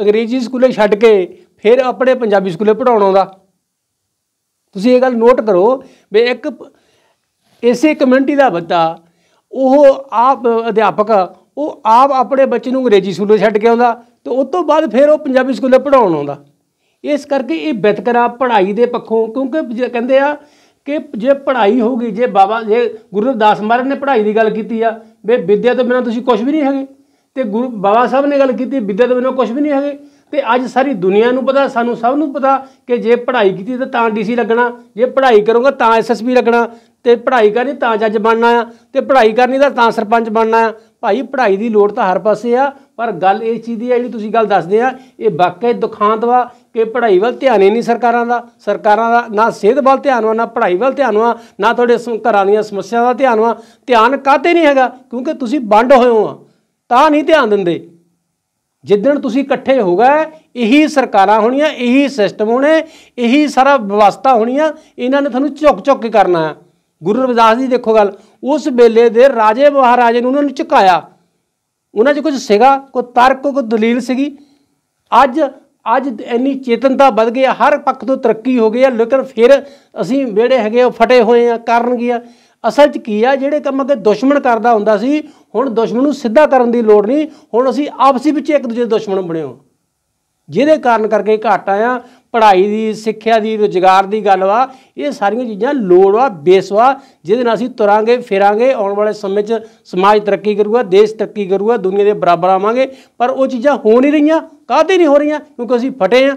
ਅੰਗਰੇਜ਼ੀ ਸਕੂਲੇ ਛੱਡ ਕੇ ਫਿਰ ਆਪਣੇ ਪੰਜਾਬੀ ਸਕੂਲੇ ਪੜਾਉਣ ਆਉਂਦਾ ਤੁਸੀਂ ਇਹ ਗੱਲ ਨੋਟ ਕਰੋ ਵੀ ਇੱਕ ਇਸੇ ਕਮਿਊਨਿਟੀ ਦਾ ਬੱਚਾ ਉਹ ਆਪ ਅਧਿਆਪਕ ਉਹ ਆਪ ਆਪਣੇ ਬੱਚੇ ਨੂੰ ਅੰਗਰੇਜ਼ੀ ਸਕੂਲੇ ਛੱਡ ਕੇ ਆਉਂਦਾ ਤੇ ਉਸ ਤੋਂ ਬਾਅਦ ਫਿਰ ਉਹ ਪੰਜਾਬੀ ਸਕੂਲੇ ਪੜਾਉਣ ਆਉਂਦਾ ਇਸ ਕਰਕੇ ਇਹ ਬਿਤਕਰਾ ਪੜ੍ਹਾਈ ਦੇ ਪੱਖੋਂ ਕਿਉਂਕਿ ਕਹਿੰਦੇ ਆ ਕਿ ਜੇ ਪੜ੍ਹਾਈ ਹੋਗੀ ਜੇ ਬਾਬਾ ਜੇ ਗੁਰੂ ਰਵਿਦਾਸ ਮਹਾਰਾਜ ਨੇ ਪੜ੍ਹਾਈ ਦੀ ਗੱਲ ਕੀਤੀ ਆ ਵੀ ਵਿਦਿਆ ਤੋਂ ਬਿਨਾਂ ਤੁਸੀਂ ਕੁਝ ਵੀ ਨਹੀਂ ਹੈਗੇ ਤੇ ਗੁਰੂ ਬਾਬਾ ਸਾਹਿਬ ਨੇ ਗੱਲ ਕੀਤੀ ਵਿਦਿਆ ਦੇ ਬਿਨਾਂ ਕੁਝ ਵੀ ਨਹੀਂ ਹੈਗੇ ਤੇ ਅੱਜ ਸਾਰੀ ਦੁਨੀਆ ਨੂੰ ਪਤਾ ਸਾਨੂੰ ਸਭ ਨੂੰ ਪਤਾ ਕਿ ਜੇ ਪੜ੍ਹਾਈ ਕੀਤੀ ਤਾਂ ਤਾਂ ਡੀਸੀ ਲੱਗਣਾ ਜੇ ਪੜ੍ਹਾਈ ਕਰੋਗਾ ਤਾਂ ਐਸਐਸਪੀ ਲੱਗਣਾ ਤੇ ਪੜ੍ਹਾਈ ਕਰਨੀ ਤਾਂ ਜੱਜ ਬਣਨਾ ਆ ਤੇ ਪੜ੍ਹਾਈ ਕਰਨੀ ਦਾ ਤਾਂ ਸਰਪੰਚ ਬਣਨਾ ਆ ਭਾਈ ਪੜ੍ਹਾਈ ਦੀ ਲੋੜ ਤਾਂ ਹਰ ਪਾਸੇ ਆ ਪਰ ਗੱਲ ਇਹ ਚੀਜ਼ ਦੀ ਹੈ ਜਿਹੜੀ ਤੁਸੀਂ ਗੱਲ ਦੱਸਦੇ ਆ ਇਹ ਵਾਕਈ ਦੁਖਾਂਤ ਵਾ ਕਿ ਪੜ੍ਹਾਈ ਵੱਲ ਧਿਆਨ ਹੀ ਨਹੀਂ ਸਰਕਾਰਾਂ ਦਾ ਸਰਕਾਰਾਂ ਦਾ ਨਾ ਸਿਹਤ ਵੱਲ ਧਿਆਨ ਵਾ ਨਾ ਪੜ੍ਹਾਈ ਵੱਲ ਧਿਆਨ ਵਾ ਨਾ ਤੁਹਾਡੇ ਘਰਾਂ ਦੀਆਂ ਸਮੱਸਿਆਵਾਂ ਦਾ ਧਿਆਨ ਵਾ ਧਿਆਨ ਕਾਤੇ ਨਹੀਂ ਹੈਗਾ ਕਿਉਂਕਿ ਤੁਸੀਂ ਵੰਡ ਹੋਏ ਹੋ ਆ ਤਾਂ ਨਹੀਂ ਧਿਆਨ ਦਿੰਦੇ ਜਿੱਦਣ ਤੁਸੀਂ ਇਕੱਠੇ ਹੋ ਗਏ ਇਹੀ ਸਰਕਾਰਾਂ ਹੋਣੀਆਂ ਇਹੀ ਸਿਸਟਮ ਹੋਣੇ ਇਹੀ ਸਾਰਾ ਵਿਵਸਥਾ ਹੋਣੀਆਂ ਇਹਨਾਂ ਨੇ ਤੁਹਾਨੂੰ ਝੁੱਕ ਝੁੱਕ ਕੇ ਕਰਨਾ ਹੈ ਗੁਰੂ ਰਵਿਦਾਸ ਜੀ ਦੇਖੋ ਗੱਲ ਉਸ ਵੇਲੇ ਦੇ ਰਾਜੇ ਮਹਾਰਾਜੇ ਨੂੰ ਉਹਨਾਂ ਨੇ ਝੁਕਾਇਆ ਉਹਨਾਂ 'ਚ ਕੁਝ ਸੀਗਾ ਕੋਈ ਤਰਕ ਕੋਈ ਦਲੀਲ ਸੀਗੀ ਅੱਜ ਅੱਜ ਇੰਨੀ ਚੇਤਨਤਾ ਵੱਧ ਗਈ ਹਰ ਪੱਖ ਤੋਂ ਤਰੱਕੀ ਹੋ ਗਈ ਹੈ ਲੇਕਿਨ ਫਿਰ ਅਸੀਂ ਜਿਹੜੇ ਹੈਗੇ ਉਹ ਫਟੇ ਹੋਏ ਆ ਕਾਰਨ ਕੀ ਆ ਅਸਲ 'ਚ ਕੀ ਆ ਜਿਹੜੇ ਕੰਮ ਅਗੇ ਦੁਸ਼ਮਣ ਕਰਦਾ ਹੁੰਦਾ ਸੀ ਹੁਣ ਦੁਸ਼ਮਣ ਨੂੰ ਸਿੱਧਾ ਕਰਨ ਦੀ ਲੋੜ ਨਹੀਂ ਹੁਣ ਅਸੀਂ ਆਪਸੀ ਵਿੱਚ ਇੱਕ ਦੂਜੇ ਦੇ ਦੁਸ਼ਮਣ ਬਣਿਓ ਜਿਹਦੇ ਕਾਰਨ ਕਰਕੇ ਘਾਟ ਆਇਆ ਪੜ੍ਹਾਈ ਦੀ ਸਿੱਖਿਆ ਦੀ ਰੋਜ਼ਗਾਰ ਦੀ ਗੱਲ ਵਾ ਇਹ ਸਾਰੀਆਂ ਚੀਜ਼ਾਂ ਲੋੜ ਵਾ ਬੇਸਵਾ ਜਿਹਦੇ ਨਾਲ ਅਸੀਂ ਤੁਰਾਂਗੇ ਫੇਰਾਂਗੇ ਆਉਣ ਵਾਲੇ ਸਮੇਂ 'ਚ ਸਮਾਜ ਤਰੱਕੀ ਕਰੂਗਾ ਦੇਸ਼ ਤਰੱਕੀ ਕਰੂਗਾ ਦੁਨੀਆ ਦੇ ਬਰਾਬਰ ਆਵਾਂਗੇ ਪਰ ਉਹ ਚੀਜ਼ਾਂ ਹੋ ਨਹੀਂ ਰਹੀਆਂ ਕਾਹਦੇ ਨਹੀਂ ਹੋ ਰਹੀਆਂ ਕਿਉਂਕਿ ਅਸੀਂ ਫਟੇ ਆ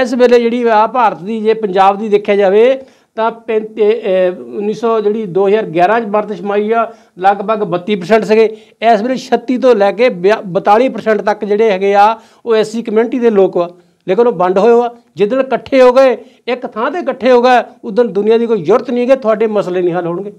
ਇਸ ਵੇਲੇ ਜਿਹੜੀ ਆ ਭਾਰਤ ਦੀ ਜੇ ਪੰਜਾਬ ਦੀ ਦੇਖਿਆ ਜਾਵੇ ਤਾਂ 1900 ਜਿਹੜੀ 2011 ਚ ਮਰਦਸ਼ਮਾਈ ਆ ਲਗਭਗ 32% ਸੀਗੇ ਇਸ ਵੇਲੇ 36 ਤੋਂ ਲੈ ਕੇ 42% ਤੱਕ ਜਿਹੜੇ ਹੈਗੇ ਆ ਉਹ ਐਸਸੀ ਕਮਿਊਨਿਟੀ ਦੇ ਲੋਕ ਆ ਲੇਕਿਨ ਉਹ ਵੰਡ ਹੋਏ ਆ ਜਿੱਦਣ ਇਕੱਠੇ ਹੋ ਗਏ ਇੱਕ ਥਾਂ ਤੇ ਇਕੱਠੇ ਹੋ ਗਏ ਉਦੋਂ ਦੁਨੀਆ ਦੀ ਕੋਈ ਜ਼ਰੂਰਤ ਨਹੀਂ ਹੈ ਤੁਹਾਡੇ ਮਸਲੇ ਨਹੀਂ ਹੱਲ ਹੋਣਗੇ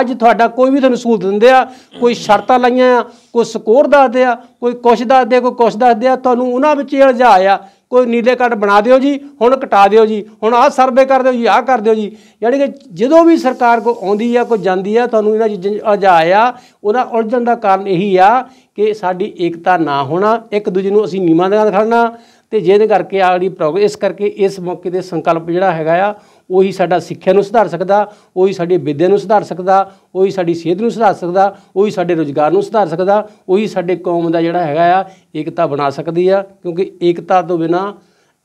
ਅੱਜ ਤੁਹਾਡਾ ਕੋਈ ਵੀ ਤੁਹਾਨੂੰ ਸਹੂਲਤ ਦਿੰਦੇ ਆ ਕੋਈ ਸ਼ਰਤਾਂ ਲਾਈਆਂ ਆ ਕੋਈ ਸਕੋਰ ਦੱਸਦੇ ਆ ਕੋਈ ਕੁਛ ਦੱਸਦੇ ਕੋਈ ਕੁਛ ਦੱਸਦੇ ਆ ਤੁਹਾਨੂੰ ਉਹਨਾਂ ਵਿੱਚ ਅਲਝਾ ਆ ਕੋਈ ਨੀਲੇ ਕਾਰਡ ਬਣਾ ਦਿਓ ਜੀ ਹੁਣ ਕਟਾ ਦਿਓ ਜੀ ਹੁਣ ਆ ਸਰਵੇ ਕਰ ਦਿਓ ਜੀ ਆ ਕਰ ਦਿਓ ਜੀ ਯਾਨੀ ਕਿ ਜਦੋਂ ਵੀ ਸਰਕਾਰ ਕੋ ਆਉਂਦੀ ਆ ਕੋ ਜਾਂਦੀ ਆ ਤੁਹਾਨੂੰ ਇਹਨਾਂ ਚੀਜ਼ਾਂ ਅਜਾਇਆ ਉਹਦਾ ਉਲਝਣ ਦਾ ਕਾਰਨ ਇਹੀ ਆ ਕਿ ਸਾਡੀ ਏਕਤਾ ਨਾ ਹੋਣਾ ਇੱਕ ਦੂਜੇ ਨੂੰ ਅਸੀਂ ਨੀਵਾਂ ਦਾ ਖੜਨਾ ਤੇ ਜਿਹਦੇ ਕਰਕੇ ਆ ਜਿਹੜੀ ਪ੍ਰੋਗਰੈਸ ਇਸ ਕਰਕੇ ਇਸ ਮੌਕੇ ਦੇ ਸੰਕਲਪ ਜਿਹੜਾ ਹੈਗਾ ਆ ਉਹੀ ਸਾਡਾ ਸਿੱਖਿਆ ਨੂੰ ਸੁਧਾਰ ਸਕਦਾ ਉਹੀ ਸਾਡੀ ਵਿਦਿਆ ਨੂੰ ਸੁਧਾਰ ਸਕਦਾ ਉਹੀ ਸਾਡੀ ਸਿਹਤ ਨੂੰ ਸੁਧਾਰ ਸਕਦਾ ਉਹੀ ਸਾਡੇ ਰੋਜ਼ਗਾਰ ਨੂੰ ਸੁਧਾਰ ਸਕਦਾ ਉਹੀ ਸਾਡੇ ਕੌਮ ਦਾ ਜਿਹੜਾ ਹੈਗਾ ਆ ਏਕਤਾ ਬਣਾ ਸਕਦੀ ਆ ਕਿਉਂਕਿ ਏਕਤਾ ਤੋਂ ਬਿਨਾ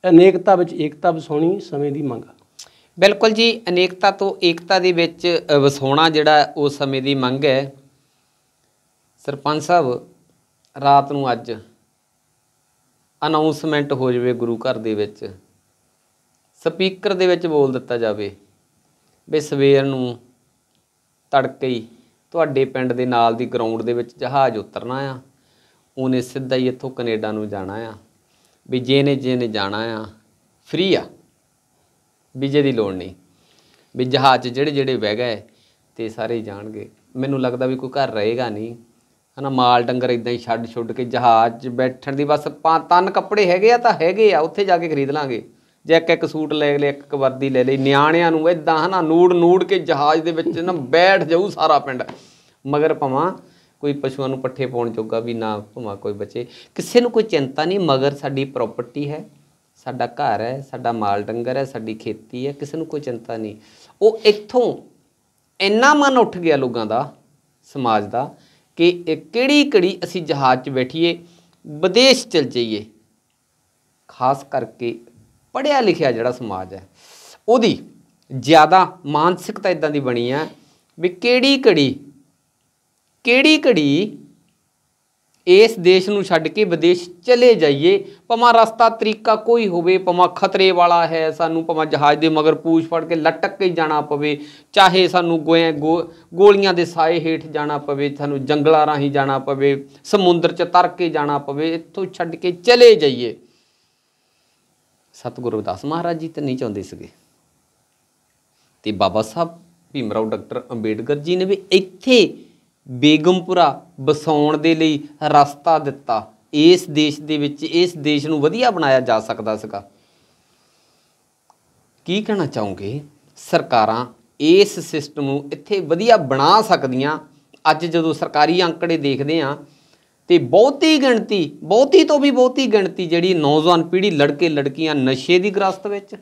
ਅਨੇਕਤਾ ਵਿੱਚ ਏਕਤਾ ਵਸਾਉਣੀ ਸਮੇਂ ਦੀ ਮੰਗ
ਬਿਲਕੁਲ ਜੀ ਅਨੇਕਤਾ ਤੋਂ ਏਕਤਾ ਦੇ ਵਿੱਚ ਵਸਾਉਣਾ ਜਿਹੜਾ ਉਹ ਸਮੇਂ ਦੀ ਮੰਗ ਹੈ ਸਰਪੰਚ ਸਾਹਿਬ ਰਾਤ ਨੂੰ ਅੱਜ ਅਨਾਉਂਸਮੈਂਟ ਹੋ ਜਾਵੇ ਗੁਰੂ ਘਰ ਦੇ ਵਿੱਚ ਸਪੀਕਰ ਦੇ ਵਿੱਚ ਬੋਲ ਦਿੱਤਾ ਜਾਵੇ ਵੀ ਸਵੇਰ ਨੂੰ ਤੜਕੇ ਹੀ ਤੁਹਾਡੇ ਪਿੰਡ ਦੇ ਨਾਲ ਦੀ ਗਰਾਊਂਡ ਦੇ ਵਿੱਚ ਜਹਾਜ਼ ਉਤਰਨਾ ਆ ਉਹਨੇ ਸਿੱਧਾ ਹੀ ਇੱਥੋਂ ਕੈਨੇਡਾ ਨੂੰ ਜਾਣਾ ਆ ਵੀ ਜਿਹਨੇ ਜਿਹਨੇ ਜਾਣਾ ਆ ਫ੍ਰੀ ਆ ਵੀਜ਼ੇ ਦੀ ਲੋੜ ਨਹੀਂ ਵੀ ਜਹਾਜ਼ 'ਚ ਜਿਹੜੇ ਜਿਹੜੇ ਵਹਿ ਗਏ ਤੇ ਸਾਰੇ ਜਾਣਗੇ ਮੈਨੂੰ ਲੱਗਦਾ ਵੀ ਕੋਈ ਘਰ ਰਹੇਗਾ ਨਹੀਂ ਹਨਾ ਮਾਲ ਡੰਗਰ ਇਦਾਂ ਹੀ ਛੱਡ ਛੁੱਡ ਕੇ ਜਹਾਜ਼ 'ਚ ਬੈਠਣ ਦੀ ਬਸ ਤਨ ਕੱਪੜੇ ਹੈਗੇ ਆ ਤਾਂ ਹੈਗੇ ਆ ਉੱਥੇ ਜਾ ਕੇ ਖਰੀਦ ਲਾਂਗੇ ਜੇ ਇੱਕ ਇੱਕ ਸੂਟ ਲੈ ਲੈ ਇੱਕ ਵਰਦੀ ਲੈ ਲਈ ਨਿਆਣਿਆਂ ਨੂੰ ਇਦਾਂ ਹਨਾ ਨੂੜ ਨੂੜ ਕੇ ਜਹਾਜ਼ ਦੇ ਵਿੱਚ ਨਾ ਬੈਠ ਜਾਊ ਸਾਰਾ ਪਿੰਡ ਮਗਰ ਭਵਾਂ ਕੋਈ ਪਸ਼ੂਆਂ ਨੂੰ ਪੱਠੇ ਪਾਉਣ ਜੋਗਾ ਵੀ ਨਾ ਭਵਾਂ ਕੋਈ ਬਚੇ ਕਿਸੇ ਨੂੰ ਕੋਈ ਚਿੰਤਾ ਨਹੀਂ ਮਗਰ ਸਾਡੀ ਪ੍ਰਾਪਰਟੀ ਹੈ ਸਾਡਾ ਘਰ ਹੈ ਸਾਡਾ ਮਾਲ ਡੰਗਰ ਹੈ ਸਾਡੀ ਖੇਤੀ ਹੈ ਕਿਸੇ ਨੂੰ ਕੋਈ ਚਿੰਤਾ ਨਹੀਂ ਉਹ ਇੱਥੋਂ ਇੰਨਾ ਮਨ ਉੱਠ ਗਿਆ ਲੋਕਾਂ ਦਾ ਸਮਾਜ ਦਾ ਕਿ ਕਿਹੜੀ ਕਿਹੜੀ ਅਸੀਂ ਜਹਾਜ਼ 'ਚ ਬੈਠੀਏ ਵਿਦੇਸ਼ ਚਲ ਜਾਈਏ ਖਾਸ ਕਰਕੇ ਪੜਿਆ ਲਿਖਿਆ ਜਿਹੜਾ ਸਮਾਜ ਹੈ ਉਹਦੀ ਜ਼ਿਆਦਾ ਮਾਨਸਿਕਤਾ ਇਦਾਂ ਦੀ ਬਣੀ ਆ ਵੀ ਕਿਹੜੀ ਘੜੀ ਕਿਹੜੀ ਘੜੀ ਇਸ ਦੇਸ਼ ਨੂੰ ਛੱਡ ਕੇ ਵਿਦੇਸ਼ ਚਲੇ ਜਾਈਏ ਪਮਾ ਰਸਤਾ ਤਰੀਕਾ ਕੋਈ ਹੋਵੇ ਪਮਾ ਖਤਰੇ ਵਾਲਾ ਹੈ ਸਾਨੂੰ ਪਮਾ ਜਹਾਜ਼ ਦੇ ਮਗਰ ਪੂਛ ਫੜ ਕੇ ਲਟਕ ਕੇ ਜਾਣਾ ਪਵੇ ਚਾਹੇ ਸਾਨੂੰ ਗੋਲੀਆਂ ਦੇ ਸਾਏ ਹੇਠ ਜਾਣਾ ਪਵੇ ਸਾਨੂੰ ਜੰਗਲਾਂ ਰਾਹੀਂ ਜਾਣਾ ਪਵੇ ਸਮੁੰਦਰ 'ਚ ਤਰ ਕੇ ਜਾਣਾ ਪਵੇ ਇੱਥੋਂ ਛੱਡ ਕੇ ਚਲੇ ਜਾਈਏ ਸਤਿਗੁਰੂ ਦਾਸ ਮਹਾਰਾਜ ਜੀ ਤਾਂ ਨਹੀਂ ਚਾਹੁੰਦੇ ਸੀਗੇ ਤੇ ਬਾਬਾ ਸਾਹਿਬ ਭੀਮਰਾਓ ਡਾਕਟਰ ਅੰਬੇਡਕਰ ਜੀ ਨੇ ਵੀ ਇੱਥੇ ਬੇਗਮਪੁਰਾ ਬਸਾਉਣ ਦੇ ਲਈ ਰਸਤਾ ਦਿੱਤਾ ਇਸ ਦੇਸ਼ ਦੇ ਵਿੱਚ ਇਸ ਦੇਸ਼ ਨੂੰ ਵਧੀਆ ਬਣਾਇਆ ਜਾ ਸਕਦਾ ਸੀਗਾ ਕੀ ਕਹਿਣਾ ਚਾਹੋਗੇ ਸਰਕਾਰਾਂ ਇਸ ਸਿਸਟਮ ਨੂੰ ਇੱਥੇ ਵਧੀਆ ਬਣਾ ਸਕਦੀਆਂ ਅੱਜ ਜਦੋਂ ਸਰਕਾਰੀ ਅੰਕੜੇ ਦੇਖਦੇ ਆਂ ਤੇ ਬਹੁਤੀ ਗਿਣਤੀ ਬਹੁਤੀ ਤੋਂ ਵੀ ਬਹੁਤੀ ਗਿਣਤੀ ਜਿਹੜੀ ਨੌਜਵਾਨ ਪੀੜ੍ਹੀ ਲੜਕੇ ਲੜਕੀਆਂ ਨਸ਼ੇ ਦੀ ਗ੍ਰਸਤ ਵਿੱਚ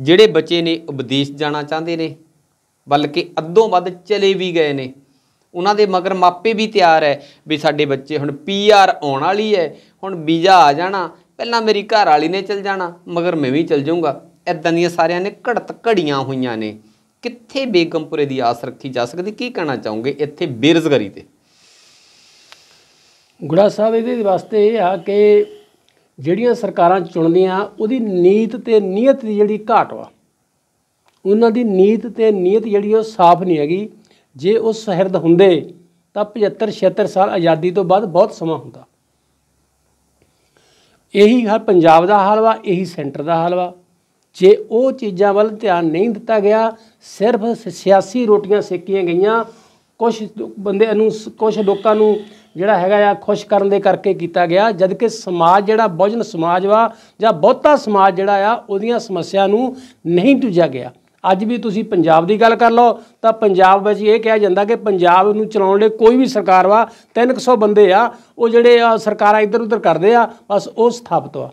ਜਿਹੜੇ ਬੱਚੇ ਨੇ ਉਪਦੇਸ਼ ਜਾਣਾ ਚਾਹੁੰਦੇ ਨੇ ਬਲਕਿ ਅੱਧੋਂ ਵੱਧ ਚਲੇ ਵੀ ਗਏ ਨੇ ਉਹਨਾਂ ਦੇ ਮਗਰ ਮਾਪੇ ਵੀ ਤਿਆਰ ਹੈ ਵੀ ਸਾਡੇ ਬੱਚੇ ਹੁਣ ਪੀਆਰ ਆਉਣ ਵਾਲੀ ਹੈ ਹੁਣ ਵੀਜ਼ਾ ਆ ਜਾਣਾ ਪਹਿਲਾਂ ਮੇਰੀ ਘਰ ਵਾਲੀ ਨੇ ਚਲ ਜਾਣਾ ਮਗਰ ਮੈਂ ਵੀ ਚਲ ਜਾਊਂਗਾ ਇਦਾਂ ਦੀਆਂ ਸਾਰਿਆਂ ਨੇ ਘੜਤ ਘੜੀਆਂ ਹੋਈਆਂ ਨੇ ਕਿੱਥੇ ਬੇਗਮਪੁਰੇ ਦੀ ਆਸ ਰੱਖੀ ਜਾ ਸਕਦੀ ਕੀ ਕਹਿਣਾ ਚਾਹੋਗੇ ਇੱਥੇ ਬੇਰਜ਼ਗਰੀ ਤੇ
ਗੁੜਾ ਸਾਹਿਬ ਇਹਦੇ ਵਾਸਤੇ ਇਹ ਆ ਕਿ ਜਿਹੜੀਆਂ ਸਰਕਾਰਾਂ ਚੁਣਦੀਆਂ ਉਹਦੀ ਨੀਤ ਤੇ ਨੀਅਤ ਦੀ ਜਿਹੜੀ ਘਾਟ ਵਾ ਉਹਨਾਂ ਦੀ ਨੀਤ ਤੇ ਨੀਅਤ ਜਿਹੜੀ ਉਹ ਸਾਫ਼ ਨਹੀਂ ਹੈਗੀ ਜੇ ਉਹ ਸਹਿਰਦ ਹੁੰਦੇ ਤਾਂ 75 76 ਸਾਲ ਆਜ਼ਾਦੀ ਤੋਂ ਬਾਅਦ ਬਹੁਤ ਸਮਾਂ ਹੁੰਦਾ ਇਹੀ ਹਰ ਪੰਜਾਬ ਦਾ ਹਾਲ ਵਾ ਇਹੀ ਸੈਂਟਰ ਦਾ ਹਾਲ ਵਾ ਜੇ ਉਹ ਚੀਜ਼ਾਂ ਵੱਲ ਧਿਆਨ ਨਹੀਂ ਦਿੱਤਾ ਗਿਆ ਸਿਰਫ ਸਿਆਸੀ ਰੋਟੀਆਂ ਸੇਕੀਆਂ ਗਈਆਂ ਕੁਝ ਬੰਦੇ ਨੂੰ ਕੁਝ ਲੋਕਾਂ ਨੂੰ ਜਿਹੜਾ ਹੈਗਾ ਆ ਖੁਸ਼ ਕਰਨ ਦੇ ਕਰਕੇ ਕੀਤਾ ਗਿਆ ਜਦ ਕਿ ਸਮਾਜ ਜਿਹੜਾ ਬੋਝਨ ਸਮਾਜ ਵਾ ਜਾਂ ਬਹੁਤਾ ਸਮਾਜ ਜਿਹੜਾ ਆ ਉਹਦੀਆਂ ਸਮੱਸਿਆ ਨੂੰ ਨਹੀਂ ਜੂਝਿਆ ਗਿਆ ਅੱਜ ਵੀ ਤੁਸੀਂ ਪੰਜਾਬ ਦੀ ਗੱਲ ਕਰ ਲਓ ਤਾਂ ਪੰਜਾਬ ਵਿੱਚ ਇਹ ਕਿਹਾ ਜਾਂਦਾ ਕਿ ਪੰਜਾਬ ਨੂੰ ਚਲਾਉਣ ਲਈ ਕੋਈ ਵੀ ਸਰਕਾਰ ਵਾ 300 ਬੰਦੇ ਆ ਉਹ ਜਿਹੜੇ ਆ ਸਰਕਾਰਾਂ ਇੱਧਰ ਉੱਧਰ ਕਰਦੇ ਆ ਬਸ ਉਹ ਸਥਾਪਿਤ ਆ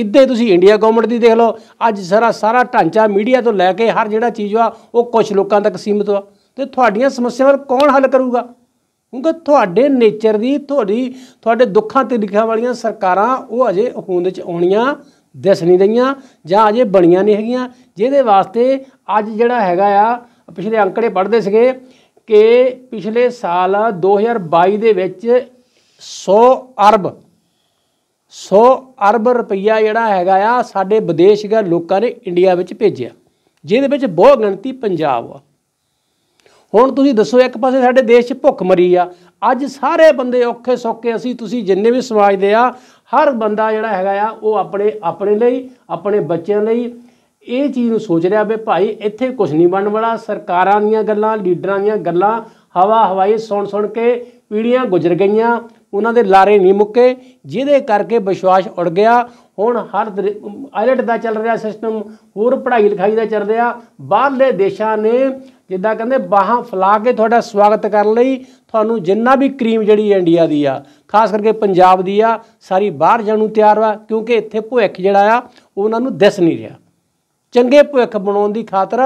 ਇੱਦਾਂ ਤੁਸੀਂ ਇੰਡੀਆ ਗਵਰਨਮੈਂਟ ਦੀ ਦੇਖ ਲਓ ਅੱਜ ਸਾਰਾ ਸਾਰਾ ਢਾਂਚਾ ਮੀਡੀਆ ਤੋਂ ਲੈ ਕੇ ਹਰ ਜਿਹੜਾ ਚੀਜ਼ ਆ ਉਹ ਕੁਝ ਲੋਕਾਂ ਤੱਕ ਸੀਮਿਤ ਆ ਤੇ ਤੁਹਾਡੀਆਂ ਸਮੱਸਿਆਵਾਂ ਕੌਣ ਹੱਲ ਕਰੂਗਾ ਕਿਉਂਕਿ ਤੁਹਾਡੇ ਨੇਚਰ ਦੀ ਤੁਹਾਡੀ ਤੁਹਾਡੇ ਦੁੱਖਾਂ ਤੇ ਲਿਖਾਂ ਵਾਲੀਆਂ ਸਰਕਾਰਾਂ ਉਹ ਅਜੇ ਹੋਂਦ ਚ ਆਉਣੀਆਂ ਦਿਸ ਨਹੀਂ ਰਹੀਆਂ ਜਾਂ ਅਜੇ ਬਣੀਆਂ ਨਹੀਂ ਹੈਗੀਆਂ ਜਿਹਦੇ ਵਾਸਤੇ ਅੱਜ ਜਿਹੜਾ ਹੈਗਾ ਆ ਪਿਛਲੇ ਅੰਕੜੇ ਪੜਦੇ ਸੀਗੇ ਕਿ ਪਿਛਲੇ ਸਾਲ 2022 ਦੇ ਵਿੱਚ 100 ਅਰਬ 100 ਅਰਬ ਰੁਪਈਆ ਜਿਹੜਾ ਹੈਗਾ ਆ ਸਾਡੇ ਵਿਦੇਸ਼ ਲੋਕਾਂ ਨੇ ਇੰਡੀਆ ਵਿੱਚ ਭੇਜਿਆ ਜਿਹਦੇ ਵਿੱਚ ਬਹੁਤ ਗਿਣਤੀ ਪੰਜਾਬ ਆ ਹੁਣ ਤੁਸੀਂ ਦੱਸੋ ਇੱਕ ਪਾਸੇ ਸਾਡੇ ਦੇਸ਼ 'ਚ ਭੁੱਖ ਮਰੀ ਆ ਅੱਜ ਸਾਰੇ ਬੰਦੇ ਔਖੇ ਸੌਕੇ ਅਸੀਂ ਤੁਸੀਂ ਜਿੰਨੇ ਵੀ ਸਮਾਜ ਦੇ ਆ ਹਰ ਬੰਦਾ ਜਿਹੜਾ ਹੈਗਾ ਆ ਉਹ ਆਪਣੇ ਆਪਣੇ ਲਈ ਆਪਣੇ ਬੱਚਿਆਂ ਲਈ ਇਹ ਚੀਜ਼ ਨੂੰ ਸੋਚ ਰਿਹਾ ਵੀ ਭਾਈ ਇੱਥੇ ਕੁਝ ਨਹੀਂ ਬਣਨ ਵਾਲਾ ਸਰਕਾਰਾਂ ਦੀਆਂ ਗੱਲਾਂ ਲੀਡਰਾਂ ਦੀਆਂ ਗੱਲਾਂ ਹਵਾ ਹਵਾਈ ਸੁਣ ਸੁਣ ਕੇ ਪੀੜੀਆਂ ਗੁਜ਼ਰ ਗਈਆਂ ਉਹਨਾਂ ਦੇ ਲਾਰੇ ਨਹੀਂ ਮੁੱਕੇ ਜਿਹਦੇ ਕਰਕੇ ਵਿਸ਼ਵਾਸ ਉੜ ਗਿਆ ਹੁਣ ਹਰ ਆਇਲਟ ਦਾ ਚੱਲ ਰਿਹਾ ਸਿਸਟਮ ਹੋਰ ਪੜ੍ਹਾਈ ਲਿਖਾਈ ਦਾ ਚੱਲ ਰਿਹਾ ਬਾਹਰਲੇ ਦੇਸ਼ਾਂ ਨੇ ਜਿੱਦਾਂ ਕਹਿੰਦੇ ਬਾਹਾਂ ਫਲਾ ਕੇ ਤੁਹਾਡਾ ਸਵਾਗਤ ਕਰ ਲਈ ਤੁਹਾਨੂੰ ਜਿੰਨਾ ਵੀ ਕਰੀਮ ਜਿਹੜੀ ਇੰਡੀਆ ਦੀ ਆ ਖਾਸ ਕਰਕੇ ਪੰਜਾਬ ਦੀ ਆ ਸਾਰੀ ਬਾਹਰ ਜਾਣ ਨੂੰ ਤਿਆਰ ਵਾ ਕਿਉਂਕਿ ਇੱਥੇ ਭੁੱਖ ਜਿਹੜਾ ਆ ਉਹਨਾਂ ਨੂੰ ਦਿਸ ਨਹੀਂ ਰਿਹਾ ਚੰਗੇ ਭੁੱਖ ਬਣਾਉਣ ਦੀ ਖਾਤਰ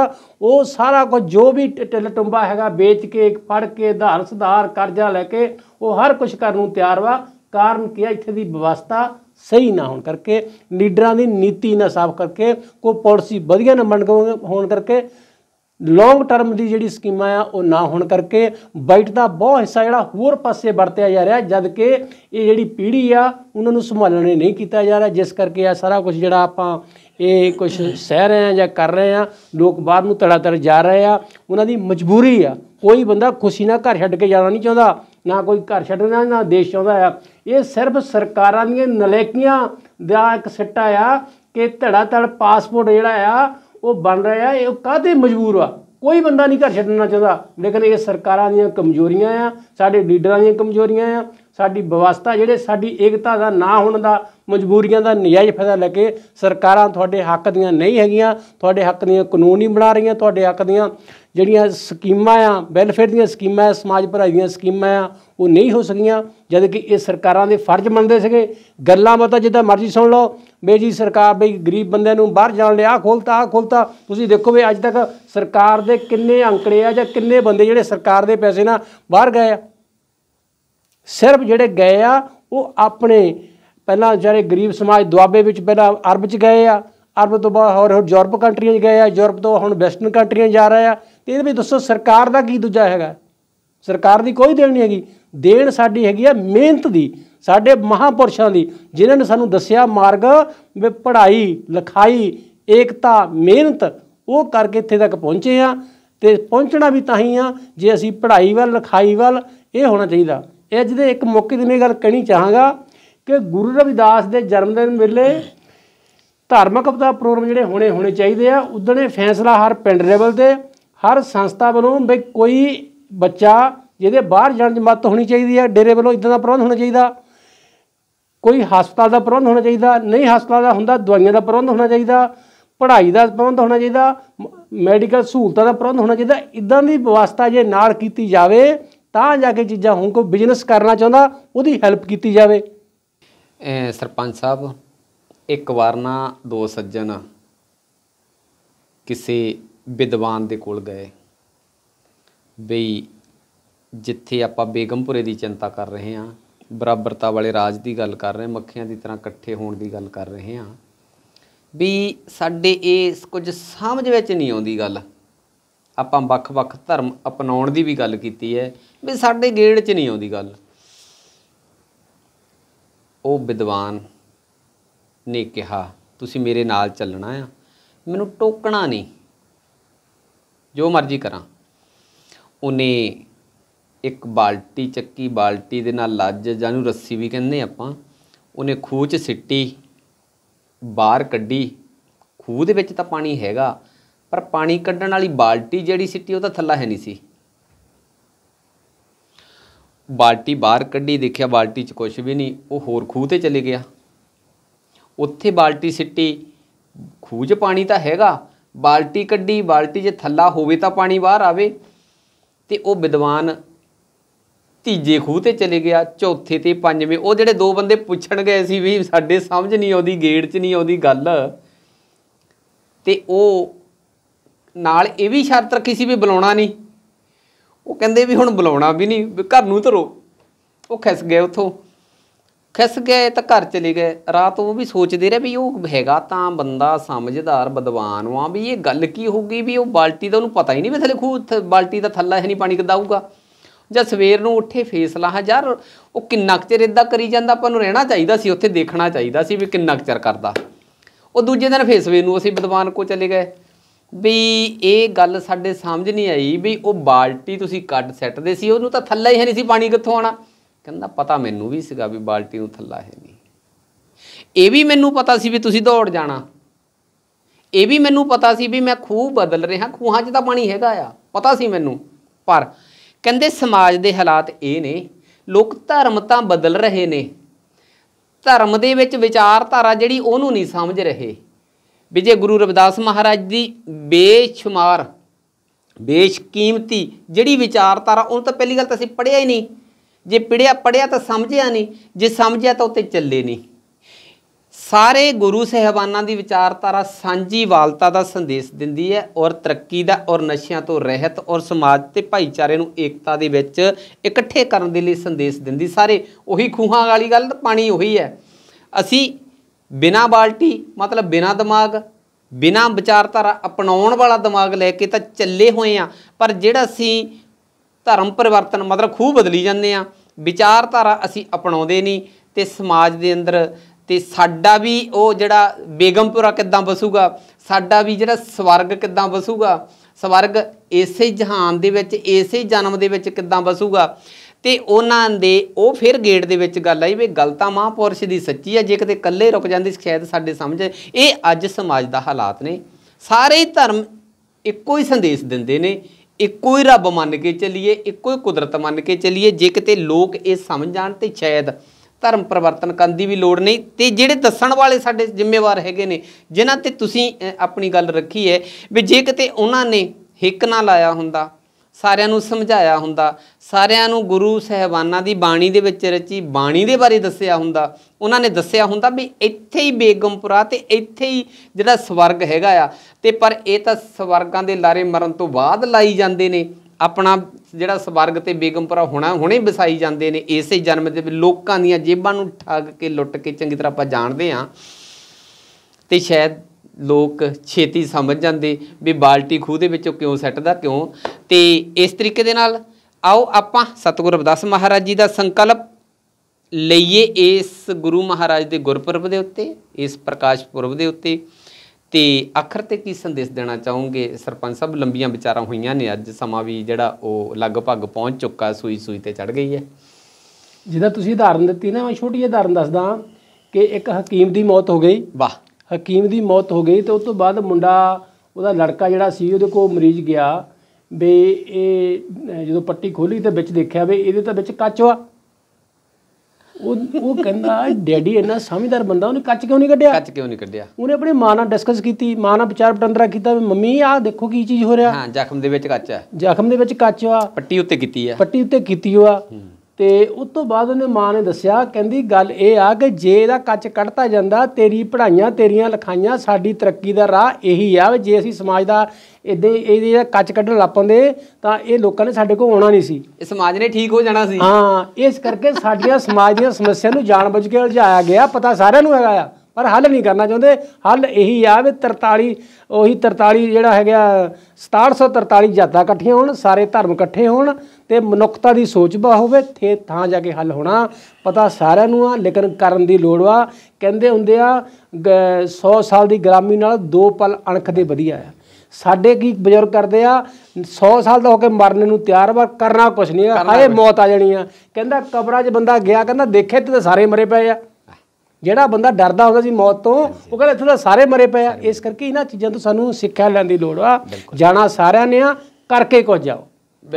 ਉਹ ਸਾਰਾ ਕੁਝ ਜੋ ਵੀ ਟਿੱਲ ਟੁੰਬਾ ਹੈਗਾ ਵੇਚ ਕੇ ਇੱਕ ਫੜ ਕੇ ਧਾਰ ਸੁਧਾਰ ਕਰਜ਼ਾ ਲੈ ਕੇ ਉਹ ਹਰ ਕੁਝ ਕਰਨ ਨੂੰ ਤਿਆਰ ਵਾ ਕਾਰਨ ਕਿ ਇੱਥੇ ਦੀ ਵਿਵਸਥਾ ਸਹੀ ਨਾ ਹੋਣ ਕਰਕੇ ਲੀਡਰਾਂ ਦੀ ਨੀਤੀ ਨਾ ਸਾਫ਼ ਕਰਕੇ ਕੋਈ ਪਾਲਿਸੀ ਵਧੀਆ ਨਾ ਬਣ ਹੋਣ ਕਰਕੇ ਲੌਂਗ ਟਰਮ ਦੀ ਜਿਹੜੀ ਸਕੀਮਾਂ ਆ ਉਹ ਨਾ ਹੋਣ ਕਰਕੇ ਬਾਈਟ ਦਾ ਬਹੁਤ ਹਿੱਸਾ ਜਿਹੜਾ ਹੋਰ ਪਾਸੇ ਵਰਤਿਆ ਜਾ ਰਿਹਾ ਜਦ ਕਿ ਇਹ ਜਿਹੜੀ ਪੀੜ੍ਹੀ ਆ ਉਹਨਾਂ ਨੂੰ ਸੰਭਾਲਣੇ ਨਹੀਂ ਕੀਤਾ ਜਾ ਰਿਹਾ ਜਿਸ ਕਰਕੇ ਆ ਸਾਰਾ ਕੁਝ ਜਿਹੜਾ ਆਪਾਂ ਇਹ ਕੁਝ ਸਹਿ ਰਹੇ ਆ ਜਾਂ ਕਰ ਰਹੇ ਆ ਲੋਕ ਬਾਹਰ ਨੂੰ ਤੜਾ ਤੜ ਜਾ ਰਹੇ ਆ ਉਹਨਾਂ ਦੀ ਮਜਬੂਰੀ ਆ ਕੋਈ ਬੰਦਾ ਖੁਸ਼ੀ ਨਾਲ ਘਰ ਛੱਡ ਕੇ ਜਾਣਾ ਨਹੀਂ ਚਾਹੁੰਦਾ ਨਾ ਕੋਈ ਘਰ ਛੱਡਣਾ ਨਾ ਦੇਸ਼ ਚਾਹੁੰਦਾ ਆ ਇਹ ਸਿਰਫ ਸਰਕਾਰਾਂ ਦੀਆਂ ਨਲੇਕੀਆਂ ਦਾ ਇੱਕ ਸਿੱਟਾ ਆ ਕਿ ਧੜਾ ਧੜ ਪਾਸਪੋਰਟ ਜਿਹੜਾ ਆ ਉਹ ਬਣ ਰਿਹਾ ਇਹ ਕਾਦੇ ਮਜਬੂਰ ਆ ਕੋਈ ਬੰਦਾ ਨਹੀਂ ਘਰ ਛੱਡਣਾ ਚਾਹੁੰਦਾ ਲੇਕਿਨ ਇਹ ਸਰਕਾਰਾਂ ਦੀਆਂ ਕਮਜ਼ੋਰੀਆਂ ਆ ਸਾਡੇ ਲੀਡਰਾਂ ਦੀਆਂ ਕਮਜ਼ੋਰੀਆਂ ਆ ਸਾਡੀ ਵਿਵਸਥਾ ਜਿਹੜੇ ਸਾਡੀ ਏਕਤਾ ਦਾ ਨਾ ਹੋਣ ਦਾ ਮਜਬੂਰੀਆਂ ਦਾ ਨਜਾਇਜ਼ ਫਾਇਦਾ ਲੈ ਕੇ ਸਰਕਾਰਾਂ ਤੁਹਾਡੇ ਹੱਕ ਦੀਆਂ ਨਹੀਂ ਹੈਗੀਆਂ ਤੁਹਾਡੇ ਹੱਕ ਦੀਆਂ ਕਾਨੂੰਨ ਨਹੀਂ ਬਣਾ ਰਹੀਆਂ ਤੁਹਾਡੇ ਹੱਕ ਦੀਆਂ ਜਿਹੜੀਆਂ ਸਕੀਮਾਂ ਆ ਵੈਲਫੇਅਰ ਦੀਆਂ ਸਕੀਮਾਂ ਆ ਸਮਾਜ ਭਲਾਈ ਦੀਆਂ ਸਕੀਮਾਂ ਆ ਉਹ ਨਹੀਂ ਹੋ ਸਕੀਆਂ ਜਦ ਕਿ ਇਹ ਸਰਕਾਰਾਂ ਦੇ ਫਰਜ਼ ਮੰਨਦੇ ਸੀਗੇ ਗੱਲਾਂ ਬਾਤਾਂ ਜਿੱਦਾਂ ਮਰਜ਼ੀ ਸੁਣ ਲਓ ਬਈ ਜੀ ਸਰਕਾਰ ਬਈ ਗਰੀਬ ਬੰਦਿਆਂ ਨੂੰ ਬਾਹਰ ਜਾਣ ਲਈ ਆ ਖੋਲਤਾ ਆ ਖੋਲਤਾ ਤੁਸੀਂ ਦੇਖੋ ਵੀ ਅੱਜ ਤੱਕ ਸਰਕਾਰ ਦੇ ਕਿੰਨੇ ਅੰਕੜੇ ਆ ਜਾਂ ਕਿੰਨੇ ਬੰਦੇ ਜਿਹੜੇ ਸਰਕਾਰ ਦੇ ਪੈਸੇ ਨਾਲ ਬਾਹਰ ਗਏ ਆ ਸਿਰਫ ਜਿਹੜੇ ਗਏ ਆ ਉਹ ਆਪਣੇ ਪਹਿਲਾਂ ਜਿਹੜੇ ਗਰੀਬ ਸਮਾਜ ਦੁਆਬੇ ਵਿੱਚ ਪਹਿਲਾਂ ਅਰਬ 'ਚ ਗਏ ਆ ਅਰਬ ਤੋਂ ਬਾਅਦ ਹੋਰ ਹੋਰ ਯੂਰਪ ਕੰਟਰੀਆਂ 'ਚ ਗਏ ਆ ਯੂਰਪ ਤੋਂ ਹੁਣ ਵੈਸਟਰਨ ਕੰਟਰੀਆਂ ਜਾ ਰਹੇ ਆ ਤੇ ਇਹ ਵੀ ਦੱਸੋ ਸਰਕਾਰ ਦਾ ਕੀ ਦੂਜਾ ਹੈਗਾ ਸਰਕਾਰ ਦੀ ਕੋਈ ਦੇਣ ਨਹੀਂ ਹੈਗੀ ਦੇਣ ਸਾਡੀ ਹੈਗੀ ਹੈ ਮਿਹਨਤ ਦੀ ਸਾਡੇ ਮਹਾਪੁਰਸ਼ਾਂ ਦੀ ਜਿਨ੍ਹਾਂ ਨੇ ਸਾਨੂੰ ਦੱਸਿਆ ਮਾਰਗ ਵੀ ਪੜ੍ਹਾਈ ਲਿਖਾਈ ਏਕਤਾ ਮਿਹਨਤ ਉਹ ਕਰਕੇ ਇੱਥੇ ਤੱਕ ਪਹੁੰਚੇ ਆ ਤੇ ਪਹੁੰਚਣਾ ਵੀ ਤਾਂ ਹੀ ਆ ਜੇ ਅਸੀਂ ਪੜ੍ਹਾਈ ਵੱਲ ਲਿਖਾਈ ਵੱਲ ਇਹ ਹੋਣਾ ਚਾਹੀਦਾ ਇਹ ਜਿਹਦੇ ਇੱਕ ਮੌਕੇ ਦੀ ਮੈਂ ਗੱਲ ਕਹਿਣੀ ਚਾਹਾਂਗਾ ਕਿ ਗੁਰੂ ਰਵਿਦਾਸ ਦੇ ਜਨਮ ਦਿਨ ਵੇਲੇ ਧਾਰਮਿਕ ਅਪਦਾ ਪ੍ਰੋਗਰਾਮ ਜਿਹੜੇ ਹੋਣੇ ਹੋਣੇ ਚਾਹੀਦੇ ਆ ਇਹ ਫੈਸਲਾ ਹਰ ਪਿੰਡ ਲੈਵਲ ਤੇ ਹਰ ਸੰਸਥਾ ਵੱਲੋਂ ਵੀ ਕੋਈ ਬੱਚਾ ਜਿਹਦੇ ਬਾਹਰ ਜਾਣ ਦੀ ਮਤ ਹੋਣੀ ਚਾਹੀਦੀ ਹੈ ਡੇਰੇ ਵੱਲੋਂ ਇਦਾਂ ਦਾ ਪ੍ਰਬੰਧ ਹੋਣਾ ਚਾਹੀਦਾ ਕੋਈ ਹਸਪਤਾਲ ਦਾ ਪ੍ਰਬੰਧ ਹੋਣਾ ਚਾਹੀਦਾ ਨਹੀਂ ਹਸਪਤਾਲ ਦਾ ਹੁੰਦਾ ਦਵਾਈਆਂ ਦਾ ਪ੍ਰਬੰਧ ਹੋਣਾ ਚਾਹੀਦਾ ਪੜ੍ਹਾਈ ਦਾ ਪ੍ਰਬੰਧ ਹੋਣਾ ਚਾਹੀਦਾ ਮੈਡੀਕਲ ਸਹੂਲਤਾਂ ਦਾ ਪ੍ਰਬੰਧ ਹੋਣਾ ਚਾਹੀਦਾ ਇਦਾਂ ਦੀ ਵਿਵਸਥਾ ਜੇ ਨਾਲ ਕੀਤੀ ਜਾਵੇ ਤਾਂ ਜਾ ਕੇ ਚੀਜ਼ਾਂ ਹੋਣ ਕੋਈ ਬਿਜ਼ਨਸ ਕਰਨਾ ਚਾਹੁੰਦਾ ਉਹਦੀ ਹੈਲਪ ਕੀਤੀ ਜਾਵੇ
ਸਰਪੰਚ ਸਾਹਿਬ ਇੱਕ ਵਾਰ ਨਾ ਦੋ ਸੱਜਣ ਕਿਸੇ ਵਿਦਵਾਨ ਦੇ ਕੋਲ ਗਏ ਬਈ ਜਿੱਥੇ ਆਪਾਂ ਬੇਗਮਪੁਰੇ ਦੀ ਚਿੰਤਾ ਕਰ ਰਹੇ ਹਾਂ ਬਰਾਬਰਤਾ ਵਾਲੇ ਰਾਜ ਦੀ ਗੱਲ ਕਰ ਰਹੇ ਮੱਖੀਆਂ ਦੀ ਤਰ੍ਹਾਂ ਇਕੱਠੇ ਹੋਣ ਦੀ ਗੱਲ ਕਰ ਰਹੇ ਹਾਂ ਵੀ ਸਾਡੇ ਇਹ ਕੁਝ ਸਮਝ ਵਿੱਚ ਨਹੀਂ ਆਉਂਦੀ ਗੱਲ ਆਪਾਂ ਵੱਖ-ਵੱਖ ਧਰਮ ਅਪਣਾਉਣ ਦੀ ਵੀ ਗੱਲ ਕੀਤੀ ਹੈ ਵੀ ਸਾਡੇ ਗੇੜ 'ਚ ਨਹੀਂ ਆਉਂਦੀ ਗੱਲ ਉਹ ਵਿਦਵਾਨ ਨੇ ਕਿਹਾ ਤੁਸੀਂ ਮੇਰੇ ਨਾਲ ਚੱਲਣਾ ਆ ਮੈਨੂੰ ਟੋਕਣਾ ਨਹੀਂ ਜੋ ਮਰਜ਼ੀ ਕਰਾਂ ਉਹਨੇ ਇੱਕ ਬਾਲਟੀ ਚੱਕੀ ਬਾਲਟੀ ਦੇ ਨਾਲ ਲੱਜ ਜਾਨੂੰ ਰੱਸੀ ਵੀ ਕਹਿੰਦੇ ਆਪਾਂ ਉਹਨੇ ਖੂਹ 'ਚ ਸਿੱਟੀ ਬਾਹਰ ਕੱਢੀ ਖੂਹ ਦੇ ਵਿੱਚ ਤਾਂ ਪਾਣੀ ਹੈਗਾ ਪਰ ਪਾਣੀ ਕੱਢਣ ਵਾਲੀ ਬਾਲਟੀ ਜਿਹੜੀ ਸਿੱਟੀ ਉਹ ਤਾਂ ਥੱਲਾ ਹੈ ਨਹੀਂ ਸੀ ਬਾਲਟੀ ਬਾਹਰ ਕੱਢੀ ਦੇਖਿਆ ਬਾਲਟੀ 'ਚ ਕੁਝ ਵੀ ਨਹੀਂ ਉਹ ਹੋਰ ਖੂਹ ਤੇ ਚਲੇ ਗਿਆ ਉੱਥੇ ਬਾਲਟੀ ਸਿੱਟੀ ਖੂਹ 'ਚ ਪਾਣੀ ਤਾਂ ਹੈਗਾ ਬਾਲਟੀ ਕੱਢੀ ਬਾਲਟੀ ਜੇ ਥੱਲਾ ਹੋਵੇ ਤਾਂ ਪਾਣੀ ਬਾਹਰ ਆਵੇ ਤੇ ਉਹ ਵਿਦਵਾਨ ਤੀਜੇ ਖੂਹ ਤੇ ਚਲੇ ਗਿਆ ਚੌਥੇ ਤੇ ਪੰਜਵੇਂ ਉਹ ਜਿਹੜੇ ਦੋ ਬੰਦੇ ਪੁੱਛਣ ਗਏ ਸੀ ਵੀ ਸਾਡੇ ਸਮਝ ਨਹੀਂ ਆਉਂਦੀ ਗੇੜ 'ਚ ਨਹੀਂ ਆਉਂਦੀ ਗੱਲ ਤੇ ਉਹ ਨਾਲ ਇਹ ਵੀ ਸ਼ਰਤ ਰੱਖੀ ਸੀ ਵੀ ਬੁਲਾਉਣਾ ਨਹੀਂ ਉਹ ਕਹਿੰਦੇ ਵੀ ਹੁਣ ਬੁਲਾਉਣਾ ਵੀ ਨਹੀਂ ਘਰ ਨੂੰ ਧਰੋ ਉਹ ਖਿਸ ਗਏ ਉੱਥੋਂ ਖਿਸ ਗਏ ਤਾਂ ਘਰ ਚਲੇ ਗਏ ਰਾਤ ਉਹ ਵੀ ਸੋਚਦੇ ਰਹੇ ਵੀ ਉਹ ਹੈਗਾ ਤਾਂ ਬੰਦਾ ਸਮਝਦਾਰ ਵਿਦਵਾਨ ਵਾ ਵੀ ਇਹ ਗੱਲ ਕੀ ਹੋਊਗੀ ਵੀ ਉਹ ਬਾਲਟੀ ਦਾ ਉਹਨੂੰ ਪਤਾ ਹੀ ਨਹੀਂ ਵੀ ਥੱਲੇ ਖੂਹ ਬਾਲਟੀ ਦਾ ਥੱਲਾ ਹੈ ਨਹੀਂ ਪਾਣੀ ਕਿੱਦਾਂ ਆਊਗਾ ਜਾਂ ਸਵੇਰ ਨੂੰ ਉੱਠੇ ਫੇਸਲਾ ਹਾਂ ਯਾਰ ਉਹ ਕਿੰਨਾ ਚਿਰ ਇਦਾਂ ਕਰੀ ਜਾਂਦਾ ਆਪਾਂ ਨੂੰ ਰਹਿਣਾ ਚਾਹੀਦਾ ਸੀ ਉੱਥੇ ਦੇਖਣਾ ਚਾਹੀਦਾ ਸੀ ਵੀ ਕਿੰਨਾ ਚਿਰ ਕਰਦਾ ਉਹ ਦੂਜੇ ਦਿਨ ਫੇਰ ਸਵੇਰ ਨੂੰ ਅਸੀਂ ਵਿਦਵਾਨ ਕੋ ਚਲੇ ਗਏ ਵੀ ਇਹ ਗੱਲ ਸਾਡੇ ਸਮਝ ਨਹੀਂ ਆਈ ਵੀ ਉਹ ਬਾਲਟੀ ਤੁਸੀਂ ਕੱਢ ਸੱਟਦੇ ਸੀ ਉਹਨੂੰ ਤਾਂ ਥੱਲੇ ਹੀ ਨਹੀਂ ਸੀ ਪਾਣੀ ਕਿੱਥੋਂ ਆਣਾ ਕਹਿੰਦਾ ਪਤਾ ਮੈਨੂੰ ਵੀ ਸੀਗਾ ਵੀ ਬਾਲਟੀ ਨੂੰ ਥੱਲਾ ਹੈ ਨਹੀਂ ਇਹ ਵੀ ਮੈਨੂੰ ਪਤਾ ਸੀ ਵੀ ਤੁਸੀਂ ਦੌੜ ਜਾਣਾ ਇਹ ਵੀ ਮੈਨੂੰ ਪਤਾ ਸੀ ਵੀ ਮੈਂ ਖੂਹ ਬਦਲ ਰਿਹਾ ਖੂਹਾਂ 'ਚ ਤਾਂ ਪਾਣੀ ਹੈਗਾ ਆ ਪਤਾ ਸੀ ਮੈਨੂੰ ਪਰ ਕਹਿੰਦੇ ਸਮਾਜ ਦੇ ਹਾਲਾਤ ਇਹ ਨੇ ਲੋਕ ਧਰਮ ਤਾਂ ਬਦਲ ਰਹੇ ਨੇ ਧਰਮ ਦੇ ਵਿੱਚ ਵਿਚਾਰਧਾਰਾ ਜਿਹੜੀ ਉਹਨੂੰ ਨਹੀਂ ਸਮਝ ਰਹੇ ਵੀ ਜੇ ਗੁਰੂ ਰਵਿਦਾਸ ਮਹਾਰਾਜ ਦੀ ਬੇਸ਼ੁਮਾਰ ਬੇਸ਼ਕੀਮਤੀ ਜਿਹੜੀ ਵਿਚਾਰਧਾਰਾ ਉਹਨੂੰ ਤਾਂ ਪਹਿਲੀ ਗੱਲ ਤਾਂ ਅਸੀਂ ਪੜਿਆ ਹੀ ਨਹੀਂ ਜੇ ਪੜਿਆ ਪੜਿਆ ਤਾਂ ਸਮਝਿਆ ਨਹੀਂ ਜੇ ਸਮਝਿਆ ਤਾਂ ਉੱਤੇ ਚੱਲੇ ਨਹੀਂ ਸਾਰੇ ਗੁਰੂ ਸਹਿਬਾਨਾਂ ਦੀ ਵਿਚਾਰਧਾਰਾ ਸਾਂਝੀ ਵਾਲਤਾ ਦਾ ਸੰਦੇਸ਼ ਦਿੰਦੀ ਹੈ ਔਰ ਤਰੱਕੀ ਦਾ ਔਰ ਨਸ਼ਿਆਂ ਤੋਂ ਰਹਿਤ ਔਰ ਸਮਾਜ ਤੇ ਭਾਈਚਾਰੇ ਨੂੰ ਏਕਤਾ ਦੇ ਵਿੱਚ ਇਕੱਠੇ ਕਰਨ ਦੇ ਲਈ ਸੰਦੇਸ਼ ਦਿੰਦੀ ਸਾਰੇ ਉਹੀ ਖੂਹਾਂ ਵਾਲੀ ਗੱਲ ਪਾਣੀ ਉਹੀ ਹੈ ਅਸੀਂ ਬਿਨਾ ਬਾਲਟੀ ਮਤਲਬ ਬਿਨਾ ਦਿਮਾਗ ਬਿਨਾ ਵਿਚਾਰਧਾਰਾ ਅਪਣਾਉਣ ਵਾਲਾ ਦਿਮਾਗ ਲੈ ਕੇ ਤਾਂ ਚੱਲੇ ਹੋਏ ਆ ਪਰ ਜਿਹੜਾ ਅਸੀਂ ਧਰਮ ਪਰਿਵਰਤਨ ਮਤਲਬ ਖੂਬ ਬਦਲੀ ਜਾਂਦੇ ਆ ਵਿਚਾਰਧਾਰਾ ਅਸੀਂ ਅਪਣਾਉਂਦੇ ਨਹੀਂ ਤੇ ਸਮਾਜ ਦੇ ਅੰਦਰ ਤੇ ਸਾਡਾ ਵੀ ਉਹ ਜਿਹੜਾ ਬੇਗਮਪੁਰਾ ਕਿੱਦਾਂ ਬਸੂਗਾ ਸਾਡਾ ਵੀ ਜਿਹੜਾ ਸਵਰਗ ਕਿੱਦਾਂ ਬਸੂਗਾ ਸਵਰਗ ਇਸੇ ਜਹਾਨ ਦੇ ਵਿੱਚ ਇਸੇ ਜਨਮ ਦੇ ਵਿੱਚ ਕਿੱਦਾਂ ਬਸੂਗਾ ਤੇ ਉਹਨਾਂ ਦੇ ਉਹ ਫਿਰ ਗੇਟ ਦੇ ਵਿੱਚ ਗੱਲ ਆਈ ਵੀ ਗਲਤਾ ਮਹਾਪੁਰਸ਼ ਦੀ ਸੱਚੀ ਹੈ ਜੇ ਕਿਤੇ ਇਕੱਲੇ ਰੁਕ ਜਾਂਦੇ ਸ਼ਾਇਦ ਸਾਡੇ ਸਮਝ ਇਹ ਅੱਜ ਸਮਾਜ ਦਾ ਹਾਲਾਤ ਨੇ ਸਾਰੇ ਧਰਮ ਇੱਕੋ ਹੀ ਸੰਦੇਸ਼ ਦਿੰਦੇ ਨੇ ਇੱਕੋ ਹੀ ਰੱਬ ਮੰਨ ਕੇ ਚੱਲੀਏ ਇੱਕੋ ਹੀ ਕੁਦਰਤ ਮੰਨ ਕੇ ਚੱਲੀਏ ਜੇ ਕਿਤੇ ਲੋਕ ਇਹ ਸਮਝ ਜਾਣ ਤੇ ਸ਼ਾਇਦ ਧਰਮ ਪਰਿਵਰਤਨ ਕਰਨ ਦੀ ਵੀ ਲੋੜ ਨਹੀਂ ਤੇ ਜਿਹੜੇ ਦੱਸਣ ਵਾਲੇ ਸਾਡੇ ਜ਼ਿੰਮੇਵਾਰ ਹੈਗੇ ਨੇ ਜਿਨ੍ਹਾਂ ਤੇ ਤੁਸੀਂ ਆਪਣੀ ਗੱਲ ਰੱਖੀ ਹੈ ਵੀ ਜੇ ਕਿਤੇ ਉਹਨਾਂ ਨੇ ਹਿੱਕ ਨਾ ਲਾਇਆ ਹੁੰਦਾ ਸਾਰਿਆਂ ਨੂੰ ਸਮਝਾਇਆ ਹੁੰਦਾ ਸਾਰਿਆਂ ਨੂੰ ਗੁਰੂ ਸਹਿਬਾਨਾਂ ਦੀ ਬਾਣੀ ਦੇ ਵਿੱਚ ਰਚੀ ਬਾਣੀ ਦੇ ਬਾਰੇ ਦੱਸਿਆ ਹੁੰਦਾ ਉਹਨਾਂ ਨੇ ਦੱਸਿਆ ਹੁੰਦਾ ਵੀ ਇੱਥੇ ਹੀ ਬੇਗਮਪੁਰਾ ਤੇ ਇੱਥੇ ਹੀ ਜਿਹੜਾ ਸਵਰਗ ਹੈਗਾ ਆ ਤੇ ਪਰ ਇਹ ਤਾਂ ਸਵਰਗਾਂ ਦੇ ਲਾਰੇ ਮਰਨ ਤੋਂ ਬਾਅਦ ਲਾਈ ਜਾਂਦੇ ਨੇ ਆਪਣਾ ਜਿਹੜਾ ਸਵਰਗ ਤੇ ਬੇਗਮਪੁਰਾ ਹੋਣਾ ਹੁਣੇ ਵਸਾਈ ਜਾਂਦੇ ਨੇ ਇਸੇ ਜਨਮ ਦੇ ਲੋਕਾਂ ਦੀਆਂ ਜੇਬਾਂ ਨੂੰ ਠੱਗ ਕੇ ਲੁੱਟ ਕੇ ਚੰਗੀ ਤਰ੍ਹਾਂ ਆਪਾਂ ਜਾਣਦੇ ਆ ਤੇ ਸ਼ਾਇਦ ਲੋਕ ਛੇਤੀ ਸਮਝ ਜਾਂਦੇ ਵੀ ਬਾਲਟੀ ਖੂਹ ਦੇ ਵਿੱਚੋਂ ਕਿਉਂ ਸੱਟਦਾ ਕਿਉਂ ਤੇ ਇਸ ਤਰੀਕੇ ਦੇ ਨਾਲ ਆਓ ਆਪਾਂ ਸਤਿਗੁਰ ਰਵਿਦਾਸ ਮਹਾਰਾਜ ਜੀ ਦਾ ਸੰਕਲਪ ਲਈਏ ਇਸ ਗੁਰੂ ਮਹਾਰਾਜ ਦੇ ਗੁਰਪੁਰਬ ਦੇ ਉੱਤੇ ਇਸ ਪ੍ਰਕਾਸ਼ ਪੁਰਬ ਦੇ ਉੱਤੇ ਤੇ ਆਖਰ ਤੇ ਕੀ ਸੰਦੇਸ਼ ਦੇਣਾ ਚਾਹੋਗੇ ਸਰਪੰਚ ਸਾਹਿਬ ਲੰਬੀਆਂ ਵਿਚਾਰਾਂ ਹੋਈਆਂ ਨੇ ਅੱਜ ਸਮਾਂ ਵੀ ਜਿਹੜਾ ਉਹ ਲਗਭਗ ਪਹੁੰਚ ਚੁੱਕਾ ਸੂਈ ਸੂਈ ਤੇ ਚੜ ਗਈ ਹੈ
ਜਿਹਦਾ ਤੁਸੀਂ ਧਾਰਨ ਦਿੱਤੀ ਨਾ ਮੈਂ ਛੋਟੀ ਜਿਹੀ ਧਾਰਨ ਦੱਸਦਾ ਕਿ ਇੱਕ ਹਕੀਮ ਦੀ ਮੌਤ ਹੋ ਗਈ ਵਾਹ ਹਕੀਮ ਦੀ ਮੌਤ ਹੋ ਗਈ ਤੇ ਉਸ ਤੋਂ ਬਾਅਦ ਮੁੰਡਾ ਉਹਦਾ ਲੜਕਾ ਜਿਹੜਾ ਸੀ ਉਹਦੇ ਕੋਲ ਮਰੀਜ਼ ਗਿਆ ਵੀ ਇਹ ਜਦੋਂ ਪੱਟੀ ਖੋਲੀ ਤੇ ਵਿੱਚ ਦੇਖਿਆ ਵੀ ਇਹਦੇ ਤਾਂ ਵਿੱਚ ਕੱਚ ਵਾ ਉਹ ਉਹ ਕਹਿੰਦਾ ਡੈਡੀ ਇੰਨਾ ਸਮਝਦਾਰ ਬੰਦਾ ਉਹਨੇ ਕੱਚ ਕਿਉਂ ਨਹੀਂ ਕੱਢਿਆ ਕੱਚ ਕਿਉਂ ਨਹੀਂ ਕੱਢਿਆ ਉਹਨੇ ਆਪਣੀ ਮਾਂ ਨਾਲ ਡਿਸਕਸ ਕੀਤੀ ਮਾਂ ਨਾਲ ਵਿਚਾਰ ਵਟਾਂਦਰਾ ਕੀਤਾ ਵੀ ਮੰਮੀ ਆਹ ਦੇਖੋ ਕੀ ਚੀਜ਼ ਹੋ ਰਿਹਾ ਹਾਂ
ਜ਼ਖਮ ਦੇ ਵਿੱਚ ਕੱਚ ਆ ਜ਼ਖਮ ਦੇ ਵਿੱਚ ਕੱਚ ਆ ਪੱਟੀ ਉੱਤੇ ਕੀਤੀ ਆ
ਪੱਟੀ ਉੱਤੇ ਕੀਤੀ ਆ ਤੇ ਉਸ ਤੋਂ ਬਾਅਦ ਉਹਨੇ ਮਾਂ ਨੇ ਦੱਸਿਆ ਕਹਿੰਦੀ ਗੱਲ ਇਹ ਆ ਕਿ ਜੇ ਇਹਦਾ ਕੱਚ ਕੱਢਤਾ ਜਾਂਦਾ ਤੇਰੀ ਪੜ੍ਹਾਈਆਂ ਤੇਰੀਆਂ ਲਿਖਾਈਆਂ ਸਾਡੀ ਤਰੱਕੀ ਦਾ ਰਾਹ ਇਹੀ ਆ ਜੇ ਅਸੀਂ ਸਮਾਜ ਦਾ ਇਦਾਂ ਇਹਦੇ ਕੱਚ ਕੱਢਣ ਲੱਪਾਂਦੇ ਤਾਂ ਇਹ ਲੋਕਾਂ ਨੇ ਸਾਡੇ ਕੋਲ ਆਉਣਾ ਨਹੀਂ ਸੀ ਇਹ ਸਮਾਜ ਨੇ ਠੀਕ ਹੋ ਜਾਣਾ ਸੀ ਹਾਂ ਇਸ ਕਰਕੇ ਸਾਡੀਆਂ ਸਮਾਜ ਦੀਆਂ ਸਮੱਸਿਆ ਨੂੰ ਜਾਣ ਬੁੱਝ ਕੇ ਉਲਝਾਇਆ ਗਿਆ ਪਤਾ ਸਾਰਿਆਂ ਨੂੰ ਹੈਗਾ ਆ ਪਰ ਹੱਲ ਨਹੀਂ ਕਰਨਾ ਚਾਹੁੰਦੇ ਹੱਲ ਇਹੀ ਆ ਵੀ 43 ਉਹੀ 43 ਜਿਹੜਾ ਹੈਗਾ 6743 ਜੱਦਾ ਇਕੱਠੀਆਂ ਹੋਣ ਸਾਰੇ ਧਰਮ ਇਕੱਠੇ ਹੋਣ ਤੇ ਮਨੁੱਖਤਾ ਦੀ ਸੋਚ ਬਾ ਹੋਵੇ ਥੇ ਥਾਂ ਜਾ ਕੇ ਹੱਲ ਹੋਣਾ ਪਤਾ ਸਾਰਿਆਂ ਨੂੰ ਆ ਲੇਕਿਨ ਕਰਨ ਦੀ ਲੋੜ ਆ ਕਹਿੰਦੇ ਹੁੰਦੇ ਆ 100 ਸਾਲ ਦੀ ਗਰਾਮੀ ਨਾਲ ਦੋ ਪਲ ਅਣਖ ਦੇ ਵਧੀਆ ਆ ਸਾਡੇ ਕੀ ਬਜ਼ੁਰਗ ਕਰਦੇ ਆ 100 ਸਾਲ ਦਾ ਹੋ ਕੇ ਮਰਨ ਨੂੰ ਤਿਆਰ ਵਾ ਕਰਨਾ ਕੁਛ ਨਹੀਂ ਆ ਮੌਤ ਆ ਜਾਣੀ ਆ ਕਹਿੰਦਾ ਕਬਰਾਂ 'ਚ ਬੰਦਾ ਗਿਆ ਕਹਿੰਦਾ ਦੇਖੇ ਤੇ ਸਾਰੇ ਮਰੇ ਪਏ ਆ ਜਿਹੜਾ ਬੰਦਾ ਡਰਦਾ ਹੁੰਦਾ ਸੀ ਮੌਤ ਤੋਂ ਉਹ ਕਹਿੰਦਾ ਇੱਥੇ ਤਾਂ ਸਾਰੇ ਮਰੇ ਪਏ ਆ ਇਸ ਕਰਕੇ ਇਹਨਾਂ ਚੀਜ਼ਾਂ ਤੋਂ ਸਾਨੂੰ ਸਿੱਖਿਆ ਲੈਣ ਦੀ ਲੋੜ ਆ ਜਾਣਾ ਸਾਰਿਆਂ ਨੇ ਆ ਕਰਕੇ ਕੁਝ ਜਾਓ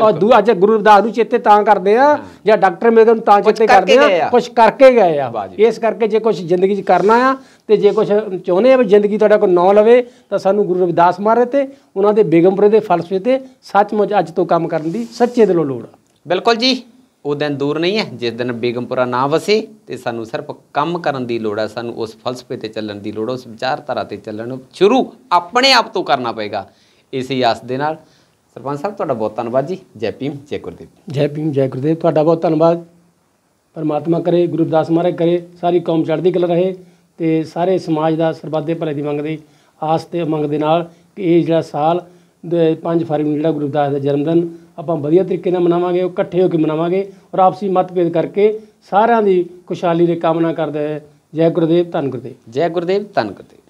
ਔਰ ਦੂ ਅੱਜ ਗੁਰੂ ਰਵਿਦਾਸ ਨੂੰ ਚੇਤੇ ਤਾਂ ਕਰਦੇ ਆ ਜਾਂ ਡਾਕਟਰ ਮੇਗਨ ਨੂੰ ਤਾਂ ਚੇਤੇ ਕਰਦੇ ਆ ਕੁਝ ਕਰਕੇ ਗਏ ਆ ਇਸ ਕਰਕੇ ਜੇ ਕੁਝ ਜ਼ਿੰਦਗੀ 'ਚ ਕਰਨਾ ਆ ਤੇ ਜੇ ਕੁਝ ਚਾਹੁੰਦੇ ਆ ਵੀ ਜ਼ਿੰਦਗੀ ਤੁਹਾਡਾ ਕੋਈ ਨਾਂ ਲਵੇ ਤਾਂ ਸਾਨੂੰ ਗੁਰੂ ਰਵਿਦਾਸ ਮਾਰੇ ਤੇ ਉਹਨਾਂ ਦੇ ਬੇਗਮਪੁਰੇ ਦੇ ਫਲਸਫੇ ਤੇ ਸੱਚਮੁੱਚ ਅੱਜ ਤੋਂ ਕੰਮ ਕਰਨ ਦੀ ਸੱਚੇ ਦਿਲੋਂ ਲੋੜ ਆ
ਬਿਲਕੁਲ ਜੀ ਉਹ ਦਿਨ ਦੂਰ ਨਹੀਂ ਹੈ ਜਿਸ ਦਿਨ ਬੇਗਮਪੁਰਾ ਨਾ ਵਸੇ ਤੇ ਸਾਨੂੰ ਸਿਰਫ ਕੰਮ ਕਰਨ ਦੀ ਲੋੜ ਹੈ ਸਾਨੂੰ ਉਸ ਫਲਸਫੇ ਤੇ ਚੱਲਣ ਦੀ ਲੋੜ ਉਸ ਵਿਚਾਰਧਾਰਾ ਤੇ ਚੱਲਣ ਸ਼ੁਰੂ ਆਪਣੇ ਆਪ ਤੋਂ ਕਰਨਾ ਪਏਗਾ ਇਸੇ ਆਸ ਦੇ ਨਾਲ ਸਰਪੰਚ ਸਾਹਿਬ ਤੁਹਾਡਾ ਬਹੁਤ ਧੰਨਵਾਦ ਜੀ ਜੈ ਭੀਮ ਜੈ ਗੁਰਦੇਵ
ਜੈ ਭੀਮ ਜੈ ਗੁਰਦੇਵ ਤੁਹਾਡਾ ਬਹੁਤ ਧੰਨਵਾਦ ਪਰਮਾਤਮਾ ਕਰੇ ਗੁਰੂ ਦਾਸ ਮਹਾਰਾਜ ਕਰੇ ਸਾਰੀ ਕੌਮ ਚੜ੍ਹਦੀ ਕਲਾ ਰਹੇ ਤੇ ਸਾਰੇ ਸਮਾਜ ਦਾ ਸਰਬੱਤੇ ਭਲੇ ਦੀ ਮੰਗਦੇ ਆਸ ਤੇ ਮੰਗ ਦੇ ਨਾਲ ਕਿ ਇਹ ਜਿਹੜਾ ਸਾਲ 5 ਫਰਵਰੀ ਨੂੰ ਜਿਹੜਾ ਗੁਰੂ ਦਾਸ ਦਾ ਜਨਮ ਦਿਨ ਆਪਾਂ ਵਧੀਆ ਤਰੀਕੇ ਨਾਲ ਮਨਾਵਾਂਗੇ ਉਹ ਇਕੱਠੇ ਹੋ ਕੇ ਮਨਾਵਾਂਗੇ ਔਰ ਆਪਸੀ ਮਤਭੇਦ ਕਰਕੇ ਸਾਰਿਆਂ
ਦੀ ਖੁਸ਼ਹਾਲੀ ਦੀ ਕਾਮਨਾ ਕਰਦੇ ਜੈ ਗੁਰਦੇਵ ਧੰਨ ਗੁਰਦੇਵ ਜੈ ਗੁਰਦੇਵ ਧੰਨ ਗੁਰਦੇਵ